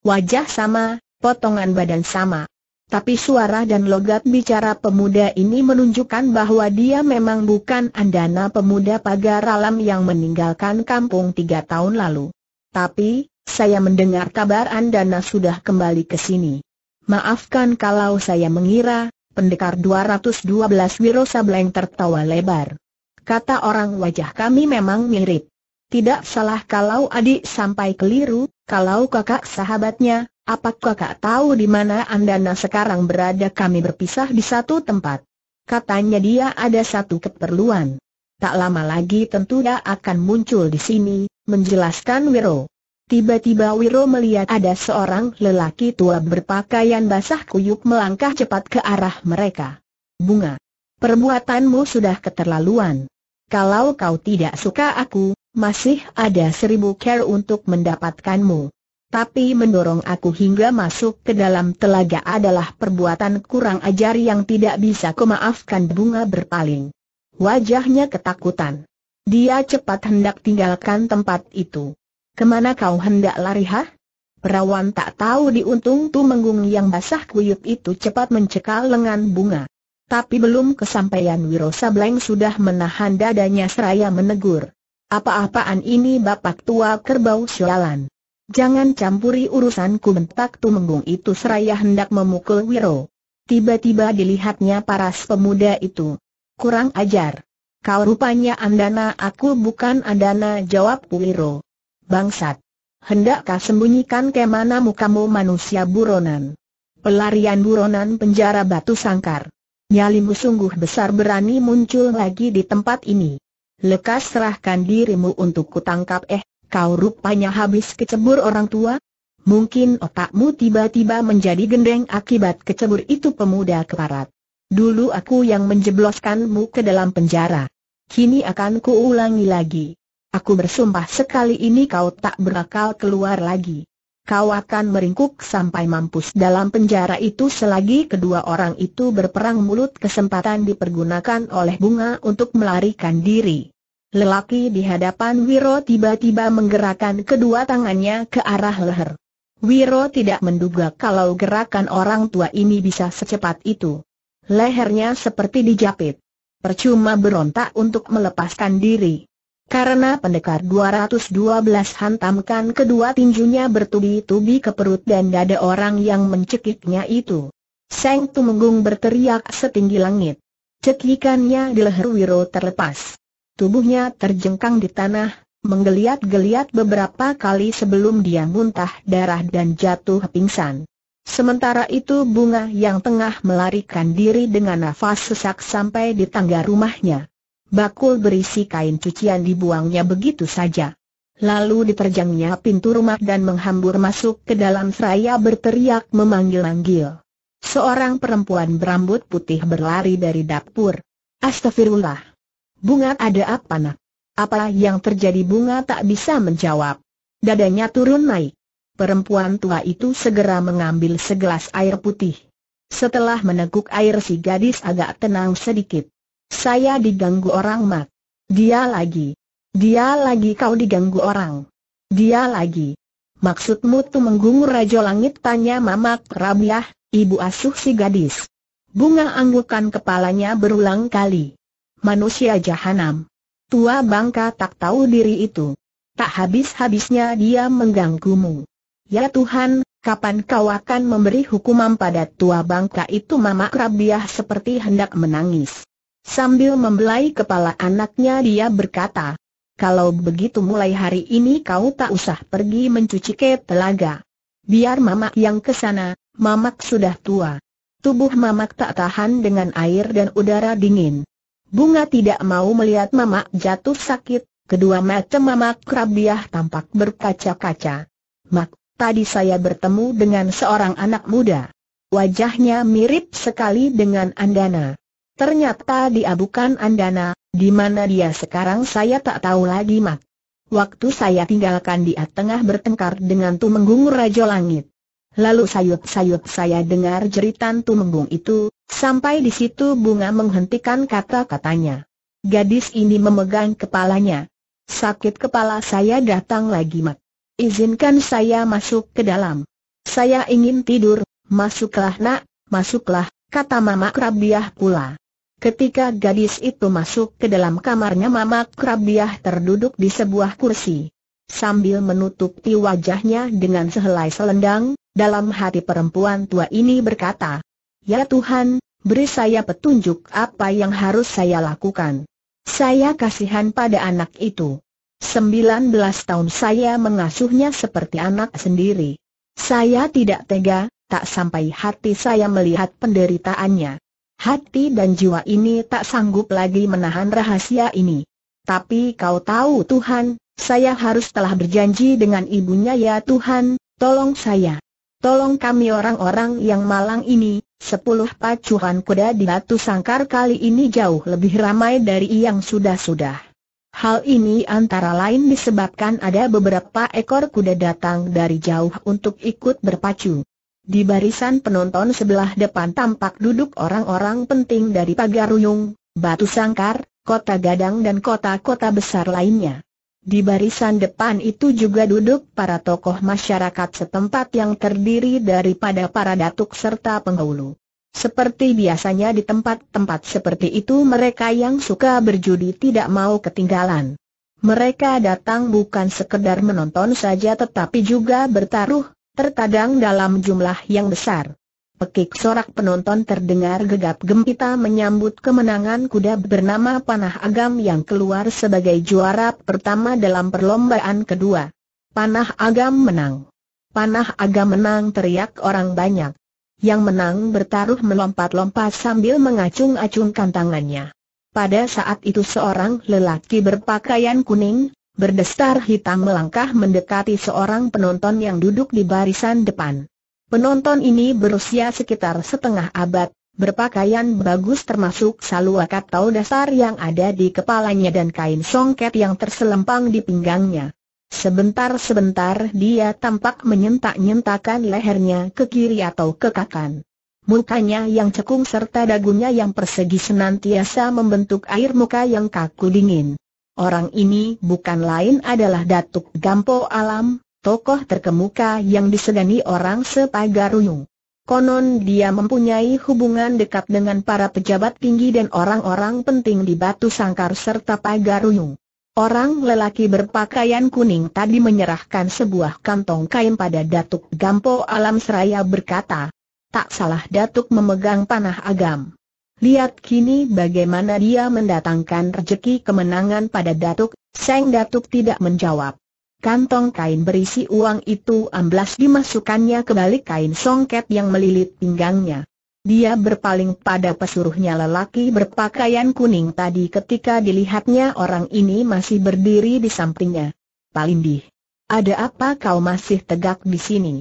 Wajah sama, potongan badan sama. Tapi suara dan logat bicara pemuda ini menunjukkan bahwa dia memang bukan andana pemuda pagar alam yang meninggalkan kampung tiga tahun lalu. Tapi, saya mendengar kabar andana sudah kembali ke sini. Maafkan kalau saya mengira, pendekar 212 Wiro Sableng tertawa lebar. Kata orang wajah kami memang mirip. Tidak salah kalau adik sampai keliru, kalau kakak sahabatnya, Apakah kakak tahu di mana Andana sekarang berada kami berpisah di satu tempat? Katanya dia ada satu keperluan. Tak lama lagi tentu dia akan muncul di sini, menjelaskan Wiro. Tiba-tiba Wiro melihat ada seorang lelaki tua berpakaian basah kuyup melangkah cepat ke arah mereka. Bunga, perbuatanmu sudah keterlaluan. Kalau kau tidak suka aku, masih ada seribu care untuk mendapatkanmu tapi mendorong aku hingga masuk ke dalam telaga adalah perbuatan kurang ajar yang tidak bisa kumaafkan bunga berpaling. Wajahnya ketakutan. Dia cepat hendak tinggalkan tempat itu. Kemana kau hendak lari hah? Perawan tak tahu diuntung tumenggung yang basah kuyup itu cepat mencekal lengan bunga. Tapi belum kesampaian Wiro Sableng sudah menahan dadanya seraya menegur. Apa-apaan ini bapak tua kerbau syualan? Jangan campuri urusanku bentak Tumenggung itu seraya hendak memukul Wiro. Tiba-tiba dilihatnya paras pemuda itu. Kurang ajar. Kau rupanya andana aku bukan andana jawab Wiro. Bangsat. Hendakkah sembunyikan mana mukamu manusia buronan? Pelarian buronan penjara batu sangkar. Nyalimu sungguh besar berani muncul lagi di tempat ini. Lekas serahkan dirimu untuk kutangkap eh kau rupanya habis kecebur orang tua? Mungkin otakmu tiba-tiba menjadi gendeng akibat kecebur itu pemuda keparat. Dulu aku yang menjebloskanmu ke dalam penjara. Kini akan kuulangi lagi. Aku bersumpah sekali ini kau tak berakal keluar lagi. Kau akan meringkuk sampai mampus dalam penjara itu selagi kedua orang itu berperang mulut kesempatan dipergunakan oleh bunga untuk melarikan diri. Lelaki di hadapan Wiro tiba-tiba menggerakkan kedua tangannya ke arah leher. Wiro tidak menduga kalau gerakan orang tua ini bisa secepat itu. Lehernya seperti dijapit. Percuma berontak untuk melepaskan diri. Karena pendekar 212 hantamkan kedua tinjunya bertubi-tubi ke perut dan dada orang yang mencekiknya itu. Seng Tumenggung berteriak setinggi langit. Cekikannya di leher Wiro terlepas. Tubuhnya terjengkang di tanah, menggeliat-geliat beberapa kali sebelum dia muntah darah dan jatuh pingsan. Sementara itu bunga yang tengah melarikan diri dengan nafas sesak sampai di tangga rumahnya. Bakul berisi kain cucian dibuangnya begitu saja. Lalu diterjangnya pintu rumah dan menghambur masuk ke dalam seraya berteriak memanggil-manggil. Seorang perempuan berambut putih berlari dari dapur. Astagfirullah. Bunga ada apa nak? Apa yang terjadi bunga tak bisa menjawab. Dadanya turun naik. Perempuan tua itu segera mengambil segelas air putih. Setelah meneguk air si gadis agak tenang sedikit. Saya diganggu orang mak. Dia lagi. Dia lagi kau diganggu orang. Dia lagi. Maksudmu menggungur Raja Langit tanya Mamak Rabiah, ibu asuh si gadis. Bunga anggukan kepalanya berulang kali manusia jahanam. Tua bangka tak tahu diri itu. Tak habis-habisnya dia mengganggumu. Ya Tuhan, kapan kau akan memberi hukuman pada tua bangka itu Mama Rabiah seperti hendak menangis. Sambil membelai kepala anaknya dia berkata, kalau begitu mulai hari ini kau tak usah pergi mencuci ke telaga. Biar mamak yang kesana. sana, mamak sudah tua. Tubuh mamak tak tahan dengan air dan udara dingin. Bunga tidak mau melihat mamak jatuh sakit, kedua mata mamak Rabiah tampak berkaca-kaca. Mak, tadi saya bertemu dengan seorang anak muda. Wajahnya mirip sekali dengan Andana. Ternyata dia bukan Andana, di mana dia sekarang saya tak tahu lagi mak. Waktu saya tinggalkan dia tengah bertengkar dengan Tumenggung Rajo Langit. Lalu sayut-sayut saya dengar jeritan Tumenggung itu, Sampai di situ bunga menghentikan kata-katanya. Gadis ini memegang kepalanya. Sakit kepala saya datang lagi mak. Izinkan saya masuk ke dalam. Saya ingin tidur, masuklah nak, masuklah, kata Mama Krabiah pula. Ketika gadis itu masuk ke dalam kamarnya Mama Krabiah terduduk di sebuah kursi. Sambil menutupi wajahnya dengan sehelai selendang, dalam hati perempuan tua ini berkata, Ya Tuhan, beri saya petunjuk apa yang harus saya lakukan. Saya kasihan pada anak itu. 19 tahun saya mengasuhnya seperti anak sendiri. Saya tidak tega, tak sampai hati saya melihat penderitaannya. Hati dan jiwa ini tak sanggup lagi menahan rahasia ini. Tapi kau tahu Tuhan, saya harus telah berjanji dengan ibunya ya Tuhan, tolong saya. Tolong kami orang-orang yang malang ini, Sepuluh pacuan kuda di batu sangkar kali ini jauh lebih ramai dari yang sudah-sudah. Hal ini antara lain disebabkan ada beberapa ekor kuda datang dari jauh untuk ikut berpacu. Di barisan penonton sebelah depan tampak duduk orang-orang penting dari Pagaruyung, Batu Sangkar, Kota Gadang dan kota-kota besar lainnya. Di barisan depan itu juga duduk para tokoh masyarakat setempat yang terdiri daripada para datuk serta penghulu. Seperti biasanya di tempat-tempat seperti itu mereka yang suka berjudi tidak mau ketinggalan. Mereka datang bukan sekedar menonton saja tetapi juga bertaruh, terkadang dalam jumlah yang besar. Pekik sorak penonton terdengar gegap gempita menyambut kemenangan kuda bernama Panah Agam yang keluar sebagai juara pertama dalam perlombaan kedua. Panah Agam menang. Panah Agam menang teriak orang banyak. Yang menang bertaruh melompat-lompat sambil mengacung-acungkan tangannya. Pada saat itu seorang lelaki berpakaian kuning, berdestar hitam melangkah mendekati seorang penonton yang duduk di barisan depan. Penonton ini berusia sekitar setengah abad, berpakaian bagus termasuk salua atau dasar yang ada di kepalanya dan kain songket yang terselempang di pinggangnya. Sebentar-sebentar dia tampak menyentak-nyentakan lehernya ke kiri atau ke kanan. Mukanya yang cekung serta dagunya yang persegi senantiasa membentuk air muka yang kaku dingin. Orang ini bukan lain adalah Datuk Gampo Alam, tokoh terkemuka yang disegani orang sepagar uyung. Konon dia mempunyai hubungan dekat dengan para pejabat tinggi dan orang-orang penting di Batu Sangkar serta Pagar uyung. Orang lelaki berpakaian kuning tadi menyerahkan sebuah kantong kain pada Datuk Gampo Alam Seraya berkata, tak salah Datuk memegang panah agam. Lihat kini bagaimana dia mendatangkan rejeki kemenangan pada Datuk, Seng Datuk tidak menjawab. Kantong kain berisi uang itu amblas dimasukkannya ke balik kain songket yang melilit pinggangnya. Dia berpaling pada pesuruhnya lelaki berpakaian kuning tadi ketika dilihatnya orang ini masih berdiri di sampingnya. Palindi, ada apa kau masih tegak di sini?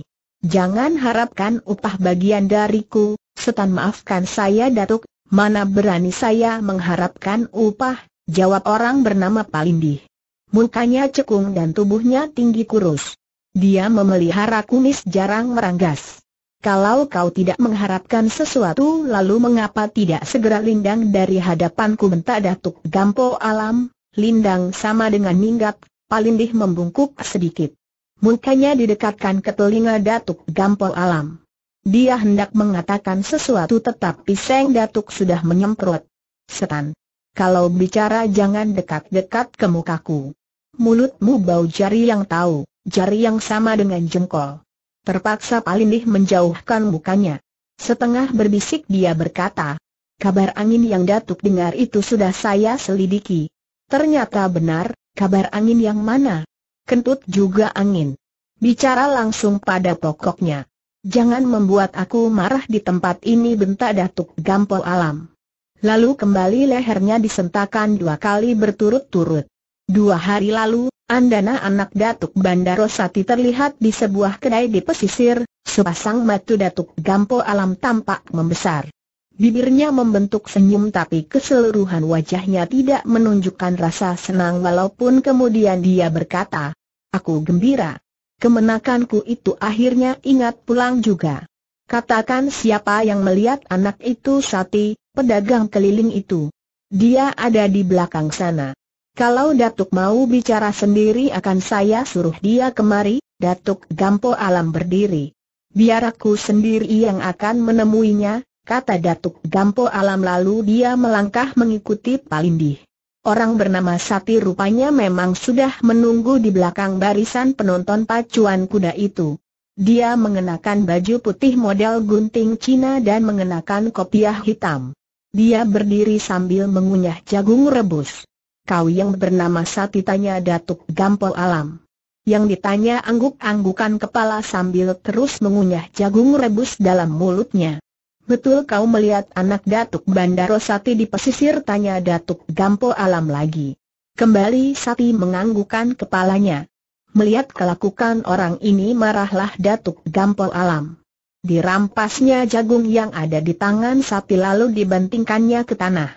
Jangan harapkan upah bagian dariku, setan maafkan saya Datuk, mana berani saya mengharapkan upah, jawab orang bernama Palindi. Mukanya cekung dan tubuhnya tinggi kurus. Dia memelihara kumis jarang meranggas. Kalau kau tidak mengharapkan sesuatu lalu mengapa tidak segera lindang dari hadapanku bentak Datuk Gampo Alam, lindang sama dengan minggat, Palindih membungkuk sedikit. Mukanya didekatkan ke telinga Datuk Gampo Alam. Dia hendak mengatakan sesuatu tetapi Seng Datuk sudah menyemprot. Setan. Kalau bicara jangan dekat-dekat ke mukaku mulutmu bau jari yang tahu, jari yang sama dengan jengkol. Terpaksa Palindih menjauhkan mukanya. Setengah berbisik dia berkata, kabar angin yang datuk dengar itu sudah saya selidiki. Ternyata benar, kabar angin yang mana? Kentut juga angin. Bicara langsung pada pokoknya. Jangan membuat aku marah di tempat ini bentak datuk gampol alam. Lalu kembali lehernya disentakan dua kali berturut-turut. Dua hari lalu, Andana anak Datuk Bandarosati terlihat di sebuah kedai di pesisir, sepasang matu Datuk Gampo Alam tampak membesar. Bibirnya membentuk senyum tapi keseluruhan wajahnya tidak menunjukkan rasa senang walaupun kemudian dia berkata, Aku gembira. Kemenakanku itu akhirnya ingat pulang juga. Katakan siapa yang melihat anak itu Sati, pedagang keliling itu. Dia ada di belakang sana. Kalau Datuk mau bicara sendiri akan saya suruh dia kemari, Datuk Gampo Alam berdiri. Biar aku sendiri yang akan menemuinya, kata Datuk Gampo Alam lalu dia melangkah mengikuti Palindih. Orang bernama Sati rupanya memang sudah menunggu di belakang barisan penonton pacuan kuda itu. Dia mengenakan baju putih model gunting Cina dan mengenakan kopiah hitam. Dia berdiri sambil mengunyah jagung rebus kau yang bernama Sati tanya Datuk Gampol Alam. Yang ditanya angguk-anggukan kepala sambil terus mengunyah jagung rebus dalam mulutnya. Betul kau melihat anak Datuk Bandaro Sati di pesisir tanya Datuk Gampol Alam lagi. Kembali Sati menganggukan kepalanya. Melihat kelakukan orang ini marahlah Datuk Gampol Alam. Dirampasnya jagung yang ada di tangan Sati lalu dibantingkannya ke tanah.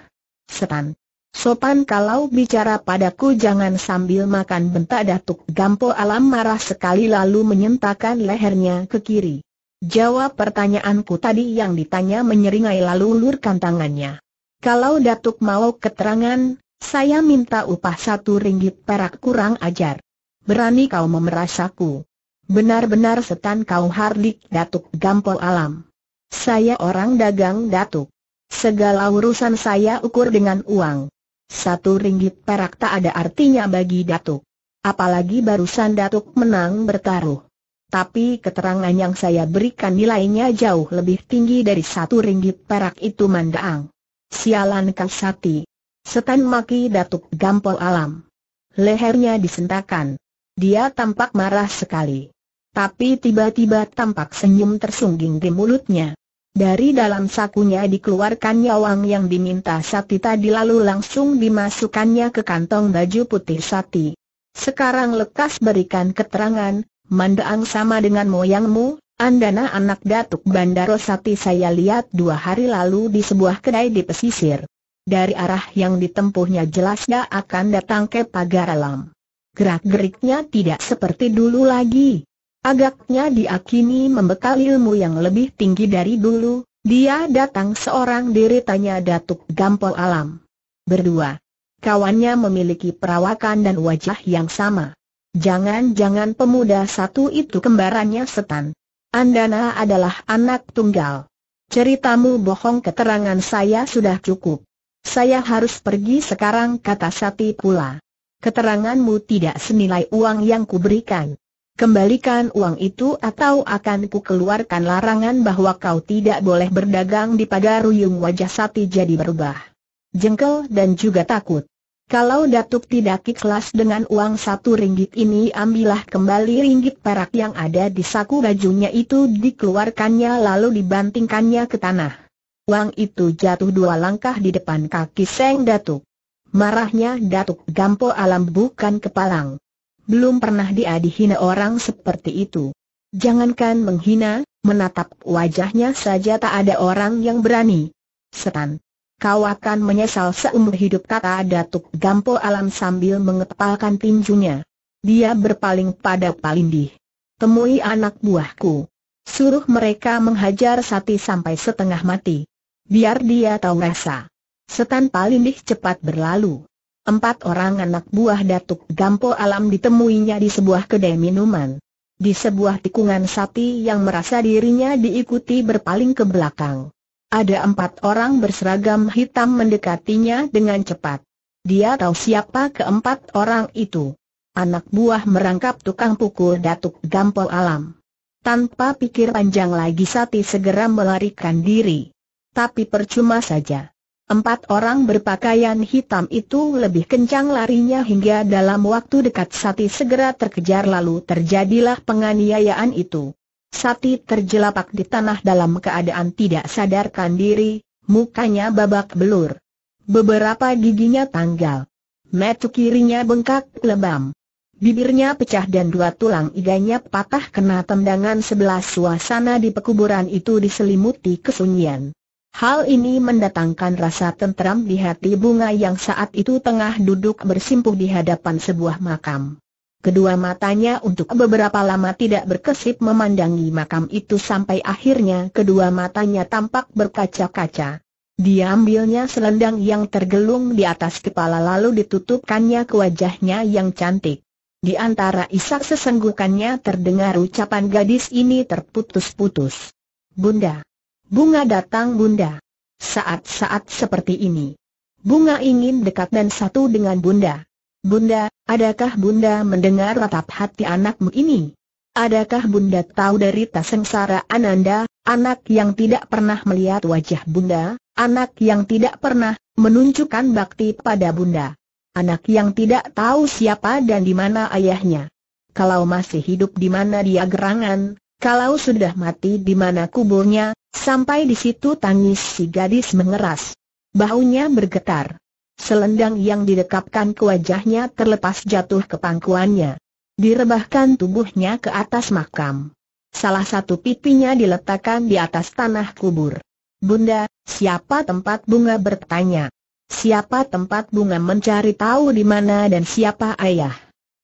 Setan, Sopan kalau bicara padaku jangan sambil makan bentak Datuk Gampo Alam marah sekali lalu menyentakan lehernya ke kiri. Jawab pertanyaanku tadi yang ditanya menyeringai lalu lurkan tangannya. Kalau Datuk mau keterangan, saya minta upah satu ringgit perak kurang ajar. Berani kau memerasaku. Benar-benar setan kau hardik Datuk Gampo Alam. Saya orang dagang Datuk. Segala urusan saya ukur dengan uang. Satu ringgit perak tak ada artinya bagi Datuk. Apalagi barusan Datuk menang bertaruh. Tapi keterangan yang saya berikan nilainya jauh lebih tinggi dari satu ringgit perak itu mandaang. Sialan Sati. Setan maki Datuk Gampol Alam. Lehernya disentakan. Dia tampak marah sekali. Tapi tiba-tiba tampak senyum tersungging di mulutnya. Dari dalam sakunya dikeluarkannya uang yang diminta Sati tadi lalu langsung dimasukkannya ke kantong baju putih Sati. Sekarang lekas berikan keterangan, Mandaang sama dengan moyangmu, Andana anak Datuk Bandaro Sati saya lihat dua hari lalu di sebuah kedai di pesisir. Dari arah yang ditempuhnya jelas dia akan datang ke pagar alam. Gerak-geriknya tidak seperti dulu lagi. Agaknya diakini kini membekal ilmu yang lebih tinggi dari dulu, dia datang seorang diri tanya Datuk Gampol Alam. Berdua. Kawannya memiliki perawakan dan wajah yang sama. Jangan-jangan pemuda satu itu kembarannya setan. Andana adalah anak tunggal. Ceritamu bohong keterangan saya sudah cukup. Saya harus pergi sekarang kata Sati pula. Keteranganmu tidak senilai uang yang kuberikan. Kembalikan uang itu atau akan ku keluarkan larangan bahwa kau tidak boleh berdagang di pagar Ruyung wajah Sati jadi berubah. Jengkel dan juga takut. Kalau Datuk tidak ikhlas dengan uang satu ringgit ini ambillah kembali ringgit perak yang ada di saku bajunya itu dikeluarkannya lalu dibantingkannya ke tanah. Uang itu jatuh dua langkah di depan kaki Seng Datuk. Marahnya Datuk Gampo Alam bukan kepalang. Belum pernah dia dihina orang seperti itu. Jangankan menghina, menatap wajahnya saja tak ada orang yang berani. Setan. Kau akan menyesal seumur hidup kata Datuk Gampo Alam sambil mengepalkan tinjunya. Dia berpaling pada Palindih. Temui anak buahku. Suruh mereka menghajar Sati sampai setengah mati. Biar dia tahu rasa. Setan Palindih cepat berlalu. Empat orang anak buah Datuk Gampo Alam ditemuinya di sebuah kedai minuman. Di sebuah tikungan sapi yang merasa dirinya diikuti berpaling ke belakang. Ada empat orang berseragam hitam mendekatinya dengan cepat. Dia tahu siapa keempat orang itu. Anak buah merangkap tukang pukul Datuk Gampo Alam. Tanpa pikir panjang lagi Sati segera melarikan diri. Tapi percuma saja. Empat orang berpakaian hitam itu lebih kencang larinya hingga dalam waktu dekat Sati segera terkejar lalu terjadilah penganiayaan itu. Sati terjelapak di tanah dalam keadaan tidak sadarkan diri, mukanya babak belur. Beberapa giginya tanggal. Metu kirinya bengkak lebam. Bibirnya pecah dan dua tulang iganya patah kena tendangan sebelah suasana di pekuburan itu diselimuti kesunyian. Hal ini mendatangkan rasa tenteram di hati bunga yang saat itu tengah duduk bersimpuh di hadapan sebuah makam. Kedua matanya untuk beberapa lama tidak berkesip memandangi makam itu sampai akhirnya kedua matanya tampak berkaca-kaca. Diambilnya selendang yang tergelung di atas kepala lalu ditutupkannya ke wajahnya yang cantik. Di antara isak sesenggukannya terdengar ucapan gadis ini terputus-putus. Bunda. Bunga datang Bunda. Saat-saat seperti ini. Bunga ingin dekat dan satu dengan Bunda. Bunda, adakah Bunda mendengar ratap hati anakmu ini? Adakah Bunda tahu dari tasengsara Ananda, anak yang tidak pernah melihat wajah Bunda, anak yang tidak pernah menunjukkan bakti pada Bunda? Anak yang tidak tahu siapa dan di mana ayahnya. Kalau masih hidup di mana dia gerangan, kalau sudah mati di mana kuburnya, sampai di situ tangis si gadis mengeras. Bahunya bergetar. Selendang yang didekapkan ke wajahnya terlepas jatuh ke pangkuannya. Direbahkan tubuhnya ke atas makam. Salah satu pipinya diletakkan di atas tanah kubur. Bunda, siapa tempat bunga bertanya? Siapa tempat bunga mencari tahu di mana dan siapa ayah?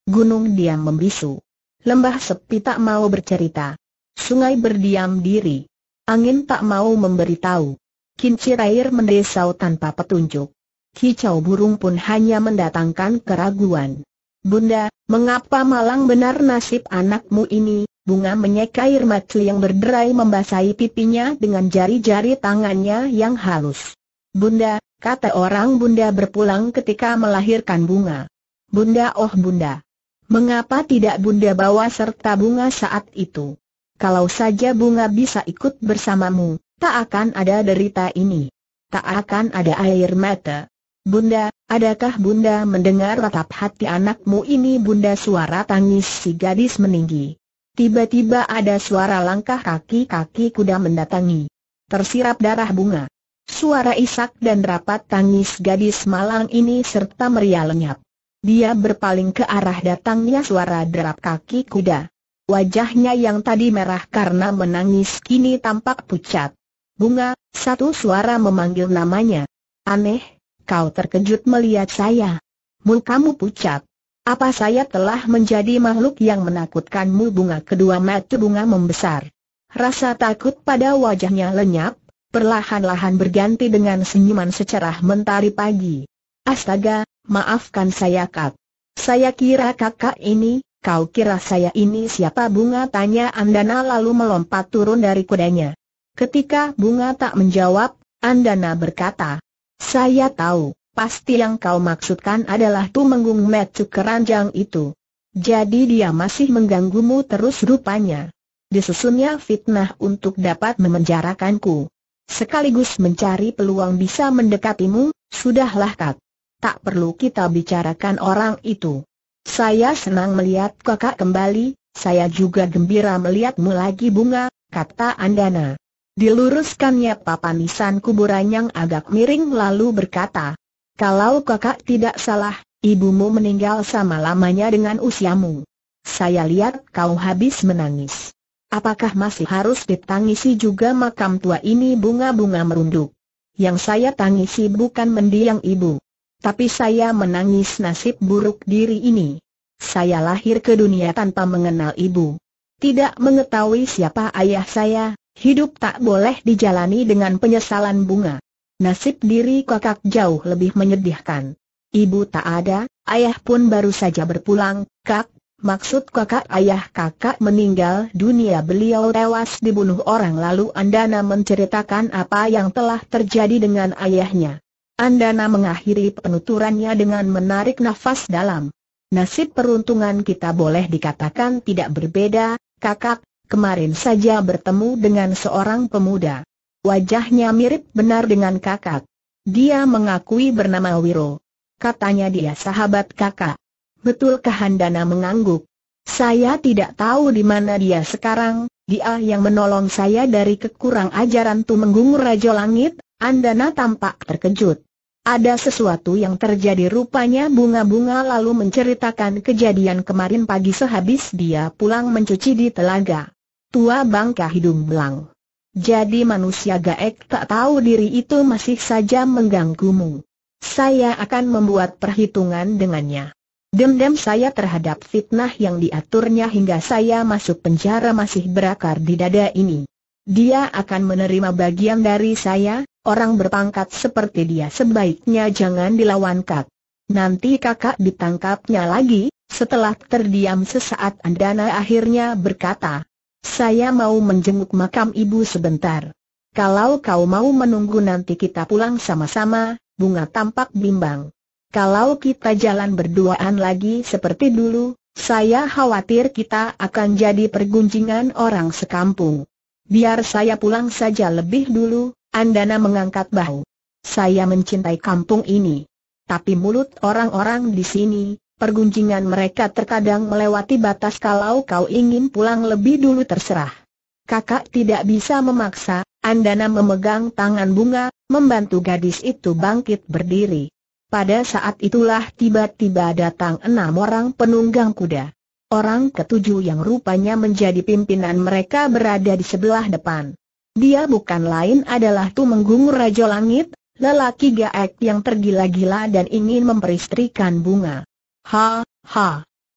Gunung diam membisu. Lembah sepi tak mau bercerita sungai berdiam diri. Angin tak mau memberitahu. Kincir air mendesau tanpa petunjuk. Kicau burung pun hanya mendatangkan keraguan. Bunda, mengapa malang benar nasib anakmu ini? Bunga menyeka air mata yang berderai membasahi pipinya dengan jari-jari tangannya yang halus. Bunda, kata orang bunda berpulang ketika melahirkan bunga. Bunda oh bunda. Mengapa tidak bunda bawa serta bunga saat itu? Kalau saja bunga bisa ikut bersamamu, tak akan ada derita ini. Tak akan ada air mata. Bunda, adakah Bunda mendengar ratap hati anakmu ini Bunda suara tangis si gadis meninggi. Tiba-tiba ada suara langkah kaki-kaki kuda mendatangi. Tersirap darah bunga. Suara isak dan rapat tangis gadis malang ini serta meriah lenyap. Dia berpaling ke arah datangnya suara derap kaki kuda. Wajahnya yang tadi merah karena menangis kini tampak pucat. Bunga, satu suara memanggil namanya. Aneh, kau terkejut melihat saya. Mukamu pucat. Apa saya telah menjadi makhluk yang menakutkanmu bunga kedua mata bunga membesar. Rasa takut pada wajahnya lenyap, perlahan-lahan berganti dengan senyuman secerah mentari pagi. Astaga, maafkan saya kak. Saya kira kakak ini, Kau kira saya ini siapa bunga tanya Andana lalu melompat turun dari kudanya. Ketika bunga tak menjawab, Andana berkata, Saya tahu, pasti yang kau maksudkan adalah tu menggung Metu keranjang itu. Jadi dia masih mengganggumu terus rupanya. Disusunnya fitnah untuk dapat memenjarakanku. Sekaligus mencari peluang bisa mendekatimu, sudahlah Kak. Tak perlu kita bicarakan orang itu. Saya senang melihat kakak kembali, saya juga gembira melihatmu lagi bunga, kata Andana. Diluruskannya papan nisan kuburan yang agak miring lalu berkata, kalau kakak tidak salah, ibumu meninggal sama lamanya dengan usiamu. Saya lihat kau habis menangis. Apakah masih harus ditangisi juga makam tua ini bunga-bunga merunduk? Yang saya tangisi bukan mendiang ibu. Tapi saya menangis nasib buruk diri ini. Saya lahir ke dunia tanpa mengenal ibu. Tidak mengetahui siapa ayah saya, hidup tak boleh dijalani dengan penyesalan bunga. Nasib diri kakak jauh lebih menyedihkan. Ibu tak ada, ayah pun baru saja berpulang, kak, maksud kakak ayah kakak meninggal dunia beliau tewas dibunuh orang lalu Andana menceritakan apa yang telah terjadi dengan ayahnya. Andana mengakhiri penuturannya dengan menarik nafas dalam. Nasib peruntungan kita boleh dikatakan tidak berbeda, kakak, kemarin saja bertemu dengan seorang pemuda. Wajahnya mirip benar dengan kakak. Dia mengakui bernama Wiro. Katanya dia sahabat kakak. Betulkah Handana mengangguk? Saya tidak tahu di mana dia sekarang, dia yang menolong saya dari kekurang ajaran Tumenggung Rajo Langit, Andana tampak terkejut. Ada sesuatu yang terjadi rupanya bunga-bunga lalu menceritakan kejadian kemarin pagi sehabis dia pulang mencuci di telaga. Tua bangka hidung belang. Jadi manusia gaek tak tahu diri itu masih saja mengganggumu. Saya akan membuat perhitungan dengannya. Dendam saya terhadap fitnah yang diaturnya hingga saya masuk penjara masih berakar di dada ini. Dia akan menerima bagian dari saya, Orang berpangkat seperti dia sebaiknya jangan dilawan kak. Nanti kakak ditangkapnya lagi, setelah terdiam sesaat Andana akhirnya berkata, Saya mau menjenguk makam ibu sebentar. Kalau kau mau menunggu nanti kita pulang sama-sama, bunga tampak bimbang. Kalau kita jalan berduaan lagi seperti dulu, saya khawatir kita akan jadi pergunjingan orang sekampung. Biar saya pulang saja lebih dulu, Andana mengangkat bahu. Saya mencintai kampung ini. Tapi mulut orang-orang di sini, pergunjingan mereka terkadang melewati batas kalau kau ingin pulang lebih dulu terserah. Kakak tidak bisa memaksa, Andana memegang tangan bunga, membantu gadis itu bangkit berdiri. Pada saat itulah tiba-tiba datang enam orang penunggang kuda. Orang ketujuh yang rupanya menjadi pimpinan mereka berada di sebelah depan. Dia bukan lain adalah Tumenggung Raja Langit, lelaki gaek yang tergila-gila dan ingin memperistrikan bunga. Ha, ha.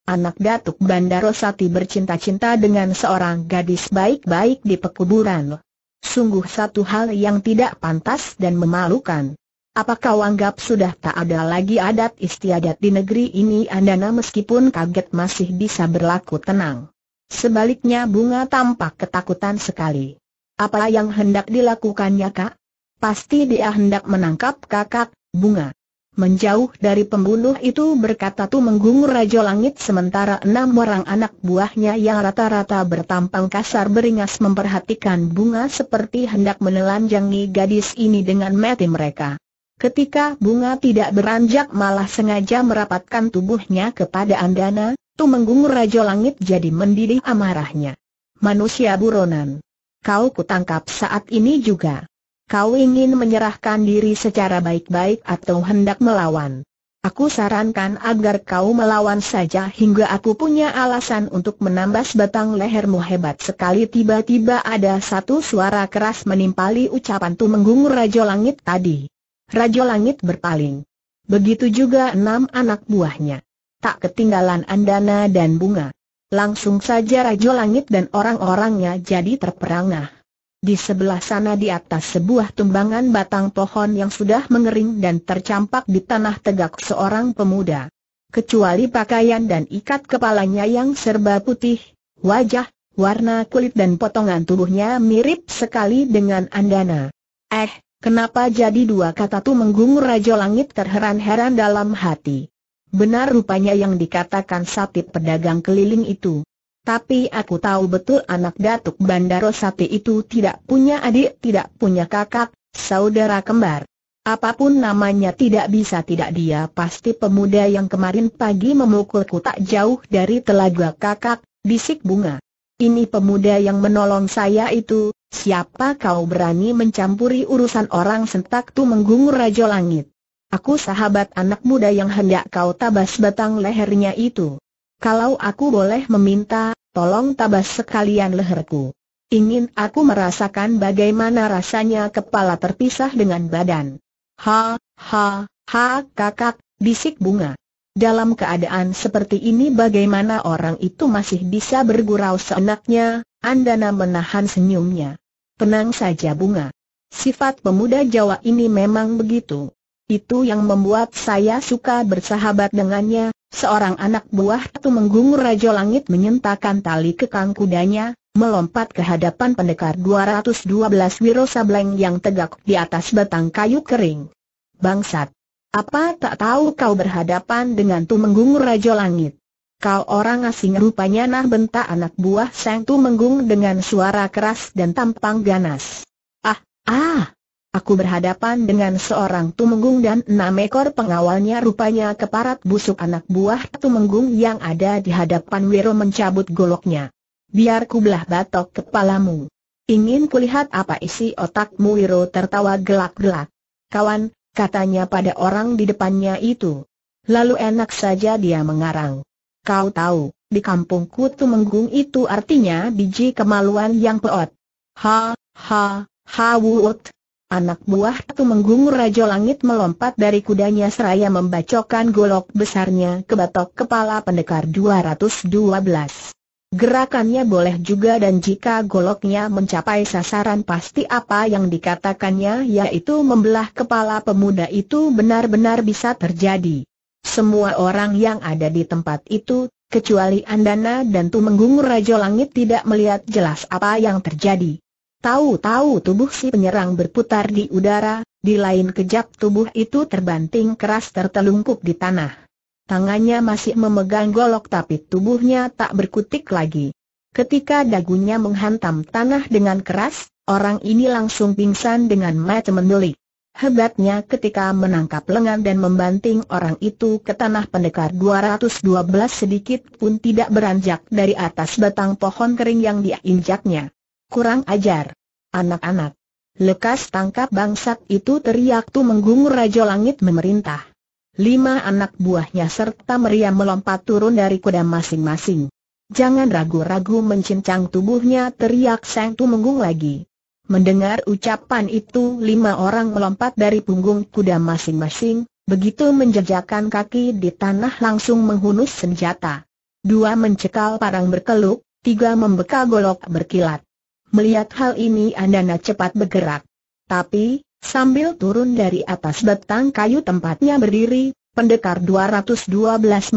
Anak Datuk Bandarosati bercinta-cinta dengan seorang gadis baik-baik di pekuburan. Sungguh satu hal yang tidak pantas dan memalukan. Apakah wanggap anggap sudah tak ada lagi adat istiadat di negeri ini Andana meskipun kaget masih bisa berlaku tenang. Sebaliknya bunga tampak ketakutan sekali. Apa yang hendak dilakukannya kak? Pasti dia hendak menangkap kakak, bunga. Menjauh dari pembunuh itu berkata tu menggungur Rajo Langit sementara enam orang anak buahnya yang rata-rata bertampang kasar beringas memperhatikan bunga seperti hendak menelanjangi gadis ini dengan mati mereka. Ketika bunga tidak beranjak malah sengaja merapatkan tubuhnya kepada Andana, tu menggungur Rajo Langit jadi mendidih amarahnya. Manusia buronan kau kutangkap saat ini juga. Kau ingin menyerahkan diri secara baik-baik atau hendak melawan? Aku sarankan agar kau melawan saja hingga aku punya alasan untuk menambah batang lehermu hebat sekali tiba-tiba ada satu suara keras menimpali ucapan Tumenggung Rajo Langit tadi. Rajo Langit berpaling. Begitu juga enam anak buahnya. Tak ketinggalan Andana dan Bunga. Langsung saja Rajo Langit dan orang-orangnya jadi terperangah. Di sebelah sana di atas sebuah tumbangan batang pohon yang sudah mengering dan tercampak di tanah tegak seorang pemuda. Kecuali pakaian dan ikat kepalanya yang serba putih, wajah, warna kulit dan potongan tubuhnya mirip sekali dengan Andana. Eh, kenapa jadi dua kata tu menggungur Rajo Langit terheran-heran dalam hati. Benar rupanya yang dikatakan sapi pedagang keliling itu. Tapi aku tahu betul anak Datuk Bandaro Sati itu tidak punya adik, tidak punya kakak, saudara kembar. Apapun namanya tidak bisa tidak dia pasti pemuda yang kemarin pagi memukulku tak jauh dari telaga kakak, bisik bunga. Ini pemuda yang menolong saya itu, siapa kau berani mencampuri urusan orang sentak tu menggungur rajo langit. Aku sahabat anak muda yang hendak kau tabas batang lehernya itu. Kalau aku boleh meminta, tolong tabas sekalian leherku. Ingin aku merasakan bagaimana rasanya kepala terpisah dengan badan. Ha, ha, ha kakak, bisik bunga. Dalam keadaan seperti ini bagaimana orang itu masih bisa bergurau seenaknya, Andana menahan senyumnya. Tenang saja bunga. Sifat pemuda Jawa ini memang begitu. Itu yang membuat saya suka bersahabat dengannya, seorang anak buah Tumenggung Rajo Langit menyentakan tali kekang kudanya, melompat ke hadapan pendekar 212 Wiro Sableng yang tegak di atas batang kayu kering. Bangsat! Apa tak tahu kau berhadapan dengan Tumenggung Rajo Langit? Kau orang asing rupanya nah bentak anak buah Sang Tumenggung dengan suara keras dan tampang ganas. Ah, ah, Aku berhadapan dengan seorang tumenggung dan enam ekor pengawalnya rupanya keparat busuk anak buah tumenggung yang ada di hadapan Wiro mencabut goloknya. Biar kubelah batok kepalamu. Ingin kulihat apa isi otakmu Wiro tertawa gelak-gelak. Kawan, katanya pada orang di depannya itu. Lalu enak saja dia mengarang. Kau tahu, di kampungku tumenggung itu artinya biji kemaluan yang peot. Ha, ha, ha wuut. Anak buah Tumenggung Rajo Langit melompat dari kudanya seraya membacokan golok besarnya ke batok kepala pendekar 212. Gerakannya boleh juga dan jika goloknya mencapai sasaran pasti apa yang dikatakannya yaitu membelah kepala pemuda itu benar-benar bisa terjadi. Semua orang yang ada di tempat itu, kecuali Andana dan Tumenggung Rajo Langit tidak melihat jelas apa yang terjadi. Tahu-tahu tubuh si penyerang berputar di udara, di lain kejap tubuh itu terbanting keras tertelungkup di tanah. Tangannya masih memegang golok tapi tubuhnya tak berkutik lagi. Ketika dagunya menghantam tanah dengan keras, orang ini langsung pingsan dengan mata mendelik. Hebatnya ketika menangkap lengan dan membanting orang itu ke tanah pendekar 212 sedikit pun tidak beranjak dari atas batang pohon kering yang diinjaknya. Kurang ajar. Anak-anak. Lekas tangkap bangsat itu teriak tu menggungur Raja Langit memerintah. Lima anak buahnya serta meriam melompat turun dari kuda masing-masing. Jangan ragu-ragu mencincang tubuhnya teriak Sang Tu Menggung lagi. Mendengar ucapan itu lima orang melompat dari punggung kuda masing-masing, begitu menjejakkan kaki di tanah langsung menghunus senjata. Dua mencekal parang berkeluk, tiga membekal golok berkilat. Melihat hal ini Andana cepat bergerak. Tapi, sambil turun dari atas batang kayu tempatnya berdiri, pendekar 212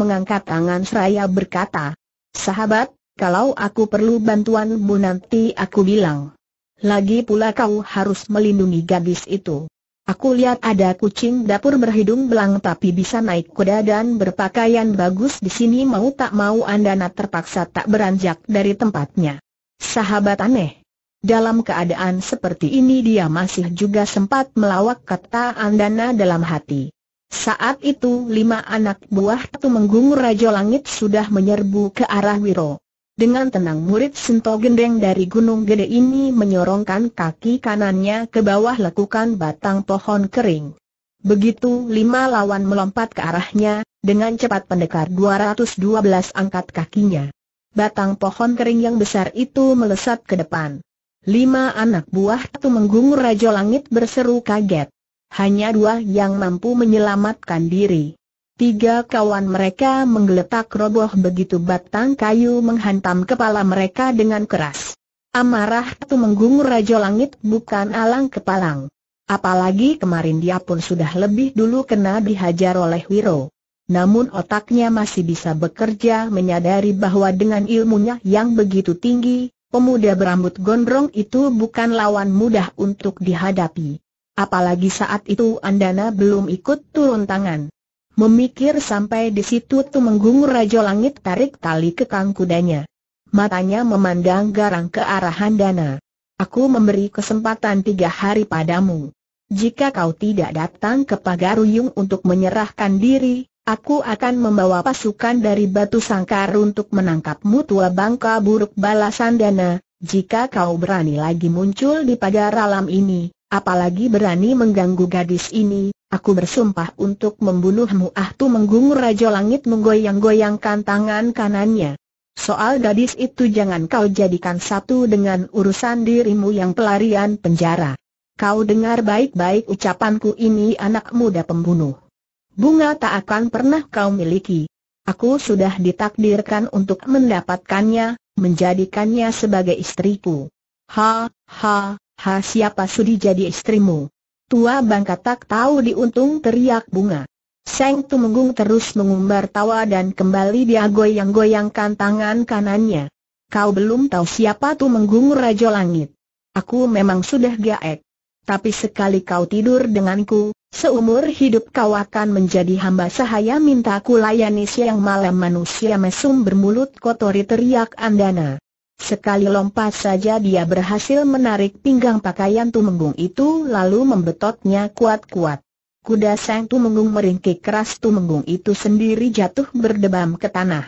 mengangkat tangan seraya berkata, Sahabat, kalau aku perlu bantuanmu nanti aku bilang. Lagi pula kau harus melindungi gadis itu. Aku lihat ada kucing dapur berhidung belang tapi bisa naik kuda dan berpakaian bagus di sini mau tak mau Andana terpaksa tak beranjak dari tempatnya. Sahabat aneh, dalam keadaan seperti ini dia masih juga sempat melawak kata Andana dalam hati. Saat itu lima anak buah Tumenggung Rajo Langit sudah menyerbu ke arah Wiro. Dengan tenang murid Sinto Gendeng dari Gunung Gede ini menyorongkan kaki kanannya ke bawah lekukan batang pohon kering. Begitu lima lawan melompat ke arahnya, dengan cepat pendekar 212 angkat kakinya. Batang pohon kering yang besar itu melesat ke depan. Lima anak buah Tumenggung Rajo Langit berseru kaget. Hanya dua yang mampu menyelamatkan diri. Tiga kawan mereka menggeletak roboh begitu batang kayu menghantam kepala mereka dengan keras. Amarah Tumenggung Rajo Langit bukan alang kepalang. Apalagi kemarin dia pun sudah lebih dulu kena dihajar oleh Wiro. Namun otaknya masih bisa bekerja menyadari bahwa dengan ilmunya yang begitu tinggi, pemuda berambut gondrong itu bukan lawan mudah untuk dihadapi. Apalagi saat itu Andana belum ikut turun tangan. Memikir sampai di situ Tumenggung Rajo Langit tarik tali kekang kudanya. Matanya memandang garang ke arah Andana. Aku memberi kesempatan tiga hari padamu. Jika kau tidak datang ke Pagaruyung untuk menyerahkan diri, Aku akan membawa pasukan dari batu sangkar untuk menangkapmu tua bangka buruk balasan dana, jika kau berani lagi muncul di pagar alam ini, apalagi berani mengganggu gadis ini, aku bersumpah untuk membunuhmu ah tu menggung raja langit menggoyang-goyangkan tangan kanannya. Soal gadis itu jangan kau jadikan satu dengan urusan dirimu yang pelarian penjara. Kau dengar baik-baik ucapanku ini anak muda pembunuh bunga tak akan pernah kau miliki. Aku sudah ditakdirkan untuk mendapatkannya, menjadikannya sebagai istriku. Ha, ha, ha siapa sudi jadi istrimu? Tua bangka tak tahu diuntung teriak bunga. Seng Tumenggung terus mengumbar tawa dan kembali dia goyang-goyangkan tangan kanannya. Kau belum tahu siapa Tumenggung rajo Langit. Aku memang sudah gaek tapi sekali kau tidur denganku, seumur hidup kau akan menjadi hamba sahaya minta ku layani siang malam manusia mesum bermulut kotori teriak Andana. Sekali lompat saja dia berhasil menarik pinggang pakaian Tumenggung itu lalu membetotnya kuat-kuat. Kuda sang Tumenggung meringkik keras Tumenggung itu sendiri jatuh berdebam ke tanah.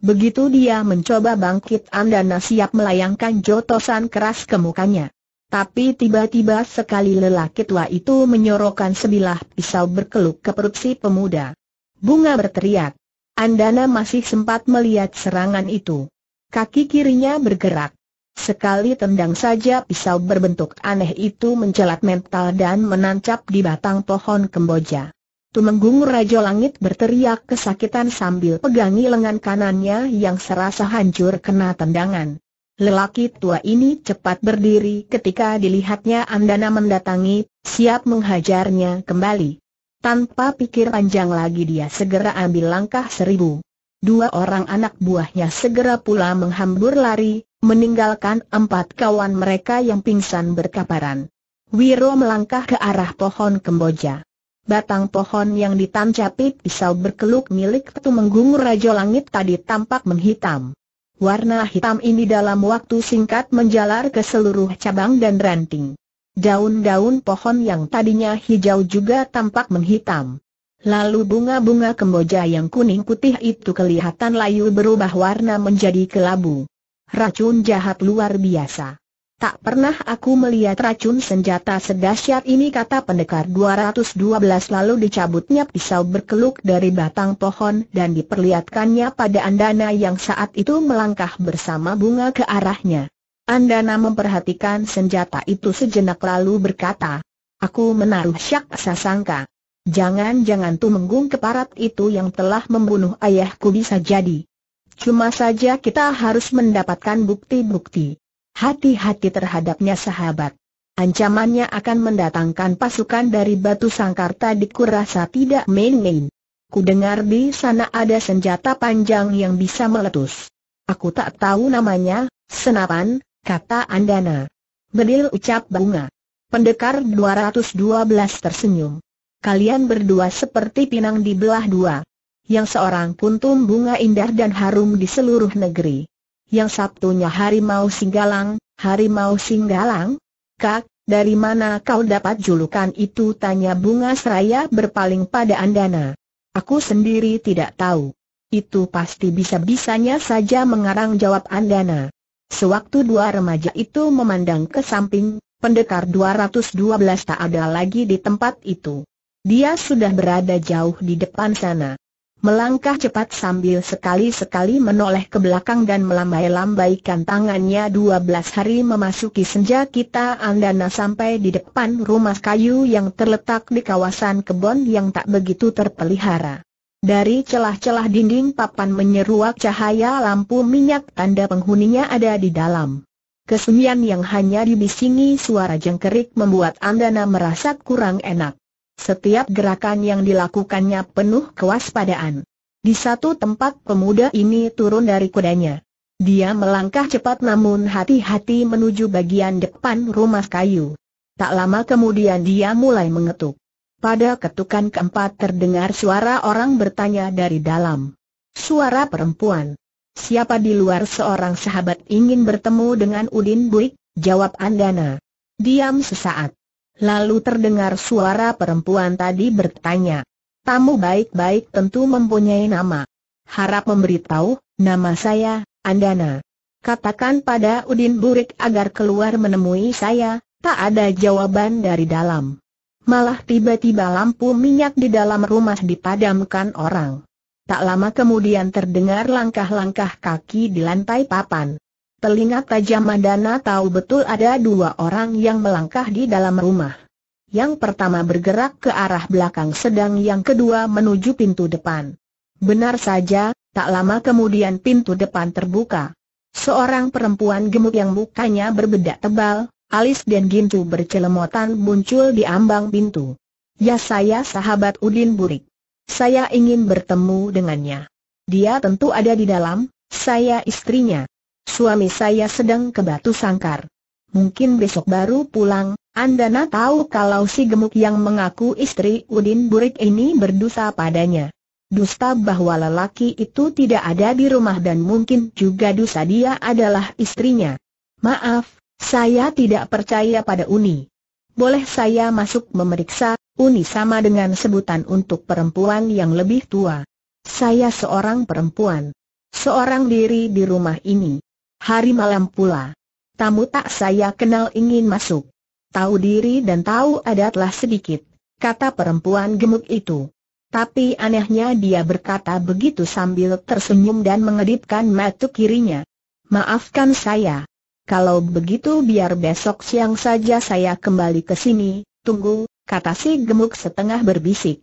Begitu dia mencoba bangkit Andana siap melayangkan jotosan keras ke mukanya. Tapi tiba-tiba sekali lelaki tua itu menyorokkan sebilah pisau berkeluk ke perut si pemuda. Bunga berteriak. Andana masih sempat melihat serangan itu. Kaki kirinya bergerak. Sekali tendang saja pisau berbentuk aneh itu mencelat mental dan menancap di batang pohon kemboja. Tumenggung Rajo Langit berteriak kesakitan sambil pegangi lengan kanannya yang serasa hancur kena tendangan. Lelaki tua ini cepat berdiri ketika dilihatnya Andana mendatangi, siap menghajarnya kembali. Tanpa pikir panjang lagi dia segera ambil langkah seribu. Dua orang anak buahnya segera pula menghambur lari, meninggalkan empat kawan mereka yang pingsan berkaparan. Wiro melangkah ke arah pohon kemboja. Batang pohon yang ditancapi pisau berkeluk milik Tumenggung Rajo Langit tadi tampak menghitam. Warna hitam ini dalam waktu singkat menjalar ke seluruh cabang dan ranting. Daun-daun pohon yang tadinya hijau juga tampak menghitam. Lalu bunga-bunga kemboja yang kuning putih itu kelihatan layu berubah warna menjadi kelabu. Racun jahat luar biasa. Tak pernah aku melihat racun senjata sedahsyat ini kata pendekar 212 lalu dicabutnya pisau berkeluk dari batang pohon dan diperlihatkannya pada Andana yang saat itu melangkah bersama bunga ke arahnya. Andana memperhatikan senjata itu sejenak lalu berkata, Aku menaruh syak sasangka. Jangan-jangan tumenggung keparat itu yang telah membunuh ayahku bisa jadi. Cuma saja kita harus mendapatkan bukti-bukti. Hati-hati terhadapnya sahabat. Ancamannya akan mendatangkan pasukan dari Batu Sangkarta di kurasa tidak main-main. Ku dengar di sana ada senjata panjang yang bisa meletus. Aku tak tahu namanya, senapan, kata Andana. Bedil ucap bunga. Pendekar 212 tersenyum. Kalian berdua seperti pinang di belah dua. Yang seorang pun tum bunga indah dan harum di seluruh negeri yang satunya harimau singgalang, harimau singgalang? Kak, dari mana kau dapat julukan itu? Tanya Bunga Seraya berpaling pada Andana. Aku sendiri tidak tahu. Itu pasti bisa-bisanya saja mengarang jawab Andana. Sewaktu dua remaja itu memandang ke samping, pendekar 212 tak ada lagi di tempat itu. Dia sudah berada jauh di depan sana melangkah cepat sambil sekali-sekali menoleh ke belakang dan melambai-lambaikan tangannya 12 hari memasuki senja kita Andana sampai di depan rumah kayu yang terletak di kawasan kebun yang tak begitu terpelihara. Dari celah-celah dinding papan menyeruak cahaya lampu minyak tanda penghuninya ada di dalam. Kesunyian yang hanya dibisingi suara jengkerik membuat Andana merasa kurang enak. Setiap gerakan yang dilakukannya penuh kewaspadaan. Di satu tempat pemuda ini turun dari kudanya. Dia melangkah cepat namun hati-hati menuju bagian depan rumah kayu. Tak lama kemudian dia mulai mengetuk. Pada ketukan keempat terdengar suara orang bertanya dari dalam. Suara perempuan. Siapa di luar seorang sahabat ingin bertemu dengan Udin Buik? Jawab Andana. Diam sesaat. Lalu terdengar suara perempuan tadi bertanya. Tamu baik-baik tentu mempunyai nama. Harap memberitahu, nama saya, Andana. Katakan pada Udin Burik agar keluar menemui saya, tak ada jawaban dari dalam. Malah tiba-tiba lampu minyak di dalam rumah dipadamkan orang. Tak lama kemudian terdengar langkah-langkah kaki di lantai papan. Telinga tajam Mandana tahu betul ada dua orang yang melangkah di dalam rumah. Yang pertama bergerak ke arah belakang sedang yang kedua menuju pintu depan. Benar saja, tak lama kemudian pintu depan terbuka. Seorang perempuan gemuk yang mukanya berbedak tebal, alis dan gincu bercelemotan muncul di ambang pintu. Ya saya sahabat Udin Burik. Saya ingin bertemu dengannya. Dia tentu ada di dalam, saya istrinya. Suami saya sedang ke Batu Sangkar. Mungkin besok baru pulang, Anda nak tahu kalau si gemuk yang mengaku istri Udin Burik ini berdosa padanya. Dusta bahwa lelaki itu tidak ada di rumah dan mungkin juga dosa dia adalah istrinya. Maaf, saya tidak percaya pada Uni. Boleh saya masuk memeriksa, Uni sama dengan sebutan untuk perempuan yang lebih tua. Saya seorang perempuan. Seorang diri di rumah ini hari malam pula. Tamu tak saya kenal ingin masuk. Tahu diri dan tahu adatlah sedikit, kata perempuan gemuk itu. Tapi anehnya dia berkata begitu sambil tersenyum dan mengedipkan mata kirinya. Maafkan saya. Kalau begitu biar besok siang saja saya kembali ke sini, tunggu, kata si gemuk setengah berbisik.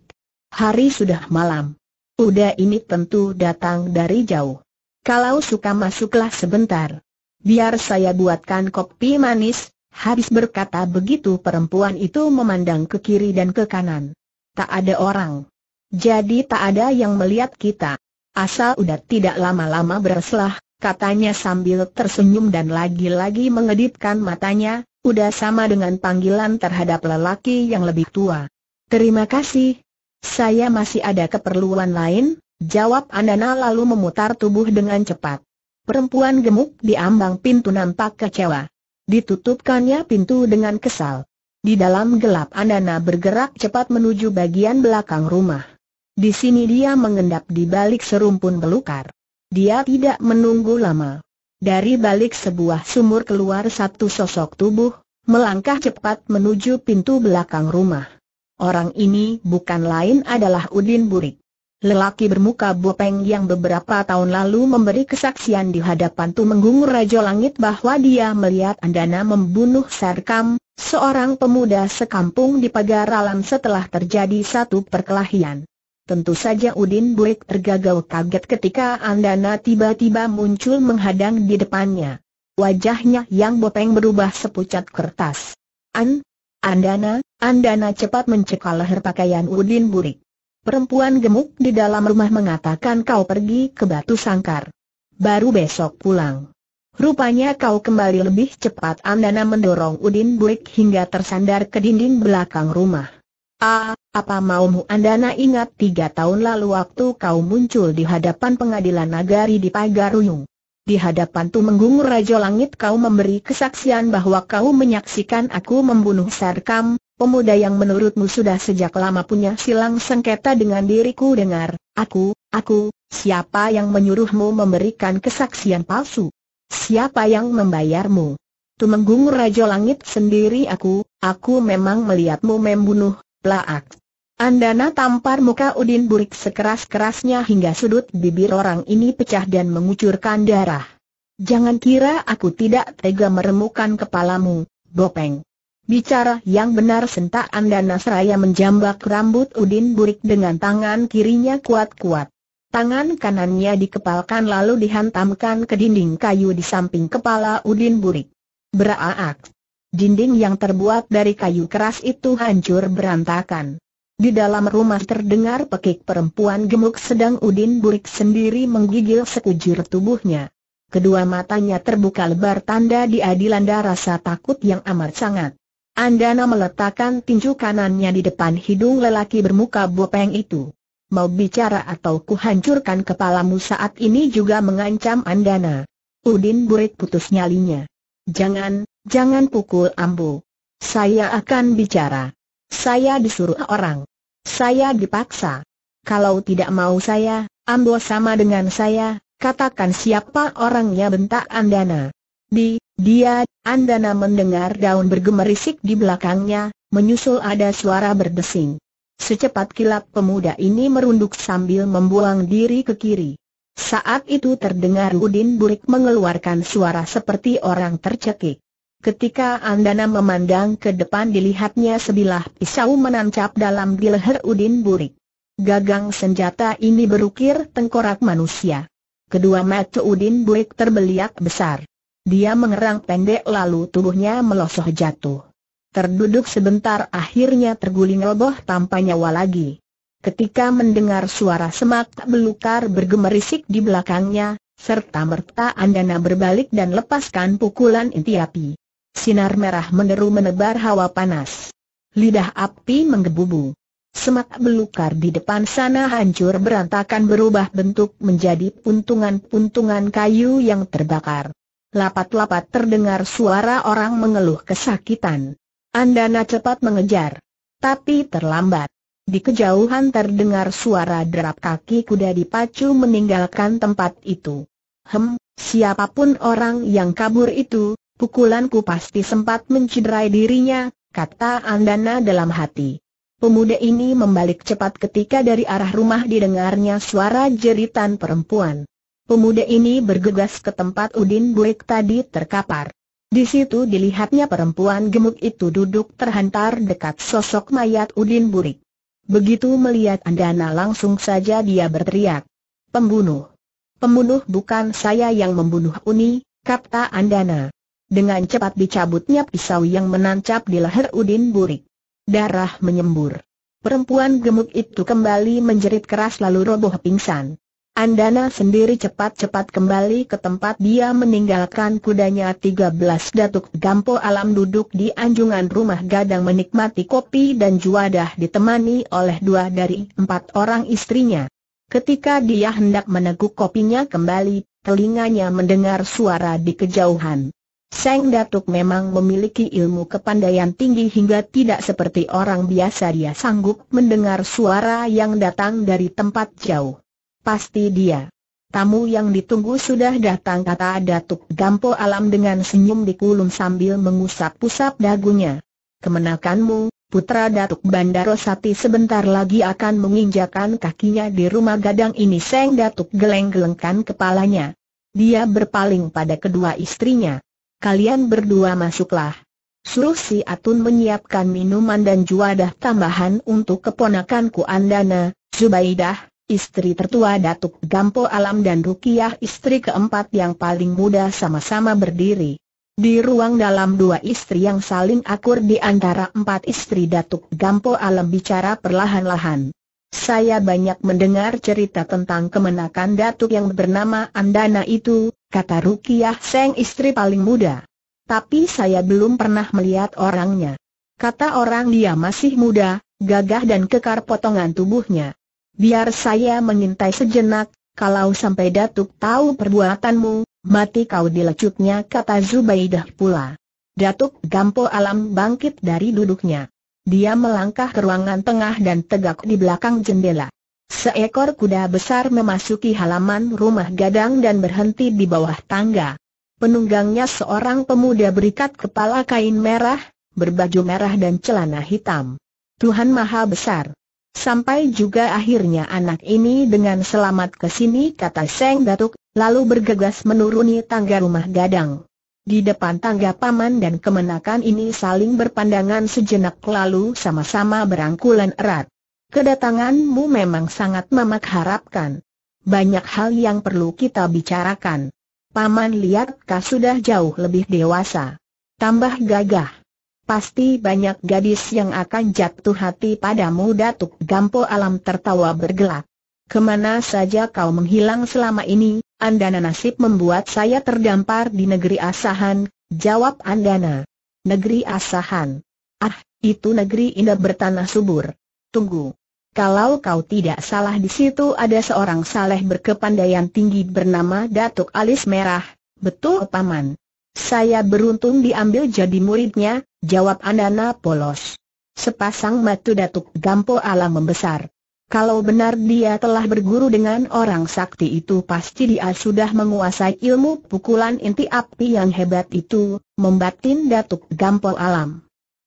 Hari sudah malam. Uda ini tentu datang dari jauh. Kalau suka masuklah sebentar. Biar saya buatkan kopi manis, habis berkata begitu perempuan itu memandang ke kiri dan ke kanan. Tak ada orang. Jadi tak ada yang melihat kita. Asal udah tidak lama-lama berselah, katanya sambil tersenyum dan lagi-lagi mengedipkan matanya, udah sama dengan panggilan terhadap lelaki yang lebih tua. Terima kasih. Saya masih ada keperluan lain, Jawab Anana lalu memutar tubuh dengan cepat. Perempuan gemuk di ambang pintu nampak kecewa. Ditutupkannya pintu dengan kesal. Di dalam gelap Anana bergerak cepat menuju bagian belakang rumah. Di sini dia mengendap di balik serumpun belukar. Dia tidak menunggu lama. Dari balik sebuah sumur keluar satu sosok tubuh, melangkah cepat menuju pintu belakang rumah. Orang ini bukan lain adalah Udin Burik. Lelaki bermuka bopeng yang beberapa tahun lalu memberi kesaksian di hadapan Tumenggung Raja Langit bahwa dia melihat Andana membunuh Serkam, seorang pemuda sekampung di pagar alam setelah terjadi satu perkelahian. Tentu saja Udin Buik tergagal kaget ketika Andana tiba-tiba muncul menghadang di depannya. Wajahnya yang bopeng berubah sepucat kertas. An, Andana, Andana cepat mencekal leher pakaian Udin Buik. Perempuan gemuk di dalam rumah mengatakan kau pergi ke batu sangkar. Baru besok pulang. Rupanya kau kembali lebih cepat Andana mendorong Udin Buik hingga tersandar ke dinding belakang rumah. Ah, apa maumu Andana ingat tiga tahun lalu waktu kau muncul di hadapan pengadilan nagari di Pagaruyung. Di hadapan Tumenggung rajo Langit kau memberi kesaksian bahwa kau menyaksikan aku membunuh Sarkam, pemuda yang menurutmu sudah sejak lama punya silang sengketa dengan diriku dengar, aku, aku, siapa yang menyuruhmu memberikan kesaksian palsu? Siapa yang membayarmu? Tumenggung Rajo Langit sendiri aku, aku memang melihatmu membunuh, plaak. Andana tampar muka Udin Burik sekeras-kerasnya hingga sudut bibir orang ini pecah dan mengucurkan darah. Jangan kira aku tidak tega meremukan kepalamu, Bopeng. Bicara yang benar sentak Anda Nasraya menjambak rambut Udin Burik dengan tangan kirinya kuat-kuat. Tangan kanannya dikepalkan lalu dihantamkan ke dinding kayu di samping kepala Udin Burik. Beraak. Dinding yang terbuat dari kayu keras itu hancur berantakan. Di dalam rumah terdengar pekik perempuan gemuk sedang Udin Burik sendiri menggigil sekujur tubuhnya. Kedua matanya terbuka lebar tanda diadilanda rasa takut yang amat sangat. Andana meletakkan tinju kanannya di depan hidung lelaki bermuka bopeng itu. Mau bicara atau kuhancurkan kepalamu saat ini juga mengancam Andana. Udin Burit putus nyalinya. Jangan, jangan pukul ambu. Saya akan bicara. Saya disuruh orang. Saya dipaksa. Kalau tidak mau saya, ambo sama dengan saya, katakan siapa orangnya bentak Andana. Di, dia, Andana mendengar daun bergemerisik di belakangnya, menyusul ada suara berdesing. Secepat kilap pemuda ini merunduk sambil membuang diri ke kiri. Saat itu terdengar Udin Burik mengeluarkan suara seperti orang tercekik. Ketika Andana memandang ke depan dilihatnya sebilah pisau menancap dalam di leher Udin Burik. Gagang senjata ini berukir tengkorak manusia. Kedua mata Udin Burik terbeliak besar. Dia mengerang pendek lalu tubuhnya melosoh jatuh. Terduduk sebentar akhirnya terguling roboh tanpa nyawa lagi. Ketika mendengar suara semak belukar bergemerisik di belakangnya, serta merta Andana berbalik dan lepaskan pukulan inti api. Sinar merah meneru menebar hawa panas. Lidah api menggebu menggebubu. Semak belukar di depan sana hancur berantakan berubah bentuk menjadi puntungan-puntungan kayu yang terbakar. Lapat-lapat terdengar suara orang mengeluh kesakitan. Andana cepat mengejar. Tapi terlambat. Di kejauhan terdengar suara derap kaki kuda dipacu meninggalkan tempat itu. Hem, siapapun orang yang kabur itu, pukulanku pasti sempat menciderai dirinya, kata Andana dalam hati. Pemuda ini membalik cepat ketika dari arah rumah didengarnya suara jeritan perempuan. Pemuda ini bergegas ke tempat Udin Buek tadi terkapar. Di situ dilihatnya perempuan gemuk itu duduk terhantar dekat sosok mayat Udin Burik. Begitu melihat Andana langsung saja dia berteriak. Pembunuh. Pembunuh bukan saya yang membunuh Uni, kata Andana. Dengan cepat dicabutnya pisau yang menancap di leher Udin Burik. Darah menyembur. Perempuan gemuk itu kembali menjerit keras lalu roboh pingsan. Andana sendiri cepat-cepat kembali ke tempat dia meninggalkan kudanya 13 Datuk Gampo Alam duduk di anjungan rumah gadang menikmati kopi dan juadah ditemani oleh dua dari empat orang istrinya. Ketika dia hendak meneguk kopinya kembali, telinganya mendengar suara di kejauhan. Seng Datuk memang memiliki ilmu kepandaian tinggi hingga tidak seperti orang biasa dia sanggup mendengar suara yang datang dari tempat jauh. Pasti dia. Tamu yang ditunggu sudah datang kata Datuk Gampo Alam dengan senyum di kulum sambil mengusap-usap dagunya. Kemenakanmu, putra Datuk Bandaro Sati sebentar lagi akan menginjakan kakinya di rumah gadang ini Seng Datuk geleng-gelengkan kepalanya. Dia berpaling pada kedua istrinya. Kalian berdua masuklah. Suruh si Atun menyiapkan minuman dan juadah tambahan untuk keponakanku Andana, Zubaidah, istri tertua Datuk Gampo Alam dan Rukiah istri keempat yang paling muda sama-sama berdiri. Di ruang dalam dua istri yang saling akur di antara empat istri Datuk Gampo Alam bicara perlahan-lahan. Saya banyak mendengar cerita tentang kemenakan Datuk yang bernama Andana itu, kata Rukiah Seng istri paling muda. Tapi saya belum pernah melihat orangnya. Kata orang dia masih muda, gagah dan kekar potongan tubuhnya biar saya mengintai sejenak, kalau sampai Datuk tahu perbuatanmu, mati kau dilecutnya kata Zubaidah pula. Datuk Gampo Alam bangkit dari duduknya. Dia melangkah ke ruangan tengah dan tegak di belakang jendela. Seekor kuda besar memasuki halaman rumah gadang dan berhenti di bawah tangga. Penunggangnya seorang pemuda berikat kepala kain merah, berbaju merah dan celana hitam. Tuhan Maha Besar. Sampai juga akhirnya anak ini dengan selamat ke sini kata Seng Datuk, lalu bergegas menuruni tangga rumah gadang. Di depan tangga paman dan kemenakan ini saling berpandangan sejenak lalu sama-sama berangkulan erat. Kedatanganmu memang sangat mamak harapkan. Banyak hal yang perlu kita bicarakan. Paman lihat kau sudah jauh lebih dewasa. Tambah gagah. Pasti banyak gadis yang akan jatuh hati padamu Datuk Gampo Alam tertawa bergelak. Kemana saja kau menghilang selama ini, Andana nasib membuat saya terdampar di negeri asahan, jawab Andana. Negeri asahan. Ah, itu negeri indah bertanah subur. Tunggu. Kalau kau tidak salah di situ ada seorang saleh berkepandaian tinggi bernama Datuk Alis Merah, betul paman? Saya beruntung diambil jadi muridnya, jawab Andana polos. Sepasang matu Datuk Gampo alam membesar. Kalau benar dia telah berguru dengan orang sakti itu pasti dia sudah menguasai ilmu pukulan inti api yang hebat itu, membatin Datuk Gampo Alam.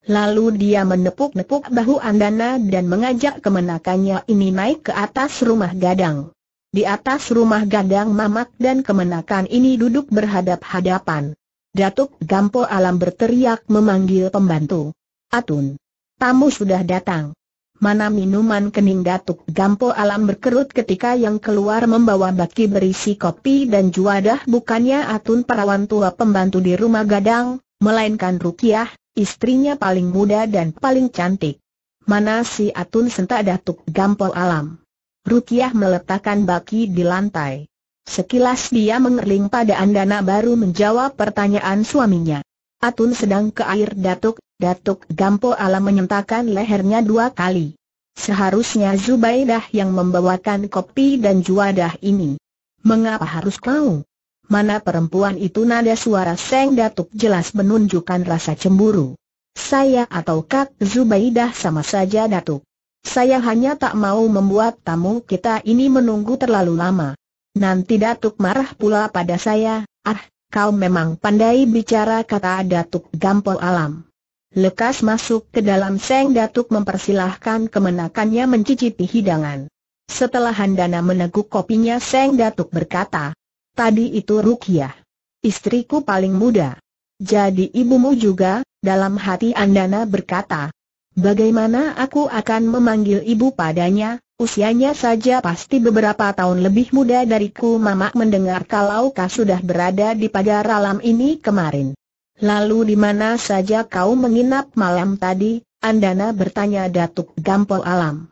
Lalu dia menepuk-nepuk bahu Andana dan mengajak kemenakannya ini naik ke atas rumah gadang. Di atas rumah gadang mamak dan kemenakan ini duduk berhadap-hadapan. Datuk Gampo Alam berteriak memanggil pembantu. Atun. Tamu sudah datang. Mana minuman kening Datuk Gampo Alam berkerut ketika yang keluar membawa baki berisi kopi dan juadah bukannya Atun perawan tua pembantu di rumah gadang, melainkan Rukiah, istrinya paling muda dan paling cantik. Mana si Atun sentak Datuk Gampo Alam. Rukiah meletakkan baki di lantai. Sekilas dia mengerling pada Andana baru menjawab pertanyaan suaminya. Atun sedang ke air Datuk, Datuk Gampo Alam menyentakkan lehernya dua kali. Seharusnya Zubaidah yang membawakan kopi dan juadah ini. Mengapa harus kau? Mana perempuan itu nada suara Seng Datuk jelas menunjukkan rasa cemburu. Saya atau Kak Zubaidah sama saja Datuk. Saya hanya tak mau membuat tamu kita ini menunggu terlalu lama nanti Datuk marah pula pada saya, ah, kau memang pandai bicara kata Datuk gampol Alam. Lekas masuk ke dalam Seng Datuk mempersilahkan kemenakannya mencicipi hidangan. Setelah Handana meneguk kopinya Seng Datuk berkata, Tadi itu Rukiah. Istriku paling muda. Jadi ibumu juga, dalam hati Andana berkata, Bagaimana aku akan memanggil ibu padanya, Usianya saja pasti beberapa tahun lebih muda dariku Mamak mendengar kalau kau sudah berada di pagar alam ini kemarin. Lalu di mana saja kau menginap malam tadi? Andana bertanya Datuk Gampol Alam.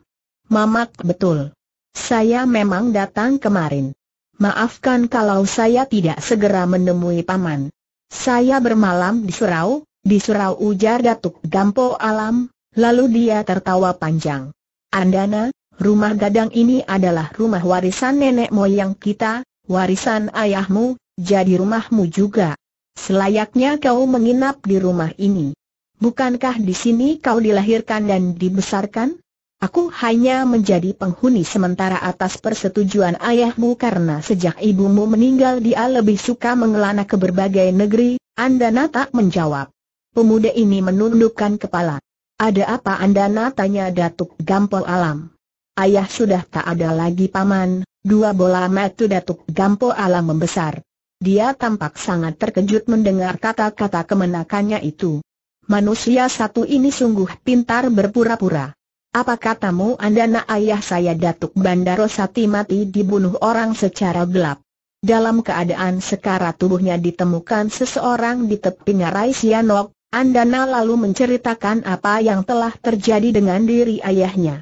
Mamak betul. Saya memang datang kemarin. Maafkan kalau saya tidak segera menemui paman. Saya bermalam di surau, di surau ujar Datuk Gampol Alam, lalu dia tertawa panjang. Andana, rumah gadang ini adalah rumah warisan nenek moyang kita, warisan ayahmu, jadi rumahmu juga. Selayaknya kau menginap di rumah ini. Bukankah di sini kau dilahirkan dan dibesarkan? Aku hanya menjadi penghuni sementara atas persetujuan ayahmu karena sejak ibumu meninggal dia lebih suka mengelana ke berbagai negeri, Andana tak menjawab. Pemuda ini menundukkan kepala. Ada apa Andana tanya Datuk Gampol Alam. Ayah sudah tak ada lagi paman, dua bola mata Datuk Gampo Alam membesar. Dia tampak sangat terkejut mendengar kata-kata kemenakannya itu. Manusia satu ini sungguh pintar berpura-pura. Apa katamu anda nak ayah saya Datuk Bandaro Sati mati dibunuh orang secara gelap? Dalam keadaan sekarat tubuhnya ditemukan seseorang di tepi ngarai Sianok, Andana lalu menceritakan apa yang telah terjadi dengan diri ayahnya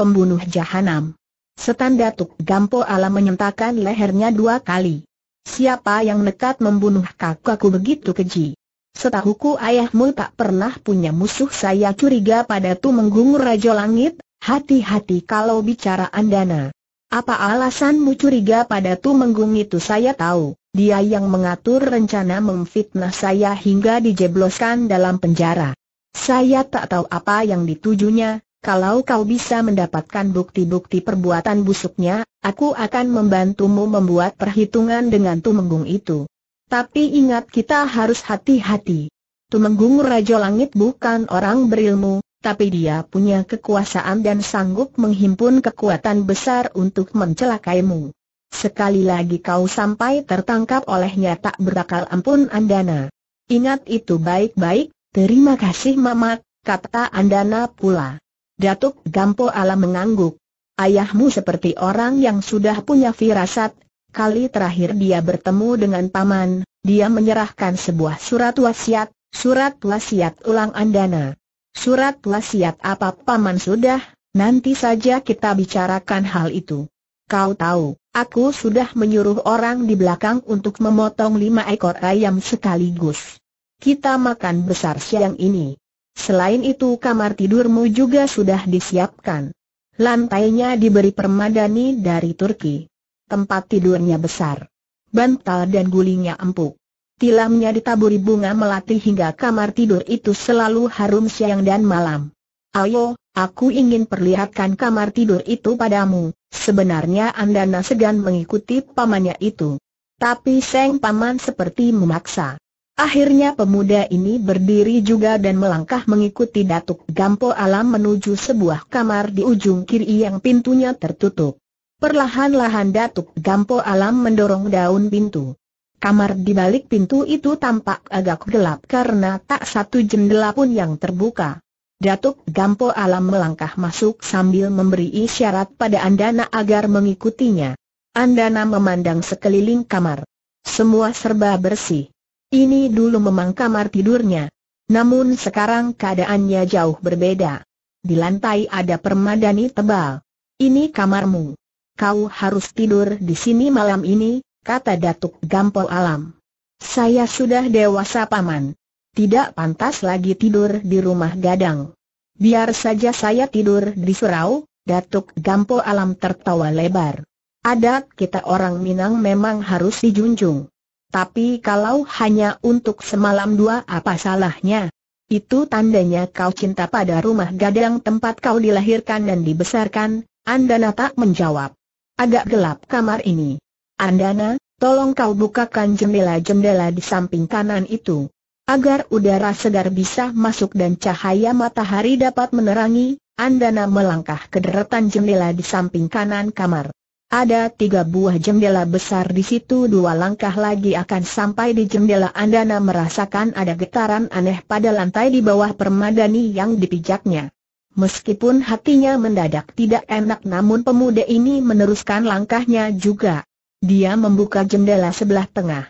pembunuh jahanam. Setan Datuk Gampo Ala menyentakkan lehernya dua kali. Siapa yang nekat membunuh kakakku begitu keji? Setahuku ayahmu tak pernah punya musuh saya curiga pada Tu Tumenggung Rajo Langit, hati-hati kalau bicara Andana. Apa alasanmu curiga pada Tu menggung itu saya tahu, dia yang mengatur rencana memfitnah saya hingga dijebloskan dalam penjara. Saya tak tahu apa yang ditujunya, kalau kau bisa mendapatkan bukti-bukti perbuatan busuknya, aku akan membantumu membuat perhitungan dengan Tumenggung itu. Tapi ingat kita harus hati-hati. Tumenggung Raja Langit bukan orang berilmu, tapi dia punya kekuasaan dan sanggup menghimpun kekuatan besar untuk mencelakaimu. Sekali lagi kau sampai tertangkap olehnya tak berakal ampun Andana. Ingat itu baik-baik, terima kasih Mamat, kata Andana pula. Datuk Gampo Alam mengangguk. Ayahmu seperti orang yang sudah punya firasat, kali terakhir dia bertemu dengan paman, dia menyerahkan sebuah surat wasiat, surat wasiat ulang Andana. Surat wasiat apa paman sudah, nanti saja kita bicarakan hal itu. Kau tahu, aku sudah menyuruh orang di belakang untuk memotong lima ekor ayam sekaligus. Kita makan besar siang ini. Selain itu kamar tidurmu juga sudah disiapkan. Lantainya diberi permadani dari Turki. Tempat tidurnya besar. Bantal dan gulingnya empuk. Tilamnya ditaburi bunga melati hingga kamar tidur itu selalu harum siang dan malam. Ayo, aku ingin perlihatkan kamar tidur itu padamu. Sebenarnya Andana segan mengikuti pamannya itu. Tapi Seng Paman seperti memaksa. Akhirnya pemuda ini berdiri juga dan melangkah mengikuti Datuk Gampo Alam menuju sebuah kamar di ujung kiri yang pintunya tertutup. Perlahan-lahan Datuk Gampo Alam mendorong daun pintu. Kamar di balik pintu itu tampak agak gelap karena tak satu jendela pun yang terbuka. Datuk Gampo Alam melangkah masuk sambil memberi isyarat pada Andana agar mengikutinya. Andana memandang sekeliling kamar. Semua serba bersih. Ini dulu memang kamar tidurnya. Namun sekarang keadaannya jauh berbeda. Di lantai ada permadani tebal. Ini kamarmu. Kau harus tidur di sini malam ini, kata Datuk Gampol Alam. Saya sudah dewasa paman. Tidak pantas lagi tidur di rumah gadang. Biar saja saya tidur di surau, Datuk Gampol Alam tertawa lebar. Adat kita orang Minang memang harus dijunjung. Tapi kalau hanya untuk semalam dua apa salahnya? Itu tandanya kau cinta pada rumah gadang tempat kau dilahirkan dan dibesarkan, Andana tak menjawab. Agak gelap kamar ini. Andana, tolong kau bukakan jendela-jendela di samping kanan itu. Agar udara segar bisa masuk dan cahaya matahari dapat menerangi, Andana melangkah ke deretan jendela di samping kanan kamar. Ada tiga buah jendela besar di situ dua langkah lagi akan sampai di jendela Andana merasakan ada getaran aneh pada lantai di bawah permadani yang dipijaknya. Meskipun hatinya mendadak tidak enak namun pemuda ini meneruskan langkahnya juga. Dia membuka jendela sebelah tengah.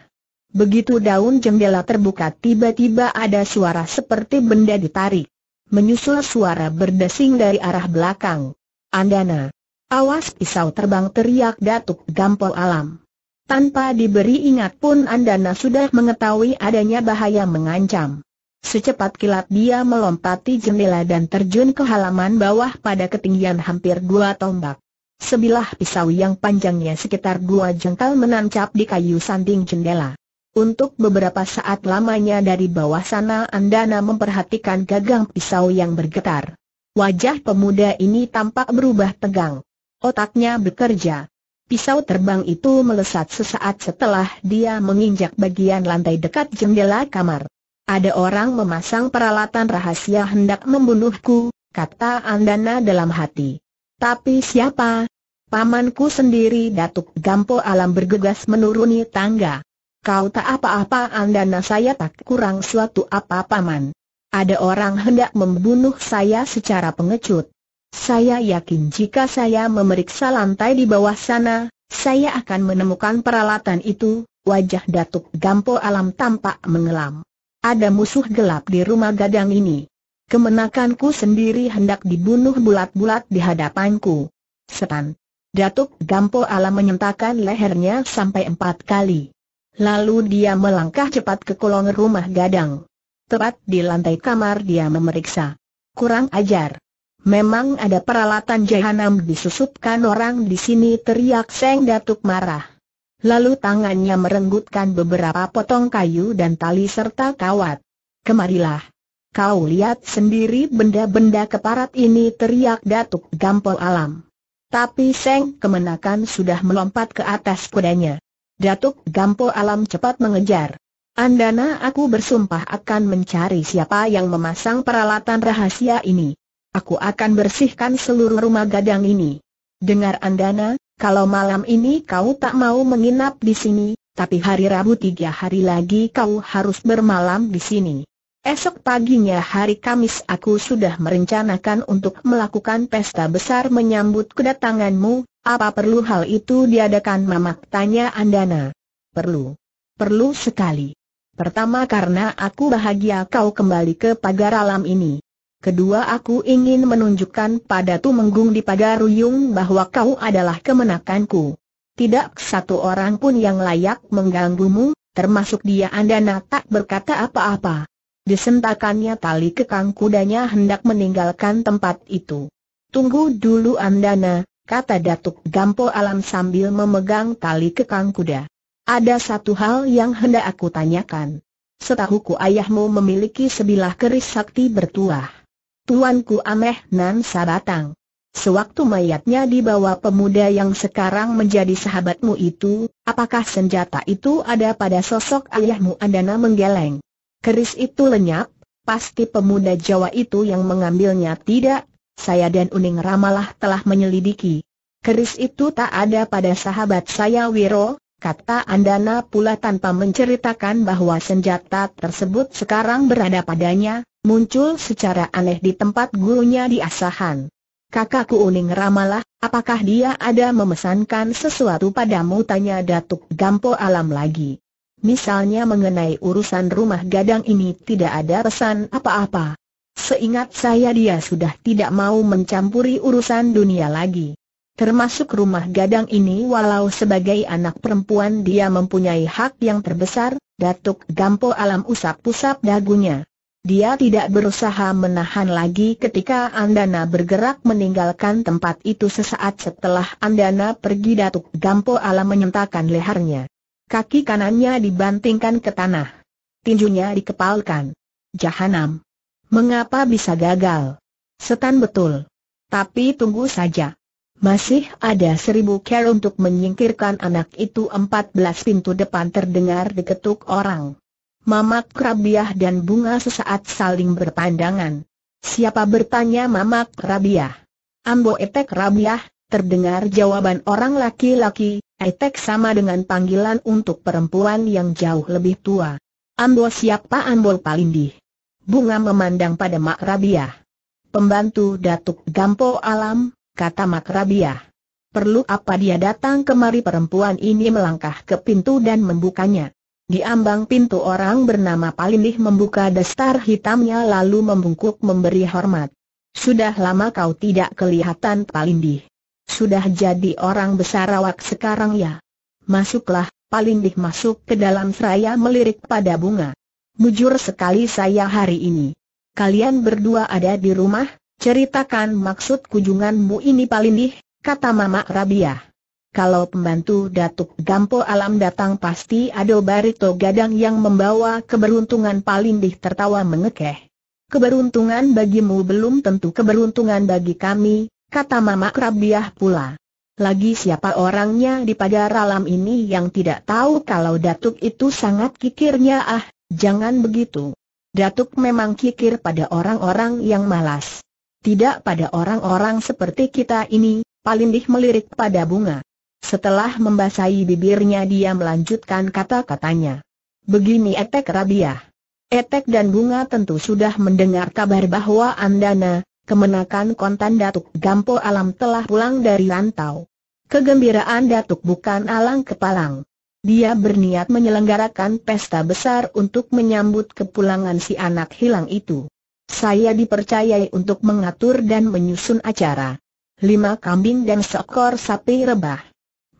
Begitu daun jendela terbuka tiba-tiba ada suara seperti benda ditarik. Menyusul suara berdesing dari arah belakang. Andana, Awas pisau terbang teriak Datuk Gampol Alam. Tanpa diberi ingat pun Andana sudah mengetahui adanya bahaya mengancam. Secepat kilat dia melompati jendela dan terjun ke halaman bawah pada ketinggian hampir dua tombak. Sebilah pisau yang panjangnya sekitar dua jengkal menancap di kayu samping jendela. Untuk beberapa saat lamanya dari bawah sana Andana memperhatikan gagang pisau yang bergetar. Wajah pemuda ini tampak berubah tegang. Otaknya bekerja. Pisau terbang itu melesat sesaat setelah dia menginjak bagian lantai dekat jendela kamar. Ada orang memasang peralatan rahasia hendak membunuhku, kata Andana dalam hati. Tapi siapa? Pamanku sendiri Datuk Gampo Alam bergegas menuruni tangga. Kau tak apa-apa Andana saya tak kurang suatu apa apa paman. Ada orang hendak membunuh saya secara pengecut. Saya yakin jika saya memeriksa lantai di bawah sana, saya akan menemukan peralatan itu, wajah Datuk Gampo Alam tampak mengelam. Ada musuh gelap di rumah gadang ini. Kemenakanku sendiri hendak dibunuh bulat-bulat di hadapanku. Setan. Datuk Gampo Alam menyentakkan lehernya sampai empat kali. Lalu dia melangkah cepat ke kolong rumah gadang. Tepat di lantai kamar dia memeriksa. Kurang ajar. Memang ada peralatan jahanam disusupkan orang di sini teriak Seng Datuk marah. Lalu tangannya merenggutkan beberapa potong kayu dan tali serta kawat. Kemarilah. Kau lihat sendiri benda-benda keparat ini teriak Datuk Gampol Alam. Tapi Seng Kemenakan sudah melompat ke atas kudanya. Datuk Gampol Alam cepat mengejar. Andana aku bersumpah akan mencari siapa yang memasang peralatan rahasia ini. Aku akan bersihkan seluruh rumah gadang ini. Dengar Andana, kalau malam ini kau tak mau menginap di sini, tapi hari Rabu tiga hari lagi kau harus bermalam di sini. Esok paginya hari Kamis aku sudah merencanakan untuk melakukan pesta besar menyambut kedatanganmu, apa perlu hal itu diadakan mamak tanya Andana? Perlu. Perlu sekali. Pertama karena aku bahagia kau kembali ke pagar alam ini kedua aku ingin menunjukkan pada menggung di Pagaruyung bahwa kau adalah kemenakanku. Tidak satu orang pun yang layak mengganggumu, termasuk dia Andana tak berkata apa-apa. Disentakannya tali kekang kudanya hendak meninggalkan tempat itu. Tunggu dulu Anda nak, kata Datuk Gampo Alam sambil memegang tali kekang kuda. Ada satu hal yang hendak aku tanyakan. Setahuku ayahmu memiliki sebilah keris sakti bertuah. Tuanku Ameh Nan Sabatang. Sewaktu mayatnya dibawa pemuda yang sekarang menjadi sahabatmu itu, apakah senjata itu ada pada sosok ayahmu Andana menggeleng? Keris itu lenyap, pasti pemuda Jawa itu yang mengambilnya tidak, saya dan Uning Ramalah telah menyelidiki. Keris itu tak ada pada sahabat saya Wiro, kata Andana pula tanpa menceritakan bahwa senjata tersebut sekarang berada padanya, muncul secara aneh di tempat gurunya di asahan. Kakakku Uning ramalah, apakah dia ada memesankan sesuatu padamu? Tanya Datuk Gampo Alam lagi. Misalnya mengenai urusan rumah gadang ini tidak ada pesan apa-apa. Seingat saya dia sudah tidak mau mencampuri urusan dunia lagi. Termasuk rumah gadang ini walau sebagai anak perempuan dia mempunyai hak yang terbesar, Datuk Gampo Alam usap-usap dagunya. Dia tidak berusaha menahan lagi ketika Andana bergerak meninggalkan tempat itu sesaat setelah Andana pergi Datuk Gampo ala menyentakkan lehernya. Kaki kanannya dibantingkan ke tanah. Tinjunya dikepalkan. Jahanam. Mengapa bisa gagal? Setan betul. Tapi tunggu saja. Masih ada seribu care untuk menyingkirkan anak itu Empat belas pintu depan terdengar diketuk orang. Mamak Rabiah dan Bunga sesaat saling berpandangan. Siapa bertanya Mamak Rabiah? Ambo Etek Rabiah, terdengar jawaban orang laki-laki, Etek sama dengan panggilan untuk perempuan yang jauh lebih tua. Ambo siapa Ambol Palindih? Bunga memandang pada Mak Rabiah. Pembantu Datuk Gampo Alam, kata Mak Rabiah. Perlu apa dia datang kemari perempuan ini melangkah ke pintu dan membukanya. Di ambang pintu orang bernama Palindih membuka dastar hitamnya lalu membungkuk memberi hormat. Sudah lama kau tidak kelihatan Palindih. Sudah jadi orang besar awak sekarang ya. Masuklah, Palindih masuk ke dalam seraya melirik pada bunga. Mujur sekali saya hari ini. Kalian berdua ada di rumah, ceritakan maksud kunjunganmu ini Palindih, kata Mama Rabiah kalau pembantu Datuk Gampo Alam datang pasti ada barito gadang yang membawa keberuntungan Palindih tertawa mengekeh. Keberuntungan bagimu belum tentu keberuntungan bagi kami, kata Mama Krabiah pula. Lagi siapa orangnya di pagar alam ini yang tidak tahu kalau Datuk itu sangat kikirnya ah, jangan begitu. Datuk memang kikir pada orang-orang yang malas. Tidak pada orang-orang seperti kita ini, Palindih melirik pada bunga. Setelah membasahi bibirnya dia melanjutkan kata-katanya. Begini Etek Rabiah. Etek dan Bunga tentu sudah mendengar kabar bahwa Andana, kemenakan kontan Datuk Gampo Alam telah pulang dari rantau. Kegembiraan Datuk bukan alang kepalang. Dia berniat menyelenggarakan pesta besar untuk menyambut kepulangan si anak hilang itu. Saya dipercayai untuk mengatur dan menyusun acara. Lima kambing dan seekor sapi rebah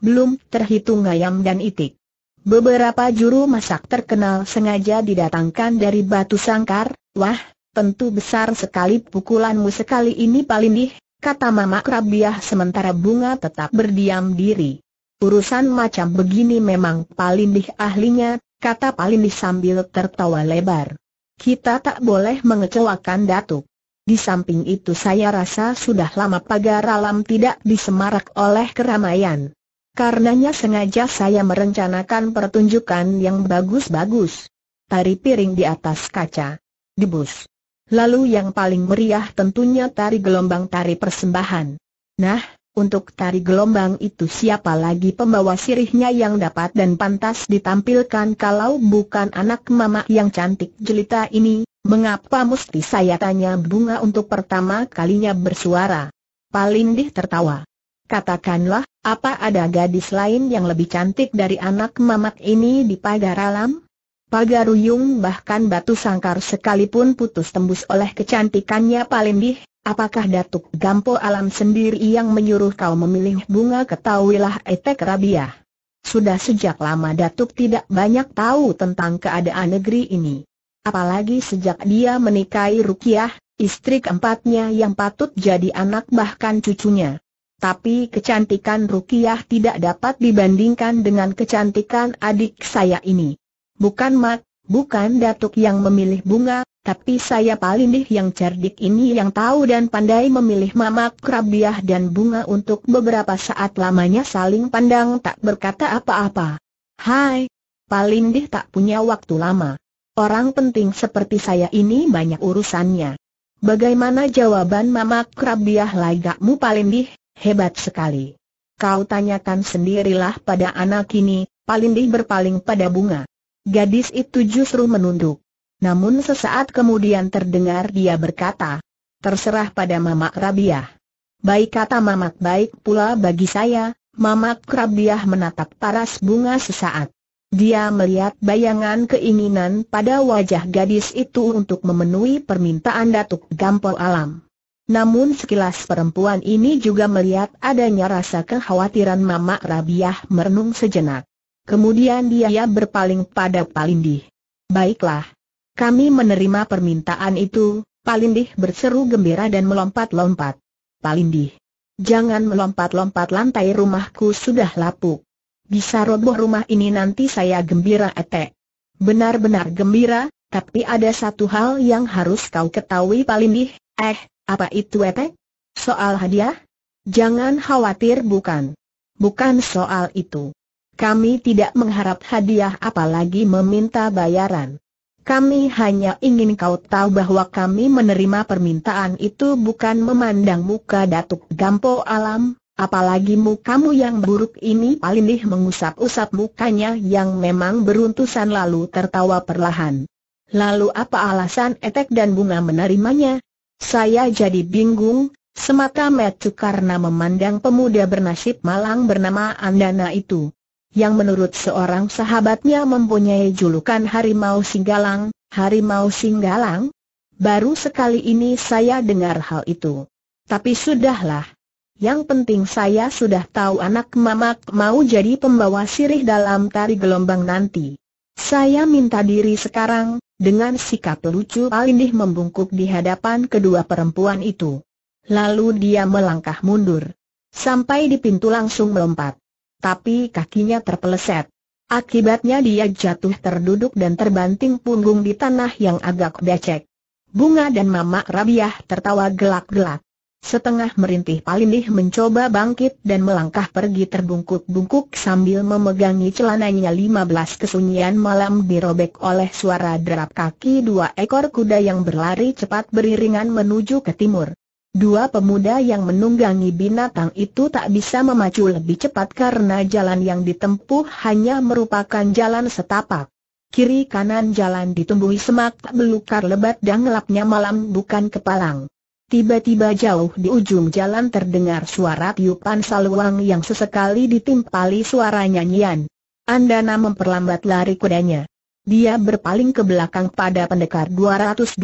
belum terhitung ayam dan itik. Beberapa juru masak terkenal sengaja didatangkan dari batu sangkar, wah, tentu besar sekali pukulanmu sekali ini Palindih, kata Mama Krabiah sementara bunga tetap berdiam diri. Urusan macam begini memang Palindih ahlinya, kata Palindih sambil tertawa lebar. Kita tak boleh mengecewakan Datuk. Di samping itu saya rasa sudah lama pagar alam tidak disemarak oleh keramaian. Karenanya sengaja saya merencanakan pertunjukan yang bagus-bagus. Tari piring di atas kaca. Debus. Lalu yang paling meriah tentunya tari gelombang tari persembahan. Nah, untuk tari gelombang itu siapa lagi pembawa sirihnya yang dapat dan pantas ditampilkan kalau bukan anak mama yang cantik jelita ini, mengapa mesti saya tanya bunga untuk pertama kalinya bersuara? Palindih tertawa. Katakanlah, apa ada gadis lain yang lebih cantik dari anak mamat ini di pagar alam? Pagar Ruyung bahkan batu sangkar sekalipun putus tembus oleh kecantikannya Palindih, apakah Datuk Gampo Alam sendiri yang menyuruh kau memilih bunga ketahuilah etek rabiah? Sudah sejak lama Datuk tidak banyak tahu tentang keadaan negeri ini. Apalagi sejak dia menikahi Rukiah, istri keempatnya yang patut jadi anak bahkan cucunya tapi kecantikan Rukiah tidak dapat dibandingkan dengan kecantikan adik saya ini. Bukan Mak, bukan Datuk yang memilih bunga, tapi saya Palindih yang cerdik ini yang tahu dan pandai memilih mamak Rabiah dan bunga untuk beberapa saat lamanya saling pandang tak berkata apa-apa. Hai, Palindih tak punya waktu lama. Orang penting seperti saya ini banyak urusannya. Bagaimana jawaban mamak Rabiah lagakmu Palindih? Hebat sekali. Kau tanyakan sendirilah pada anak ini, Palindih berpaling pada bunga. Gadis itu justru menunduk. Namun sesaat kemudian terdengar dia berkata, Terserah pada Mamak Rabiah. Baik kata Mamak baik pula bagi saya, Mamak Rabiah menatap paras bunga sesaat. Dia melihat bayangan keinginan pada wajah gadis itu untuk memenuhi permintaan Datuk Gampol Alam. Namun sekilas perempuan ini juga melihat adanya rasa kekhawatiran Mama Rabiah merenung sejenak. Kemudian dia berpaling pada Palindih. Baiklah. Kami menerima permintaan itu, Palindih berseru gembira dan melompat-lompat. Palindih. Jangan melompat-lompat lantai rumahku sudah lapuk. Bisa roboh rumah ini nanti saya gembira etek. Benar-benar gembira, tapi ada satu hal yang harus kau ketahui Palindih, eh, apa itu Epe? Soal hadiah? Jangan khawatir bukan. Bukan soal itu. Kami tidak mengharap hadiah apalagi meminta bayaran. Kami hanya ingin kau tahu bahwa kami menerima permintaan itu bukan memandang muka Datuk Gampo Alam, apalagi mukamu yang buruk ini paling Palindih mengusap-usap mukanya yang memang beruntusan lalu tertawa perlahan. Lalu apa alasan Etek dan Bunga menerimanya? Saya jadi bingung, semata-mata karena memandang pemuda bernasib malang bernama Andana itu. Yang menurut seorang sahabatnya mempunyai julukan Harimau Singgalang, Harimau Singgalang? Baru sekali ini saya dengar hal itu. Tapi sudahlah. Yang penting saya sudah tahu anak mamak mau jadi pembawa sirih dalam tari gelombang nanti. Saya minta diri sekarang, dengan sikap lucu Alindih membungkuk di hadapan kedua perempuan itu. Lalu dia melangkah mundur. Sampai di pintu langsung melompat. Tapi kakinya terpeleset. Akibatnya dia jatuh terduduk dan terbanting punggung di tanah yang agak becek. Bunga dan Mama Rabiah tertawa gelak-gelak. Setengah merintih Palilih mencoba bangkit dan melangkah pergi terbungkuk-bungkuk sambil memegangi celananya 15 kesunyian malam dirobek oleh suara derap kaki dua ekor kuda yang berlari cepat beriringan menuju ke timur. Dua pemuda yang menunggangi binatang itu tak bisa memacu lebih cepat karena jalan yang ditempuh hanya merupakan jalan setapak. Kiri kanan jalan ditumbuhi semak belukar lebat dan gelapnya malam bukan kepalang. Tiba-tiba jauh di ujung jalan terdengar suara tiupan saluang yang sesekali ditimpali suara nyanyian. Andana memperlambat lari kudanya. Dia berpaling ke belakang pada pendekar 212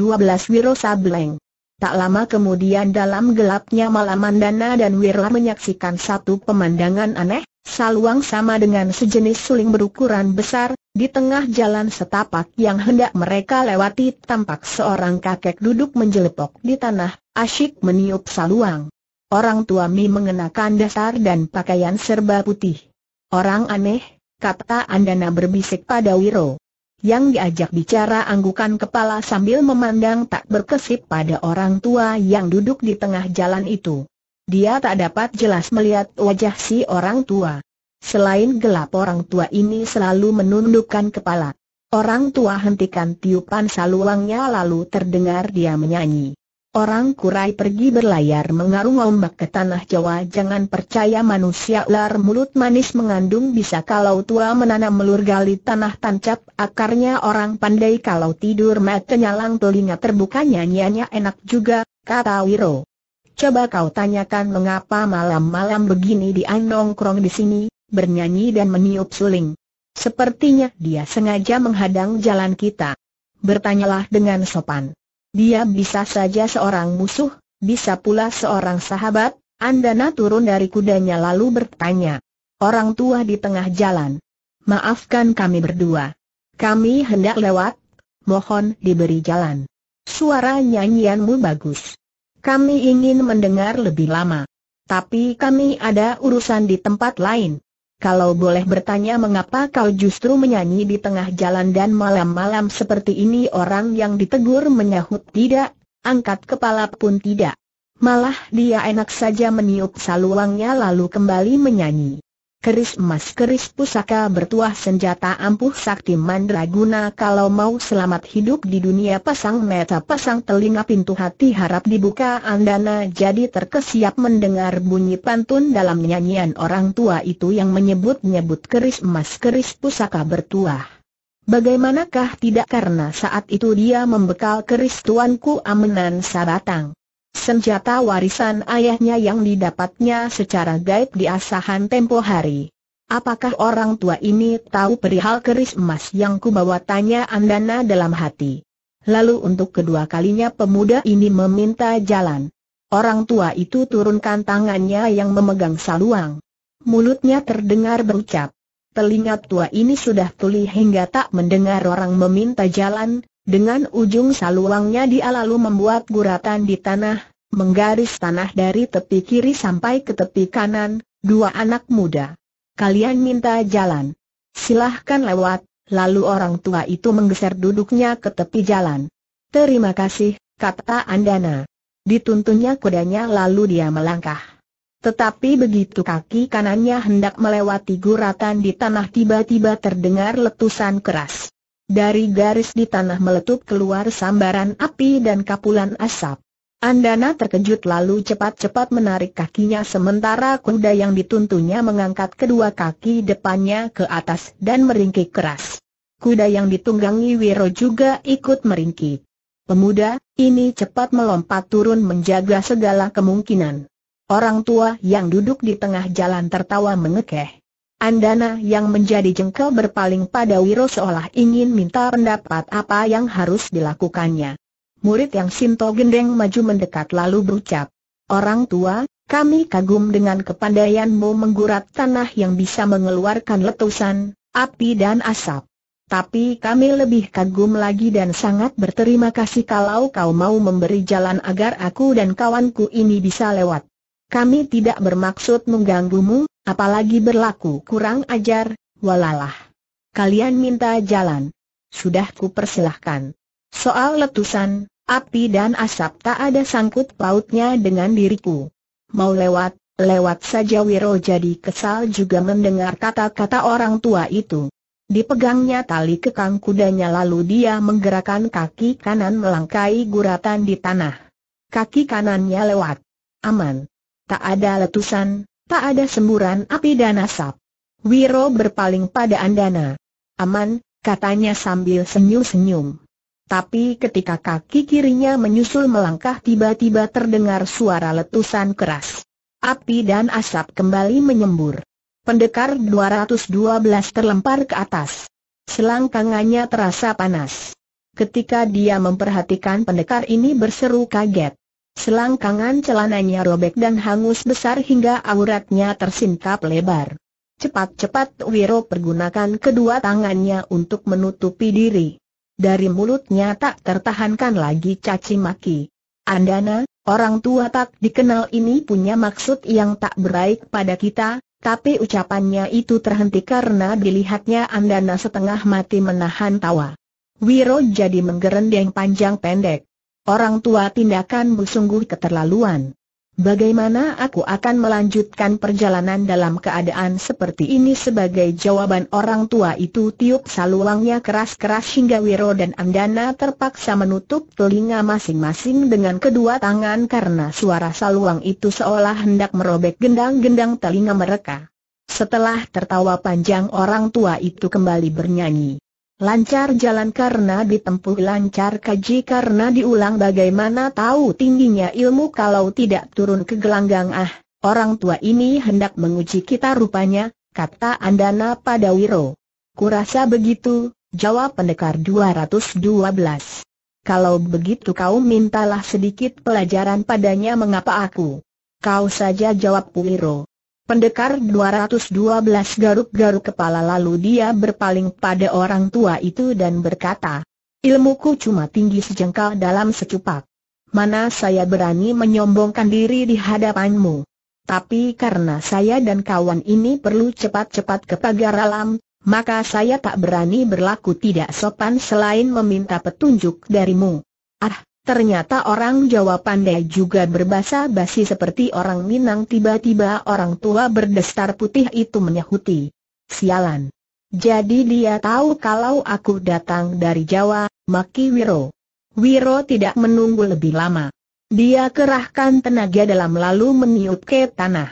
Wiro Sableng. Tak lama kemudian dalam gelapnya malam Andana dan Wiro menyaksikan satu pemandangan aneh, saluang sama dengan sejenis suling berukuran besar, di tengah jalan setapak yang hendak mereka lewati tampak seorang kakek duduk menjelepok di tanah, asyik meniup saluang. Orang tua Mi mengenakan dasar dan pakaian serba putih. Orang aneh, kata Andana berbisik pada Wiro. Yang diajak bicara anggukan kepala sambil memandang tak berkesip pada orang tua yang duduk di tengah jalan itu. Dia tak dapat jelas melihat wajah si orang tua. Selain gelap orang tua ini selalu menundukkan kepala. Orang tua hentikan tiupan saluangnya lalu terdengar dia menyanyi. Orang kurai pergi berlayar mengarung ombak ke tanah Jawa Jangan percaya manusia ular mulut manis mengandung bisa Kalau tua menanam melur gali tanah tancap Akarnya orang pandai kalau tidur mata nyalang telinga terbuka nyanyiannya enak juga Kata Wiro Coba kau tanyakan mengapa malam-malam begini krong di sini Bernyanyi dan meniup suling Sepertinya dia sengaja menghadang jalan kita Bertanyalah dengan sopan dia bisa saja seorang musuh, bisa pula seorang sahabat, Andana turun dari kudanya lalu bertanya. Orang tua di tengah jalan. Maafkan kami berdua. Kami hendak lewat, mohon diberi jalan. Suara nyanyianmu bagus. Kami ingin mendengar lebih lama. Tapi kami ada urusan di tempat lain kalau boleh bertanya mengapa kau justru menyanyi di tengah jalan dan malam-malam seperti ini orang yang ditegur menyahut tidak, angkat kepala pun tidak. Malah dia enak saja meniup saluangnya lalu kembali menyanyi keris emas keris pusaka bertuah senjata ampuh sakti mandraguna kalau mau selamat hidup di dunia pasang mata pasang telinga pintu hati harap dibuka andana jadi terkesiap mendengar bunyi pantun dalam nyanyian orang tua itu yang menyebut-nyebut keris emas keris pusaka bertuah. Bagaimanakah tidak karena saat itu dia membekal keris tuanku amenan sabatang. Senjata warisan ayahnya yang didapatnya secara gaib di asahan tempo hari. Apakah orang tua ini tahu perihal keris emas yang kubawa tanya Andana dalam hati? Lalu untuk kedua kalinya pemuda ini meminta jalan. Orang tua itu turunkan tangannya yang memegang saluang. Mulutnya terdengar berucap. Telinga tua ini sudah tuli hingga tak mendengar orang meminta jalan, dengan ujung saluangnya dia lalu membuat guratan di tanah, menggaris tanah dari tepi kiri sampai ke tepi kanan, dua anak muda. Kalian minta jalan. Silahkan lewat, lalu orang tua itu menggeser duduknya ke tepi jalan. Terima kasih, kata Andana. Dituntunnya kudanya lalu dia melangkah. Tetapi begitu kaki kanannya hendak melewati guratan di tanah tiba-tiba terdengar letusan keras. Dari garis di tanah meletup keluar sambaran api dan kapulan asap. Andana terkejut lalu cepat-cepat menarik kakinya sementara kuda yang dituntunya mengangkat kedua kaki depannya ke atas dan meringkik keras. Kuda yang ditunggangi Wiro juga ikut meringkik. Pemuda, ini cepat melompat turun menjaga segala kemungkinan. Orang tua yang duduk di tengah jalan tertawa mengekeh. Andana yang menjadi jengkel berpaling pada Wiro seolah ingin minta pendapat apa yang harus dilakukannya. Murid yang Sinto Gendeng maju mendekat lalu berucap, Orang tua, kami kagum dengan kepandaianmu menggurat tanah yang bisa mengeluarkan letusan, api dan asap. Tapi kami lebih kagum lagi dan sangat berterima kasih kalau kau mau memberi jalan agar aku dan kawanku ini bisa lewat. Kami tidak bermaksud mengganggumu, Apalagi berlaku kurang ajar, walalah. Kalian minta jalan. Sudah ku persilahkan. Soal letusan, api dan asap tak ada sangkut pautnya dengan diriku. Mau lewat, lewat saja Wiro jadi kesal juga mendengar kata-kata orang tua itu. Dipegangnya tali kekang kudanya lalu dia menggerakkan kaki kanan melangkai guratan di tanah. Kaki kanannya lewat. Aman. Tak ada letusan, Tak ada semburan api dan asap. Wiro berpaling pada Andana. Aman, katanya sambil senyum-senyum. Tapi ketika kaki kirinya menyusul melangkah tiba-tiba terdengar suara letusan keras. Api dan asap kembali menyembur. Pendekar 212 terlempar ke atas. Selangkangannya terasa panas. Ketika dia memperhatikan pendekar ini berseru kaget. Selangkangan celananya robek dan hangus besar hingga auratnya tersingkap lebar. Cepat-cepat Wiro pergunakan kedua tangannya untuk menutupi diri. Dari mulutnya tak tertahankan lagi caci maki. Andana, orang tua tak dikenal ini punya maksud yang tak baik pada kita, tapi ucapannya itu terhenti karena dilihatnya Andana setengah mati menahan tawa. Wiro jadi menggerendeng panjang pendek. Orang tua tindakanmu sungguh keterlaluan. Bagaimana aku akan melanjutkan perjalanan dalam keadaan seperti ini sebagai jawaban orang tua itu tiup saluangnya keras-keras hingga Wiro dan Andana terpaksa menutup telinga masing-masing dengan kedua tangan karena suara saluang itu seolah hendak merobek gendang-gendang telinga mereka. Setelah tertawa panjang orang tua itu kembali bernyanyi. Lancar jalan karena ditempuh lancar kaji karena diulang bagaimana tahu tingginya ilmu kalau tidak turun ke gelanggang ah, orang tua ini hendak menguji kita rupanya, kata Andana pada Wiro. Kurasa begitu, jawab pendekar 212. Kalau begitu kau mintalah sedikit pelajaran padanya mengapa aku. Kau saja jawab Wiro. Pendekar 212 garuk-garuk kepala lalu dia berpaling pada orang tua itu dan berkata, Ilmuku cuma tinggi sejengkal dalam secupak. Mana saya berani menyombongkan diri di hadapanmu. Tapi karena saya dan kawan ini perlu cepat-cepat ke pagar alam, maka saya tak berani berlaku tidak sopan selain meminta petunjuk darimu. Ah, Ternyata orang Jawa pandai juga berbahasa basi seperti orang Minang tiba-tiba orang tua berdestar putih itu menyahuti. Sialan. Jadi dia tahu kalau aku datang dari Jawa, maki Wiro. Wiro tidak menunggu lebih lama. Dia kerahkan tenaga dalam lalu meniup ke tanah.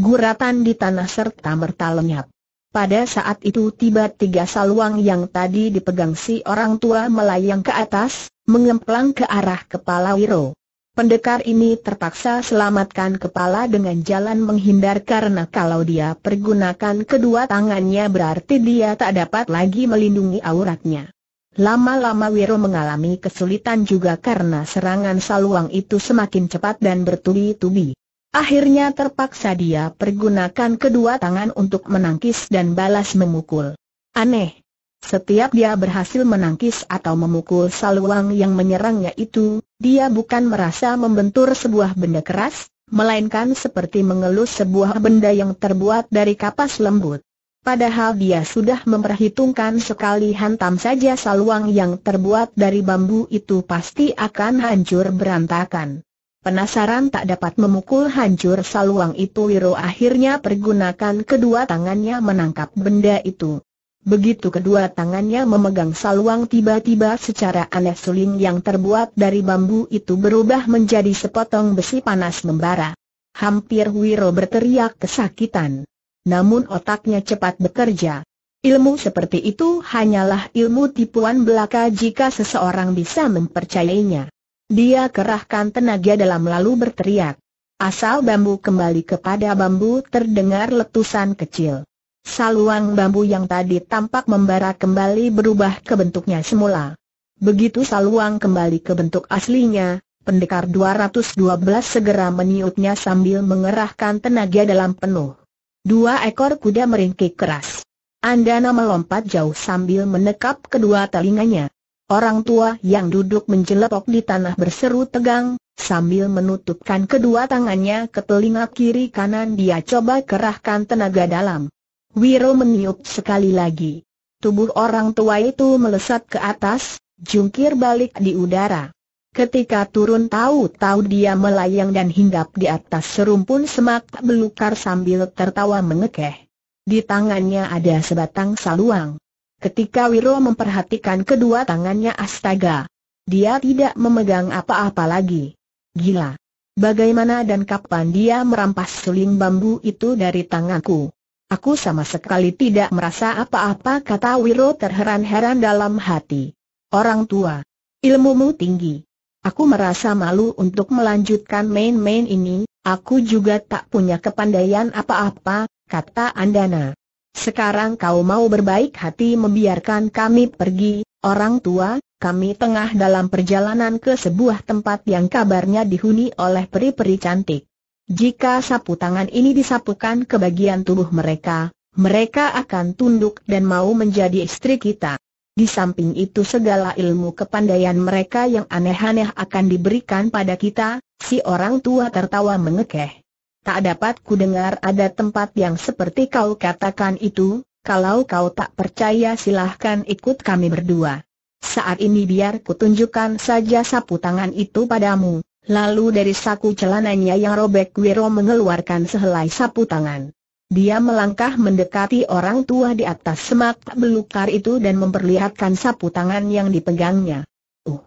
Guratan di tanah serta merta lenyap. Pada saat itu tiba tiga saluang yang tadi dipegang si orang tua melayang ke atas, mengemplang ke arah kepala Wiro. Pendekar ini terpaksa selamatkan kepala dengan jalan menghindar karena kalau dia pergunakan kedua tangannya berarti dia tak dapat lagi melindungi auratnya. Lama-lama Wiro mengalami kesulitan juga karena serangan saluang itu semakin cepat dan bertubi-tubi. Akhirnya terpaksa dia pergunakan kedua tangan untuk menangkis dan balas memukul. Aneh. Setiap dia berhasil menangkis atau memukul saluang yang menyerangnya itu, dia bukan merasa membentur sebuah benda keras, melainkan seperti mengelus sebuah benda yang terbuat dari kapas lembut. Padahal dia sudah memperhitungkan sekali hantam saja saluang yang terbuat dari bambu itu pasti akan hancur berantakan. Penasaran tak dapat memukul hancur saluang itu Wiro akhirnya pergunakan kedua tangannya menangkap benda itu. Begitu kedua tangannya memegang saluang tiba-tiba secara aneh suling yang terbuat dari bambu itu berubah menjadi sepotong besi panas membara. Hampir Wiro berteriak kesakitan. Namun otaknya cepat bekerja. Ilmu seperti itu hanyalah ilmu tipuan belaka jika seseorang bisa mempercayainya. Dia kerahkan tenaga dalam lalu berteriak. Asal bambu kembali kepada bambu terdengar letusan kecil. Saluang bambu yang tadi tampak membara kembali berubah ke bentuknya semula. Begitu saluang kembali ke bentuk aslinya, pendekar 212 segera meniupnya sambil mengerahkan tenaga dalam penuh. Dua ekor kuda meringkik keras. Andana melompat jauh sambil menekap kedua telinganya. Orang tua yang duduk menjelepok di tanah berseru tegang, sambil menutupkan kedua tangannya ke telinga kiri kanan dia coba kerahkan tenaga dalam. Wiro meniup sekali lagi. Tubuh orang tua itu melesat ke atas, jungkir balik di udara. Ketika turun tahu-tahu dia melayang dan hinggap di atas serumpun semak belukar sambil tertawa mengekeh. Di tangannya ada sebatang saluang. Ketika Wiro memperhatikan kedua tangannya astaga. Dia tidak memegang apa-apa lagi. Gila. Bagaimana dan kapan dia merampas suling bambu itu dari tanganku? Aku sama sekali tidak merasa apa-apa kata Wiro terheran-heran dalam hati. Orang tua. Ilmumu tinggi. Aku merasa malu untuk melanjutkan main-main ini, aku juga tak punya kepandaian apa-apa, kata Andana. Sekarang kau mau berbaik hati membiarkan kami pergi, orang tua, kami tengah dalam perjalanan ke sebuah tempat yang kabarnya dihuni oleh peri-peri cantik. Jika sapu tangan ini disapukan ke bagian tubuh mereka, mereka akan tunduk dan mau menjadi istri kita. Di samping itu segala ilmu kepandaian mereka yang aneh-aneh akan diberikan pada kita, si orang tua tertawa mengekeh tak dapat ku dengar ada tempat yang seperti kau katakan itu, kalau kau tak percaya silahkan ikut kami berdua. Saat ini biar kutunjukkan saja sapu tangan itu padamu. Lalu dari saku celananya yang robek Wiro mengeluarkan sehelai sapu tangan. Dia melangkah mendekati orang tua di atas semak belukar itu dan memperlihatkan sapu tangan yang dipegangnya. Uh,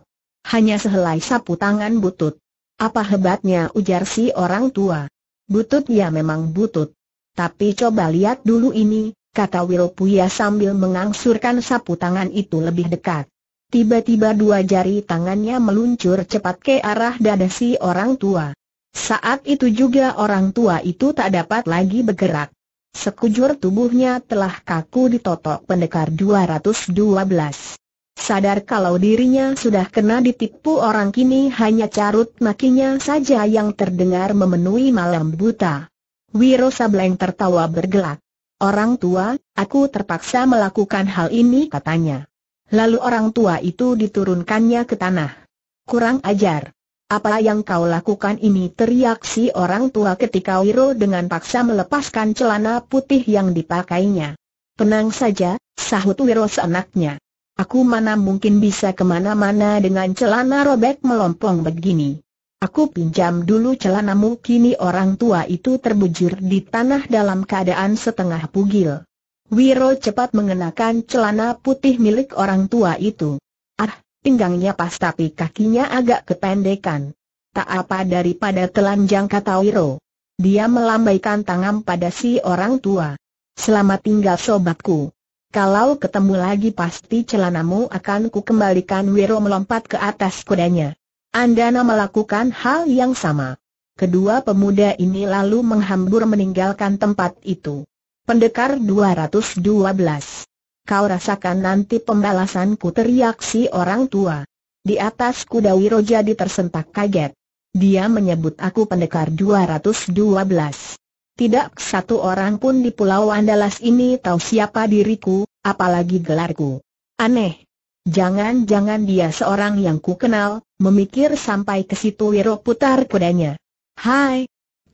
hanya sehelai sapu tangan butut. Apa hebatnya ujar si orang tua. Butut ya memang butut. Tapi coba lihat dulu ini, kata Wilpuya sambil mengangsurkan sapu tangan itu lebih dekat. Tiba-tiba dua jari tangannya meluncur cepat ke arah dada si orang tua. Saat itu juga orang tua itu tak dapat lagi bergerak. Sekujur tubuhnya telah kaku ditotok pendekar 212. Sadar kalau dirinya sudah kena ditipu orang kini hanya carut makinya saja yang terdengar memenuhi malam buta. Wiro Sableng tertawa bergelak. Orang tua, aku terpaksa melakukan hal ini katanya. Lalu orang tua itu diturunkannya ke tanah. Kurang ajar. Apa yang kau lakukan ini teriak si orang tua ketika Wiro dengan paksa melepaskan celana putih yang dipakainya. Tenang saja, sahut Wiro seenaknya. Aku mana mungkin bisa kemana-mana dengan celana robek melompong begini. Aku pinjam dulu celanamu kini orang tua itu terbujur di tanah dalam keadaan setengah pugil. Wiro cepat mengenakan celana putih milik orang tua itu. Ah, pinggangnya pas tapi kakinya agak kependekan. Tak apa daripada telanjang kata Wiro. Dia melambaikan tangan pada si orang tua. Selamat tinggal sobatku. Kalau ketemu lagi pasti celanamu akan ku kembalikan Wiro melompat ke atas kudanya. Andana melakukan hal yang sama. Kedua pemuda ini lalu menghambur meninggalkan tempat itu. Pendekar 212 Kau rasakan nanti pembalasanku teriak si orang tua. Di atas kuda Wiro jadi tersentak kaget. Dia menyebut aku pendekar 212. Tidak satu orang pun di Pulau Andalas ini tahu siapa diriku, apalagi gelarku. Aneh. Jangan-jangan dia seorang yang ku kenal, memikir sampai ke situ Wiro putar kudanya. Hai.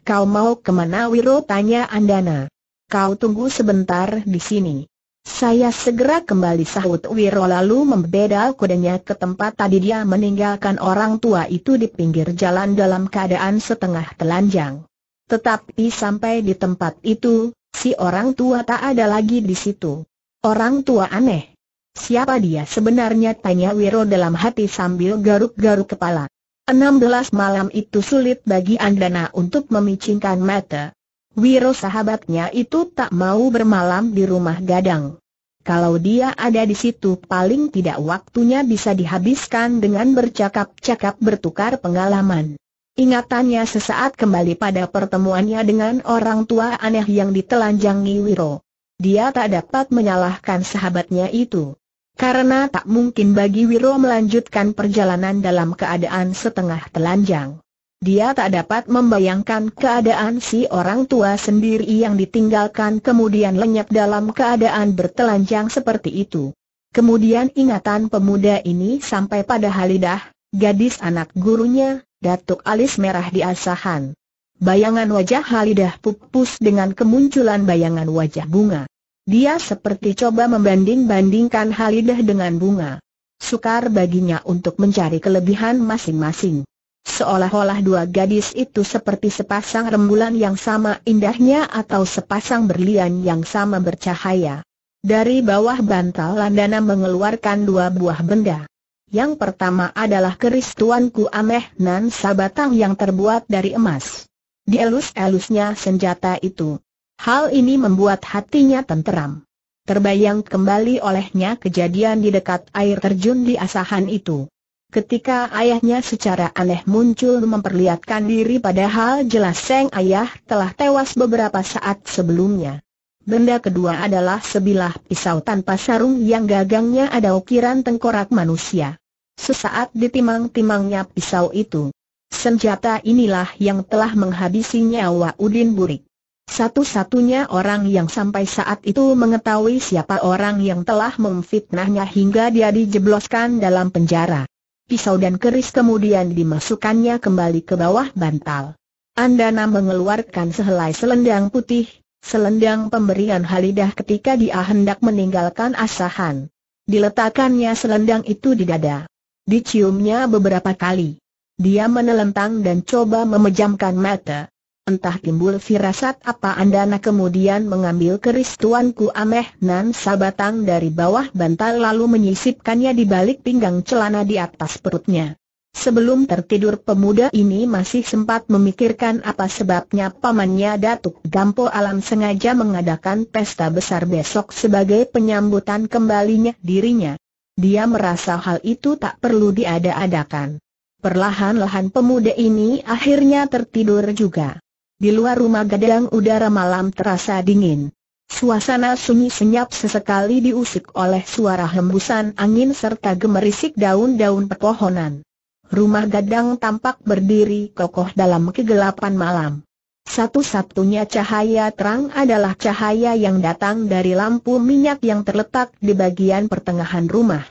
Kau mau kemana Wiro tanya Andana. Kau tunggu sebentar di sini. Saya segera kembali sahut Wiro lalu membeda kudanya ke tempat tadi dia meninggalkan orang tua itu di pinggir jalan dalam keadaan setengah telanjang. Tetapi sampai di tempat itu, si orang tua tak ada lagi di situ. Orang tua aneh. Siapa dia sebenarnya tanya Wiro dalam hati sambil garuk-garuk kepala. 16 malam itu sulit bagi Andana untuk memicingkan mata. Wiro sahabatnya itu tak mau bermalam di rumah gadang. Kalau dia ada di situ paling tidak waktunya bisa dihabiskan dengan bercakap-cakap bertukar pengalaman. Ingatannya sesaat kembali pada pertemuannya dengan orang tua aneh yang ditelanjangi Wiro. Dia tak dapat menyalahkan sahabatnya itu. Karena tak mungkin bagi Wiro melanjutkan perjalanan dalam keadaan setengah telanjang. Dia tak dapat membayangkan keadaan si orang tua sendiri yang ditinggalkan kemudian lenyap dalam keadaan bertelanjang seperti itu. Kemudian ingatan pemuda ini sampai pada Halidah, gadis anak gurunya, Datuk alis merah di asahan. Bayangan wajah Halidah pupus dengan kemunculan bayangan wajah bunga. Dia seperti coba membanding-bandingkan Halidah dengan bunga. Sukar baginya untuk mencari kelebihan masing-masing. Seolah-olah dua gadis itu seperti sepasang rembulan yang sama indahnya atau sepasang berlian yang sama bercahaya. Dari bawah bantal Landana mengeluarkan dua buah benda. Yang pertama adalah keris tuanku Ameh Nan Sabatang yang terbuat dari emas. Dielus-elusnya senjata itu. Hal ini membuat hatinya tenteram. Terbayang kembali olehnya kejadian di dekat air terjun di asahan itu. Ketika ayahnya secara aneh muncul memperlihatkan diri padahal jelas seng ayah telah tewas beberapa saat sebelumnya. Benda kedua adalah sebilah pisau tanpa sarung yang gagangnya ada ukiran tengkorak manusia. Sesaat ditimang-timangnya pisau itu. Senjata inilah yang telah menghabisi nyawa Udin Burik. Satu-satunya orang yang sampai saat itu mengetahui siapa orang yang telah memfitnahnya hingga dia dijebloskan dalam penjara. Pisau dan keris kemudian dimasukkannya kembali ke bawah bantal. Andana mengeluarkan sehelai selendang putih, Selendang pemberian Halidah ketika dia hendak meninggalkan asahan. Diletakkannya selendang itu di dada. Diciumnya beberapa kali. Dia menelentang dan coba memejamkan mata. Entah timbul firasat apa Andana kemudian mengambil keris tuanku Ameh Nan Sabatang dari bawah bantal lalu menyisipkannya di balik pinggang celana di atas perutnya. Sebelum tertidur pemuda ini masih sempat memikirkan apa sebabnya pamannya Datuk Gampo Alam sengaja mengadakan pesta besar besok sebagai penyambutan kembalinya dirinya. Dia merasa hal itu tak perlu diada-adakan. Perlahan-lahan pemuda ini akhirnya tertidur juga. Di luar rumah gadang udara malam terasa dingin. Suasana sunyi senyap sesekali diusik oleh suara hembusan angin serta gemerisik daun-daun pepohonan rumah gadang tampak berdiri kokoh dalam kegelapan malam. Satu-satunya cahaya terang adalah cahaya yang datang dari lampu minyak yang terletak di bagian pertengahan rumah.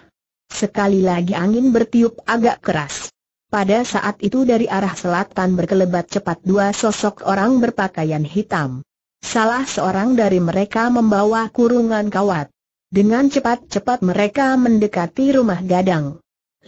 Sekali lagi angin bertiup agak keras. Pada saat itu dari arah selatan berkelebat cepat dua sosok orang berpakaian hitam. Salah seorang dari mereka membawa kurungan kawat. Dengan cepat-cepat mereka mendekati rumah gadang.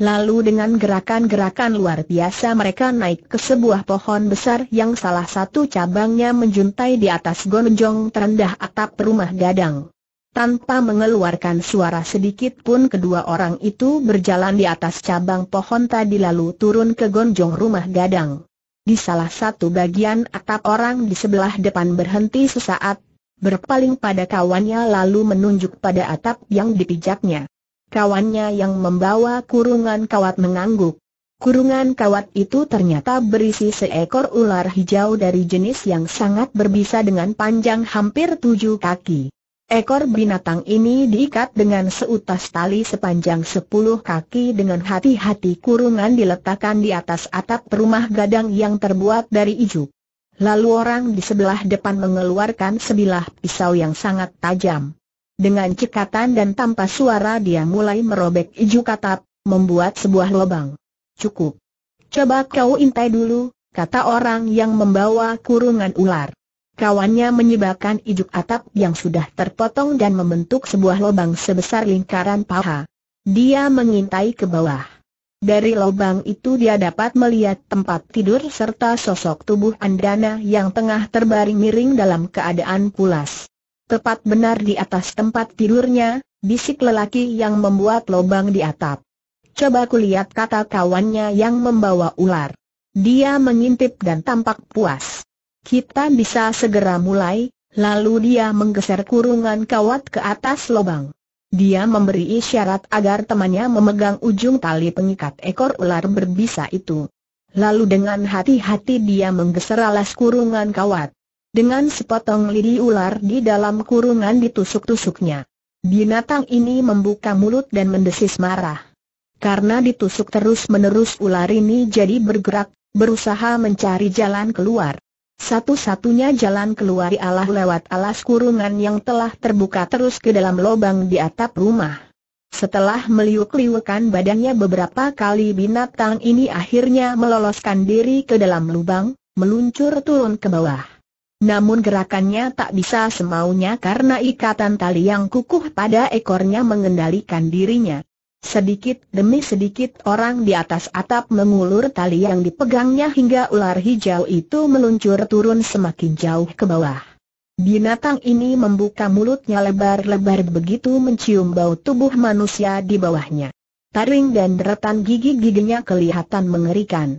Lalu dengan gerakan-gerakan luar biasa mereka naik ke sebuah pohon besar yang salah satu cabangnya menjuntai di atas gonjong terendah atap rumah gadang. Tanpa mengeluarkan suara sedikit pun kedua orang itu berjalan di atas cabang pohon tadi lalu turun ke gonjong rumah gadang. Di salah satu bagian atap orang di sebelah depan berhenti sesaat, berpaling pada kawannya lalu menunjuk pada atap yang dipijaknya. Kawannya yang membawa kurungan kawat mengangguk. Kurungan kawat itu ternyata berisi seekor ular hijau dari jenis yang sangat berbisa dengan panjang hampir tujuh kaki. Ekor binatang ini diikat dengan seutas tali sepanjang sepuluh kaki dengan hati-hati kurungan diletakkan di atas atap rumah gadang yang terbuat dari ijuk. Lalu orang di sebelah depan mengeluarkan sebilah pisau yang sangat tajam. Dengan cekatan dan tanpa suara dia mulai merobek iju katap, membuat sebuah lubang. Cukup. Coba kau intai dulu, kata orang yang membawa kurungan ular. Kawannya menyebabkan ijuk atap yang sudah terpotong dan membentuk sebuah lubang sebesar lingkaran paha. Dia mengintai ke bawah. Dari lubang itu dia dapat melihat tempat tidur serta sosok tubuh Andana yang tengah terbaring miring dalam keadaan pulas. Tepat benar di atas tempat tidurnya, bisik lelaki yang membuat lobang di atap. Coba kulihat kata kawannya yang membawa ular. Dia mengintip dan tampak puas. Kita bisa segera mulai, lalu dia menggeser kurungan kawat ke atas lobang. Dia memberi isyarat agar temannya memegang ujung tali pengikat ekor ular berbisa itu. Lalu dengan hati-hati dia menggeser alas kurungan kawat. Dengan sepotong lidi ular di dalam kurungan ditusuk-tusuknya. Binatang ini membuka mulut dan mendesis marah. Karena ditusuk terus-menerus ular ini jadi bergerak, berusaha mencari jalan keluar. Satu-satunya jalan keluar ialah lewat alas kurungan yang telah terbuka terus ke dalam lubang di atap rumah. Setelah meliuk-liukan badannya beberapa kali binatang ini akhirnya meloloskan diri ke dalam lubang, meluncur turun ke bawah. Namun gerakannya tak bisa semaunya karena ikatan tali yang kukuh pada ekornya mengendalikan dirinya. Sedikit demi sedikit orang di atas atap mengulur tali yang dipegangnya hingga ular hijau itu meluncur turun semakin jauh ke bawah. Binatang ini membuka mulutnya lebar-lebar begitu mencium bau tubuh manusia di bawahnya. Taring dan deretan gigi-giginya kelihatan mengerikan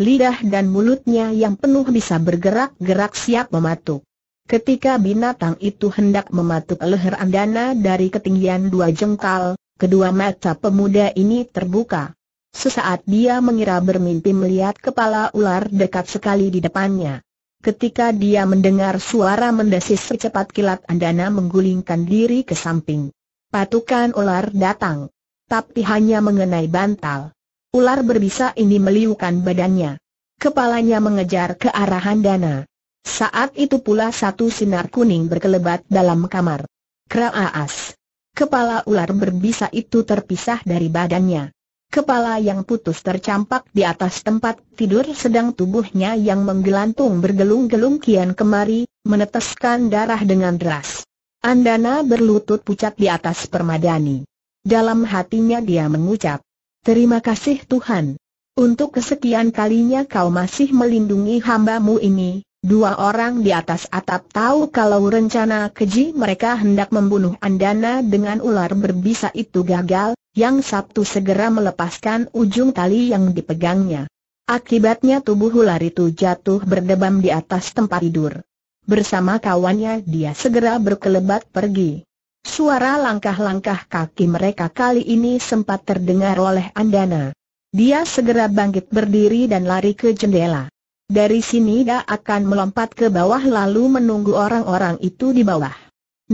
lidah dan mulutnya yang penuh bisa bergerak-gerak siap mematuk. Ketika binatang itu hendak mematuk leher Andana dari ketinggian dua jengkal, kedua mata pemuda ini terbuka. Sesaat dia mengira bermimpi melihat kepala ular dekat sekali di depannya. Ketika dia mendengar suara mendesis secepat kilat Andana menggulingkan diri ke samping. Patukan ular datang. Tapi hanya mengenai bantal. Ular berbisa ini meliukan badannya. Kepalanya mengejar ke arah Handana. Saat itu pula satu sinar kuning berkelebat dalam kamar. Kraaas. Kepala ular berbisa itu terpisah dari badannya. Kepala yang putus tercampak di atas tempat tidur sedang tubuhnya yang menggelantung bergelung-gelung kian kemari, meneteskan darah dengan deras. Andana berlutut pucat di atas permadani. Dalam hatinya dia mengucap, Terima kasih Tuhan. Untuk kesekian kalinya kau masih melindungi hambamu ini. Dua orang di atas atap tahu kalau rencana keji mereka hendak membunuh Andana dengan ular berbisa itu gagal, yang Sabtu segera melepaskan ujung tali yang dipegangnya. Akibatnya tubuh ular itu jatuh berdebam di atas tempat tidur. Bersama kawannya dia segera berkelebat pergi. Suara langkah-langkah kaki mereka kali ini sempat terdengar oleh Andana. Dia segera bangkit berdiri dan lari ke jendela. Dari sini dia akan melompat ke bawah lalu menunggu orang-orang itu di bawah.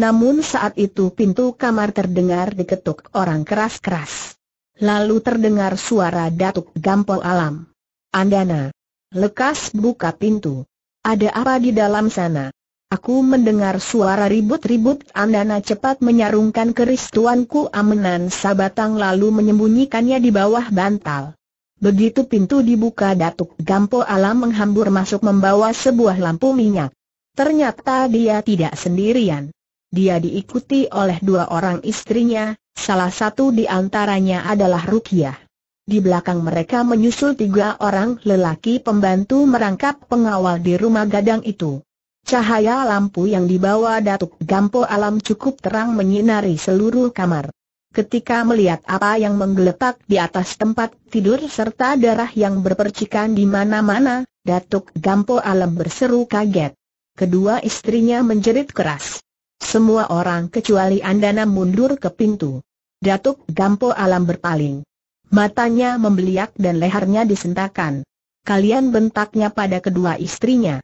Namun saat itu pintu kamar terdengar diketuk orang keras-keras. Lalu terdengar suara Datuk Gampol Alam. Andana. Lekas buka pintu. Ada apa di dalam sana? Aku mendengar suara ribut-ribut Andana cepat menyarungkan keris tuanku Amenan Sabatang lalu menyembunyikannya di bawah bantal. Begitu pintu dibuka Datuk Gampo Alam menghambur masuk membawa sebuah lampu minyak. Ternyata dia tidak sendirian. Dia diikuti oleh dua orang istrinya, salah satu di antaranya adalah Rukiah. Di belakang mereka menyusul tiga orang lelaki pembantu merangkap pengawal di rumah gadang itu. Cahaya lampu yang dibawa Datuk Gampo Alam cukup terang menyinari seluruh kamar. Ketika melihat apa yang menggeletak di atas tempat tidur serta darah yang berpercikan di mana-mana, Datuk Gampo Alam berseru kaget. Kedua istrinya menjerit keras. Semua orang kecuali Andana mundur ke pintu. Datuk Gampo Alam berpaling. Matanya membeliak dan lehernya disentakan. Kalian bentaknya pada kedua istrinya.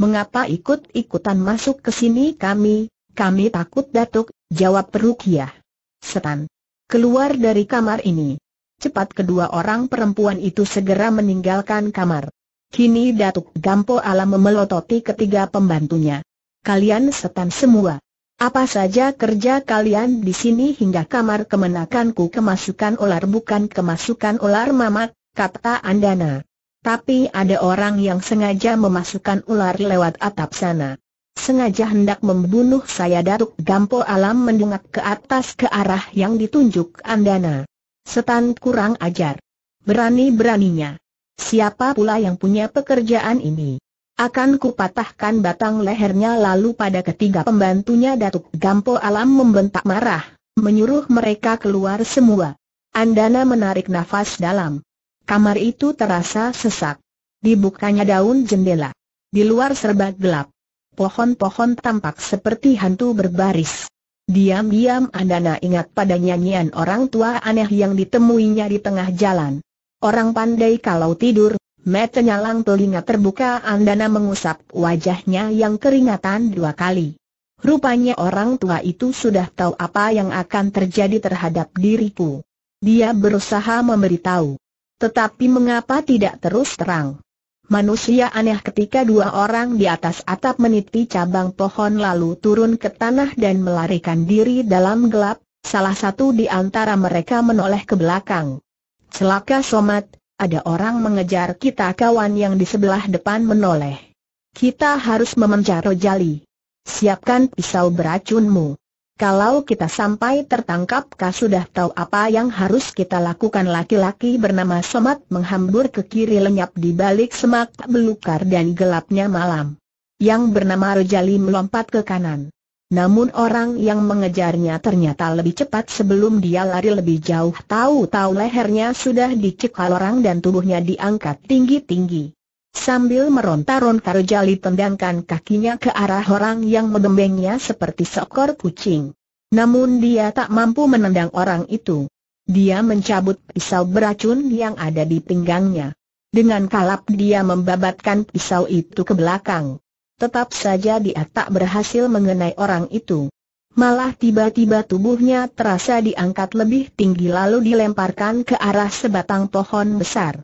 Mengapa ikut-ikutan masuk ke sini kami? Kami takut Datuk, jawab Perukiah. Setan. Keluar dari kamar ini. Cepat kedua orang perempuan itu segera meninggalkan kamar. Kini Datuk Gampo Alam memelototi ketiga pembantunya. Kalian setan semua. Apa saja kerja kalian di sini hingga kamar kemenakanku kemasukan ular bukan kemasukan ular mamat, kata Andana. Tapi ada orang yang sengaja memasukkan ular lewat atap sana. Sengaja hendak membunuh saya Datuk Gampo Alam mendungak ke atas ke arah yang ditunjuk Andana. Setan kurang ajar. Berani-beraninya. Siapa pula yang punya pekerjaan ini? Akan kupatahkan batang lehernya lalu pada ketiga pembantunya Datuk Gampo Alam membentak marah, menyuruh mereka keluar semua. Andana menarik nafas dalam. Kamar itu terasa sesak. Dibukanya daun jendela. Di luar serba gelap. Pohon-pohon tampak seperti hantu berbaris. Diam-diam Andana ingat pada nyanyian orang tua aneh yang ditemuinya di tengah jalan. Orang pandai kalau tidur, matanya lang telinga terbuka Andana mengusap wajahnya yang keringatan dua kali. Rupanya orang tua itu sudah tahu apa yang akan terjadi terhadap diriku. Dia berusaha memberitahu. Tetapi mengapa tidak terus terang? Manusia aneh ketika dua orang di atas atap meniti cabang pohon lalu turun ke tanah dan melarikan diri dalam gelap, salah satu di antara mereka menoleh ke belakang. Celaka somat, ada orang mengejar kita kawan yang di sebelah depan menoleh. Kita harus memencar Rojali. Siapkan pisau beracunmu. Kalau kita sampai tertangkap kau sudah tahu apa yang harus kita lakukan laki-laki bernama Somat menghambur ke kiri lenyap di balik semak belukar dan gelapnya malam. Yang bernama Rejali melompat ke kanan. Namun orang yang mengejarnya ternyata lebih cepat sebelum dia lari lebih jauh tahu-tahu lehernya sudah dicekal orang dan tubuhnya diangkat tinggi-tinggi. Sambil meronta-ronta Rojali tendangkan kakinya ke arah orang yang mendembengnya seperti seekor kucing. Namun dia tak mampu menendang orang itu. Dia mencabut pisau beracun yang ada di pinggangnya. Dengan kalap dia membabatkan pisau itu ke belakang. Tetap saja dia tak berhasil mengenai orang itu. Malah tiba-tiba tubuhnya terasa diangkat lebih tinggi lalu dilemparkan ke arah sebatang pohon besar.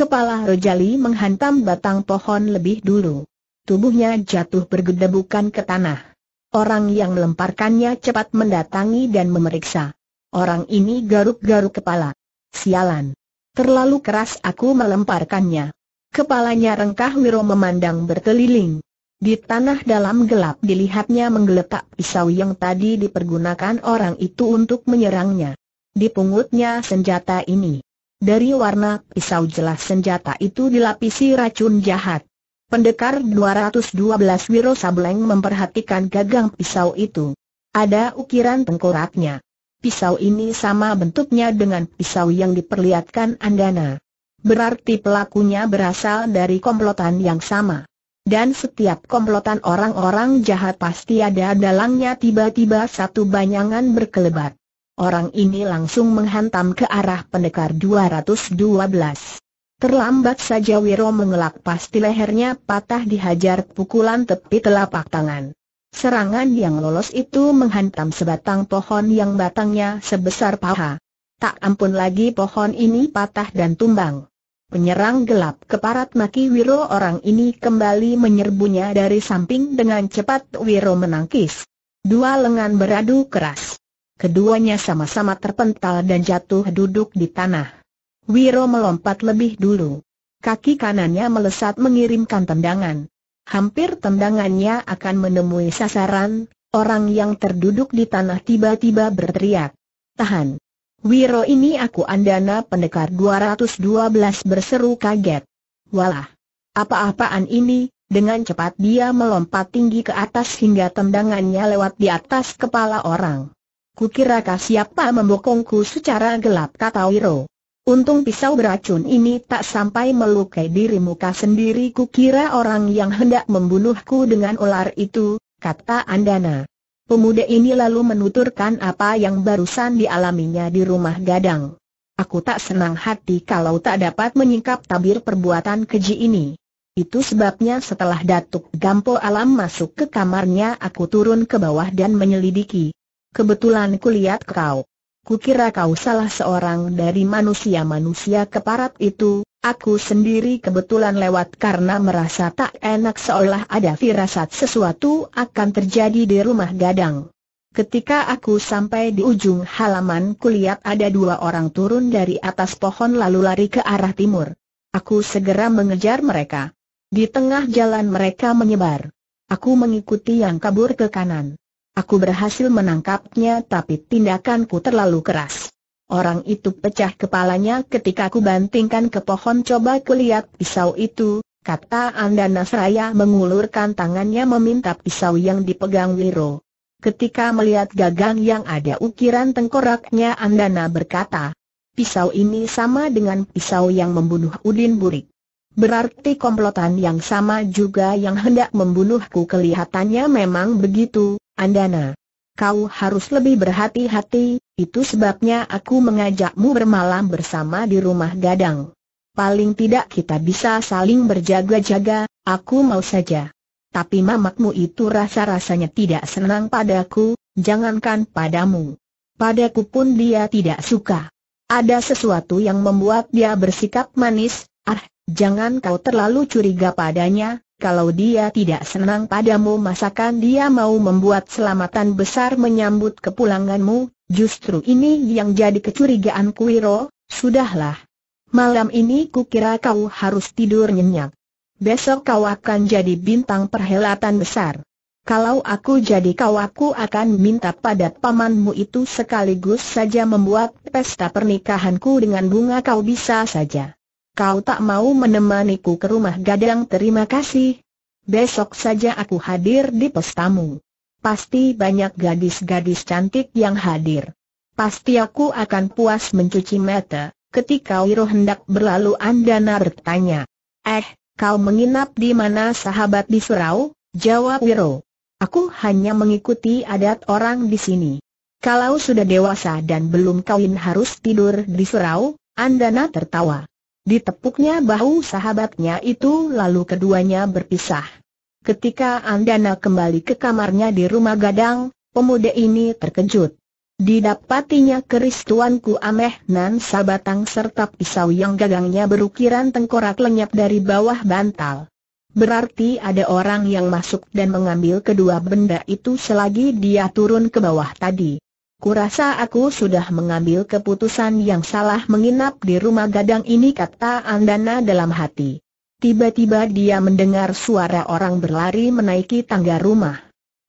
Kepala Rojali menghantam batang pohon lebih dulu. Tubuhnya jatuh bergedebukan ke tanah. Orang yang melemparkannya cepat mendatangi dan memeriksa. Orang ini garuk-garuk kepala. Sialan. Terlalu keras aku melemparkannya. Kepalanya rengkah Wiro memandang berkeliling. Di tanah dalam gelap dilihatnya menggeletak pisau yang tadi dipergunakan orang itu untuk menyerangnya. Di pungutnya senjata ini. Dari warna pisau jelas senjata itu dilapisi racun jahat. Pendekar 212 Wiro Sableng memperhatikan gagang pisau itu. Ada ukiran tengkoraknya. Pisau ini sama bentuknya dengan pisau yang diperlihatkan Andana. Berarti pelakunya berasal dari komplotan yang sama. Dan setiap komplotan orang-orang jahat pasti ada dalangnya tiba-tiba satu bayangan berkelebat. Orang ini langsung menghantam ke arah pendekar 212. Terlambat saja Wiro mengelak pasti lehernya patah dihajar pukulan tepi telapak tangan. Serangan yang lolos itu menghantam sebatang pohon yang batangnya sebesar paha. Tak ampun lagi pohon ini patah dan tumbang. Penyerang gelap keparat maki Wiro orang ini kembali menyerbunya dari samping dengan cepat Wiro menangkis. Dua lengan beradu keras. Keduanya sama-sama terpental dan jatuh duduk di tanah. Wiro melompat lebih dulu. Kaki kanannya melesat mengirimkan tendangan. Hampir tendangannya akan menemui sasaran, orang yang terduduk di tanah tiba-tiba berteriak. Tahan! Wiro ini aku Andana pendekar 212 berseru kaget. Walah! Apa-apaan ini, dengan cepat dia melompat tinggi ke atas hingga tendangannya lewat di atas kepala orang. Kukira kah siapa membokongku secara gelap kata Wiro. Untung pisau beracun ini tak sampai melukai dirimu kah sendiri kukira orang yang hendak membunuhku dengan ular itu, kata Andana. Pemuda ini lalu menuturkan apa yang barusan dialaminya di rumah gadang. Aku tak senang hati kalau tak dapat menyingkap tabir perbuatan keji ini. Itu sebabnya setelah Datuk Gampo Alam masuk ke kamarnya aku turun ke bawah dan menyelidiki kebetulan kulihat kau. Kukira kau salah seorang dari manusia-manusia keparat itu, aku sendiri kebetulan lewat karena merasa tak enak seolah ada firasat sesuatu akan terjadi di rumah gadang. Ketika aku sampai di ujung halaman kulihat ada dua orang turun dari atas pohon lalu lari ke arah timur. Aku segera mengejar mereka. Di tengah jalan mereka menyebar. Aku mengikuti yang kabur ke kanan. Aku berhasil menangkapnya tapi tindakanku terlalu keras. Orang itu pecah kepalanya ketika aku bantingkan ke pohon coba kulihat pisau itu, kata Anda Nasraya, mengulurkan tangannya meminta pisau yang dipegang Wiro. Ketika melihat gagang yang ada ukiran tengkoraknya Andana berkata, pisau ini sama dengan pisau yang membunuh Udin Burik. Berarti komplotan yang sama juga yang hendak membunuhku kelihatannya memang begitu, Andana. Kau harus lebih berhati-hati, itu sebabnya aku mengajakmu bermalam bersama di rumah gadang. Paling tidak kita bisa saling berjaga-jaga, aku mau saja. Tapi mamakmu itu rasa-rasanya tidak senang padaku, jangankan padamu. Padaku pun dia tidak suka. Ada sesuatu yang membuat dia bersikap manis, ah, Jangan kau terlalu curiga padanya, kalau dia tidak senang padamu masakan dia mau membuat selamatan besar menyambut kepulanganmu, justru ini yang jadi kecurigaan Kuiro, sudahlah. Malam ini kukira kau harus tidur nyenyak. Besok kau akan jadi bintang perhelatan besar. Kalau aku jadi kau aku akan minta pada pamanmu itu sekaligus saja membuat pesta pernikahanku dengan bunga kau bisa saja kau tak mau menemaniku ke rumah gadang terima kasih. Besok saja aku hadir di pestamu. Pasti banyak gadis-gadis cantik yang hadir. Pasti aku akan puas mencuci mata, ketika Wiro hendak berlalu Andana bertanya. Eh, kau menginap di mana sahabat di surau? Jawab Wiro. Aku hanya mengikuti adat orang di sini. Kalau sudah dewasa dan belum kawin harus tidur di surau, Andana tertawa. Ditepuknya bahu sahabatnya itu lalu keduanya berpisah. Ketika Andana kembali ke kamarnya di rumah gadang, pemuda ini terkejut. Didapatinya keris tuanku Ameh Nan Sabatang serta pisau yang gagangnya berukiran tengkorak lenyap dari bawah bantal. Berarti ada orang yang masuk dan mengambil kedua benda itu selagi dia turun ke bawah tadi. Kurasa aku sudah mengambil keputusan yang salah menginap di rumah gadang ini kata Andana dalam hati. Tiba-tiba dia mendengar suara orang berlari menaiki tangga rumah.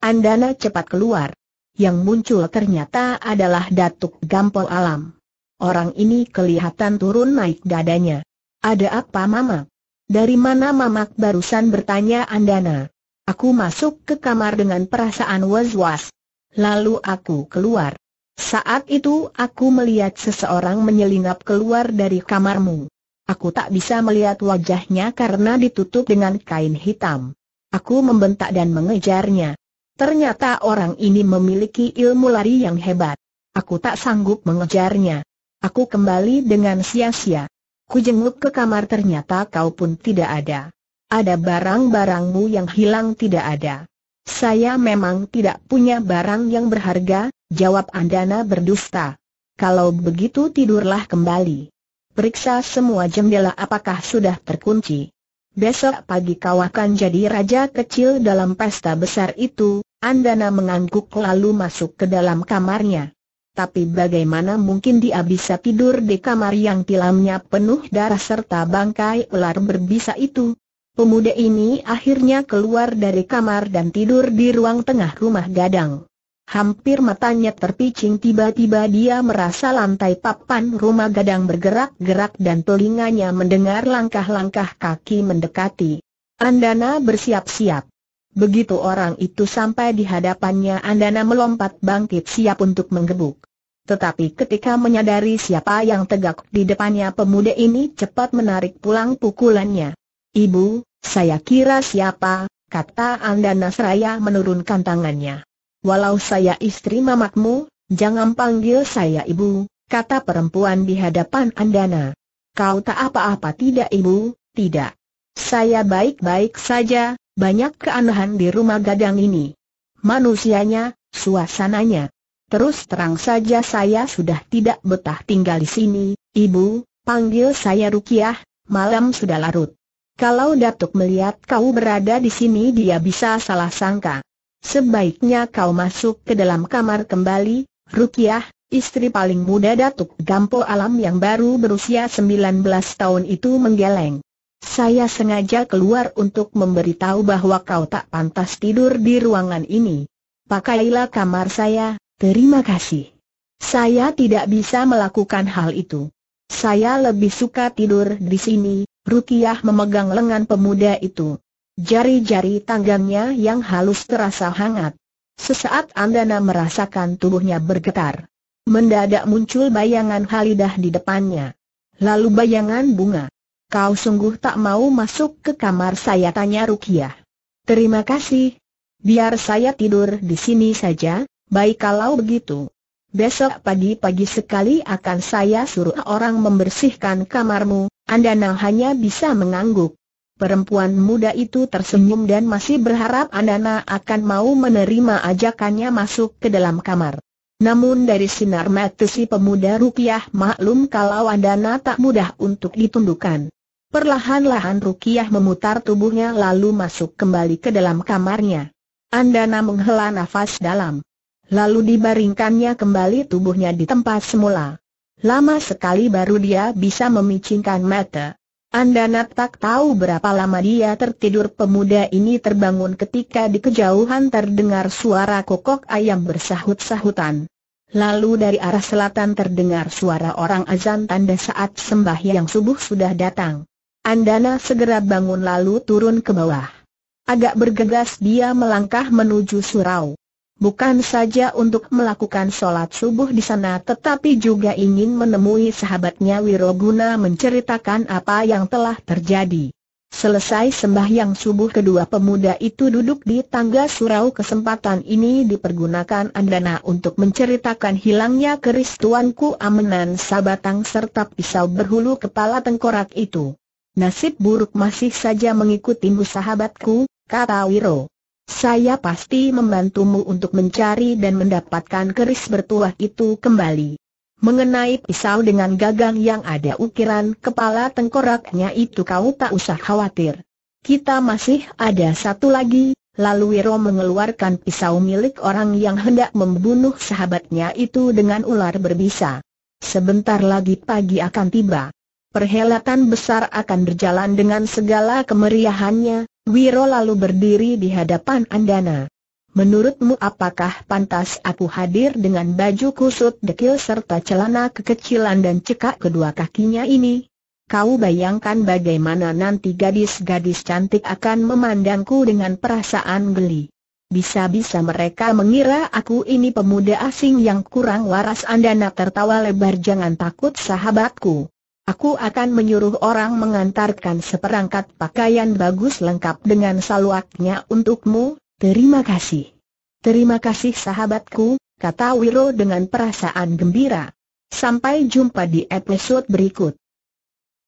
Andana cepat keluar. Yang muncul ternyata adalah Datuk Gampol Alam. Orang ini kelihatan turun naik dadanya. Ada apa Mama? Dari mana mamak barusan bertanya Andana? Aku masuk ke kamar dengan perasaan was-was. Lalu aku keluar. Saat itu aku melihat seseorang menyelinap keluar dari kamarmu. Aku tak bisa melihat wajahnya karena ditutup dengan kain hitam. Aku membentak dan mengejarnya. Ternyata orang ini memiliki ilmu lari yang hebat. Aku tak sanggup mengejarnya. Aku kembali dengan sia-sia. Kujenguk ke kamar ternyata kau pun tidak ada. Ada barang-barangmu yang hilang tidak ada. Saya memang tidak punya barang yang berharga, jawab Andana berdusta. Kalau begitu tidurlah kembali. Periksa semua jendela apakah sudah terkunci. Besok pagi kau akan jadi raja kecil dalam pesta besar itu, Andana mengangguk lalu masuk ke dalam kamarnya. Tapi bagaimana mungkin dia bisa tidur di kamar yang tilamnya penuh darah serta bangkai ular berbisa itu? Pemuda ini akhirnya keluar dari kamar dan tidur di ruang tengah rumah gadang. Hampir matanya terpicing tiba-tiba dia merasa lantai papan rumah gadang bergerak-gerak dan telinganya mendengar langkah-langkah kaki mendekati. Andana bersiap-siap. Begitu orang itu sampai di hadapannya Andana melompat bangkit siap untuk menggebuk. Tetapi ketika menyadari siapa yang tegak di depannya pemuda ini cepat menarik pulang pukulannya. Ibu, saya kira siapa, kata Anda Nasraya menurunkan tangannya. Walau saya istri mamakmu, jangan panggil saya ibu, kata perempuan di hadapan Andana. Kau tak apa-apa tidak ibu, tidak. Saya baik-baik saja, banyak keanehan di rumah gadang ini. Manusianya, suasananya. Terus terang saja saya sudah tidak betah tinggal di sini, ibu, panggil saya Rukiah, malam sudah larut. Kalau Datuk melihat kau berada di sini dia bisa salah sangka. Sebaiknya kau masuk ke dalam kamar kembali, Rukiah, istri paling muda Datuk Gampo Alam yang baru berusia 19 tahun itu menggeleng. Saya sengaja keluar untuk memberitahu bahwa kau tak pantas tidur di ruangan ini. Pakailah kamar saya, terima kasih. Saya tidak bisa melakukan hal itu. Saya lebih suka tidur di sini, Rukiah memegang lengan pemuda itu. Jari-jari tangannya yang halus terasa hangat. Sesaat Andana merasakan tubuhnya bergetar. Mendadak muncul bayangan Halidah di depannya. Lalu bayangan bunga. Kau sungguh tak mau masuk ke kamar saya tanya Rukiah. Terima kasih. Biar saya tidur di sini saja, baik kalau begitu. Besok pagi-pagi sekali akan saya suruh orang membersihkan kamarmu, Andanang hanya bisa mengangguk. Perempuan muda itu tersenyum dan masih berharap Andana akan mau menerima ajakannya masuk ke dalam kamar. Namun dari sinar mata si pemuda Rukiah maklum kalau Andana tak mudah untuk ditundukkan. Perlahan-lahan Rukiah memutar tubuhnya lalu masuk kembali ke dalam kamarnya. Andana menghela nafas dalam. Lalu dibaringkannya kembali tubuhnya di tempat semula. Lama sekali baru dia bisa memicingkan mata. Anda tak tahu berapa lama dia tertidur pemuda ini terbangun ketika di kejauhan terdengar suara kokok ayam bersahut-sahutan. Lalu dari arah selatan terdengar suara orang azan tanda saat sembahyang subuh sudah datang. Andana segera bangun lalu turun ke bawah. Agak bergegas dia melangkah menuju surau bukan saja untuk melakukan sholat subuh di sana tetapi juga ingin menemui sahabatnya Wiroguna menceritakan apa yang telah terjadi. Selesai sembahyang subuh kedua pemuda itu duduk di tangga surau kesempatan ini dipergunakan Andana untuk menceritakan hilangnya keris tuanku Amenan Sabatang serta pisau berhulu kepala tengkorak itu. Nasib buruk masih saja mengikuti sahabatku, kata Wiro. Saya pasti membantumu untuk mencari dan mendapatkan keris bertuah itu kembali. Mengenai pisau dengan gagang yang ada ukiran kepala tengkoraknya itu kau tak usah khawatir. Kita masih ada satu lagi, lalu Wiro mengeluarkan pisau milik orang yang hendak membunuh sahabatnya itu dengan ular berbisa. Sebentar lagi pagi akan tiba. Perhelatan besar akan berjalan dengan segala kemeriahannya, Wiro lalu berdiri di hadapan Andana. Menurutmu apakah pantas aku hadir dengan baju kusut dekil serta celana kekecilan dan cekak kedua kakinya ini? Kau bayangkan bagaimana nanti gadis-gadis cantik akan memandangku dengan perasaan geli. Bisa-bisa mereka mengira aku ini pemuda asing yang kurang waras Andana tertawa lebar jangan takut sahabatku. Aku akan menyuruh orang mengantarkan seperangkat pakaian bagus lengkap dengan saluaknya untukmu, terima kasih. Terima kasih sahabatku, kata Wiro dengan perasaan gembira. Sampai jumpa di episode berikut.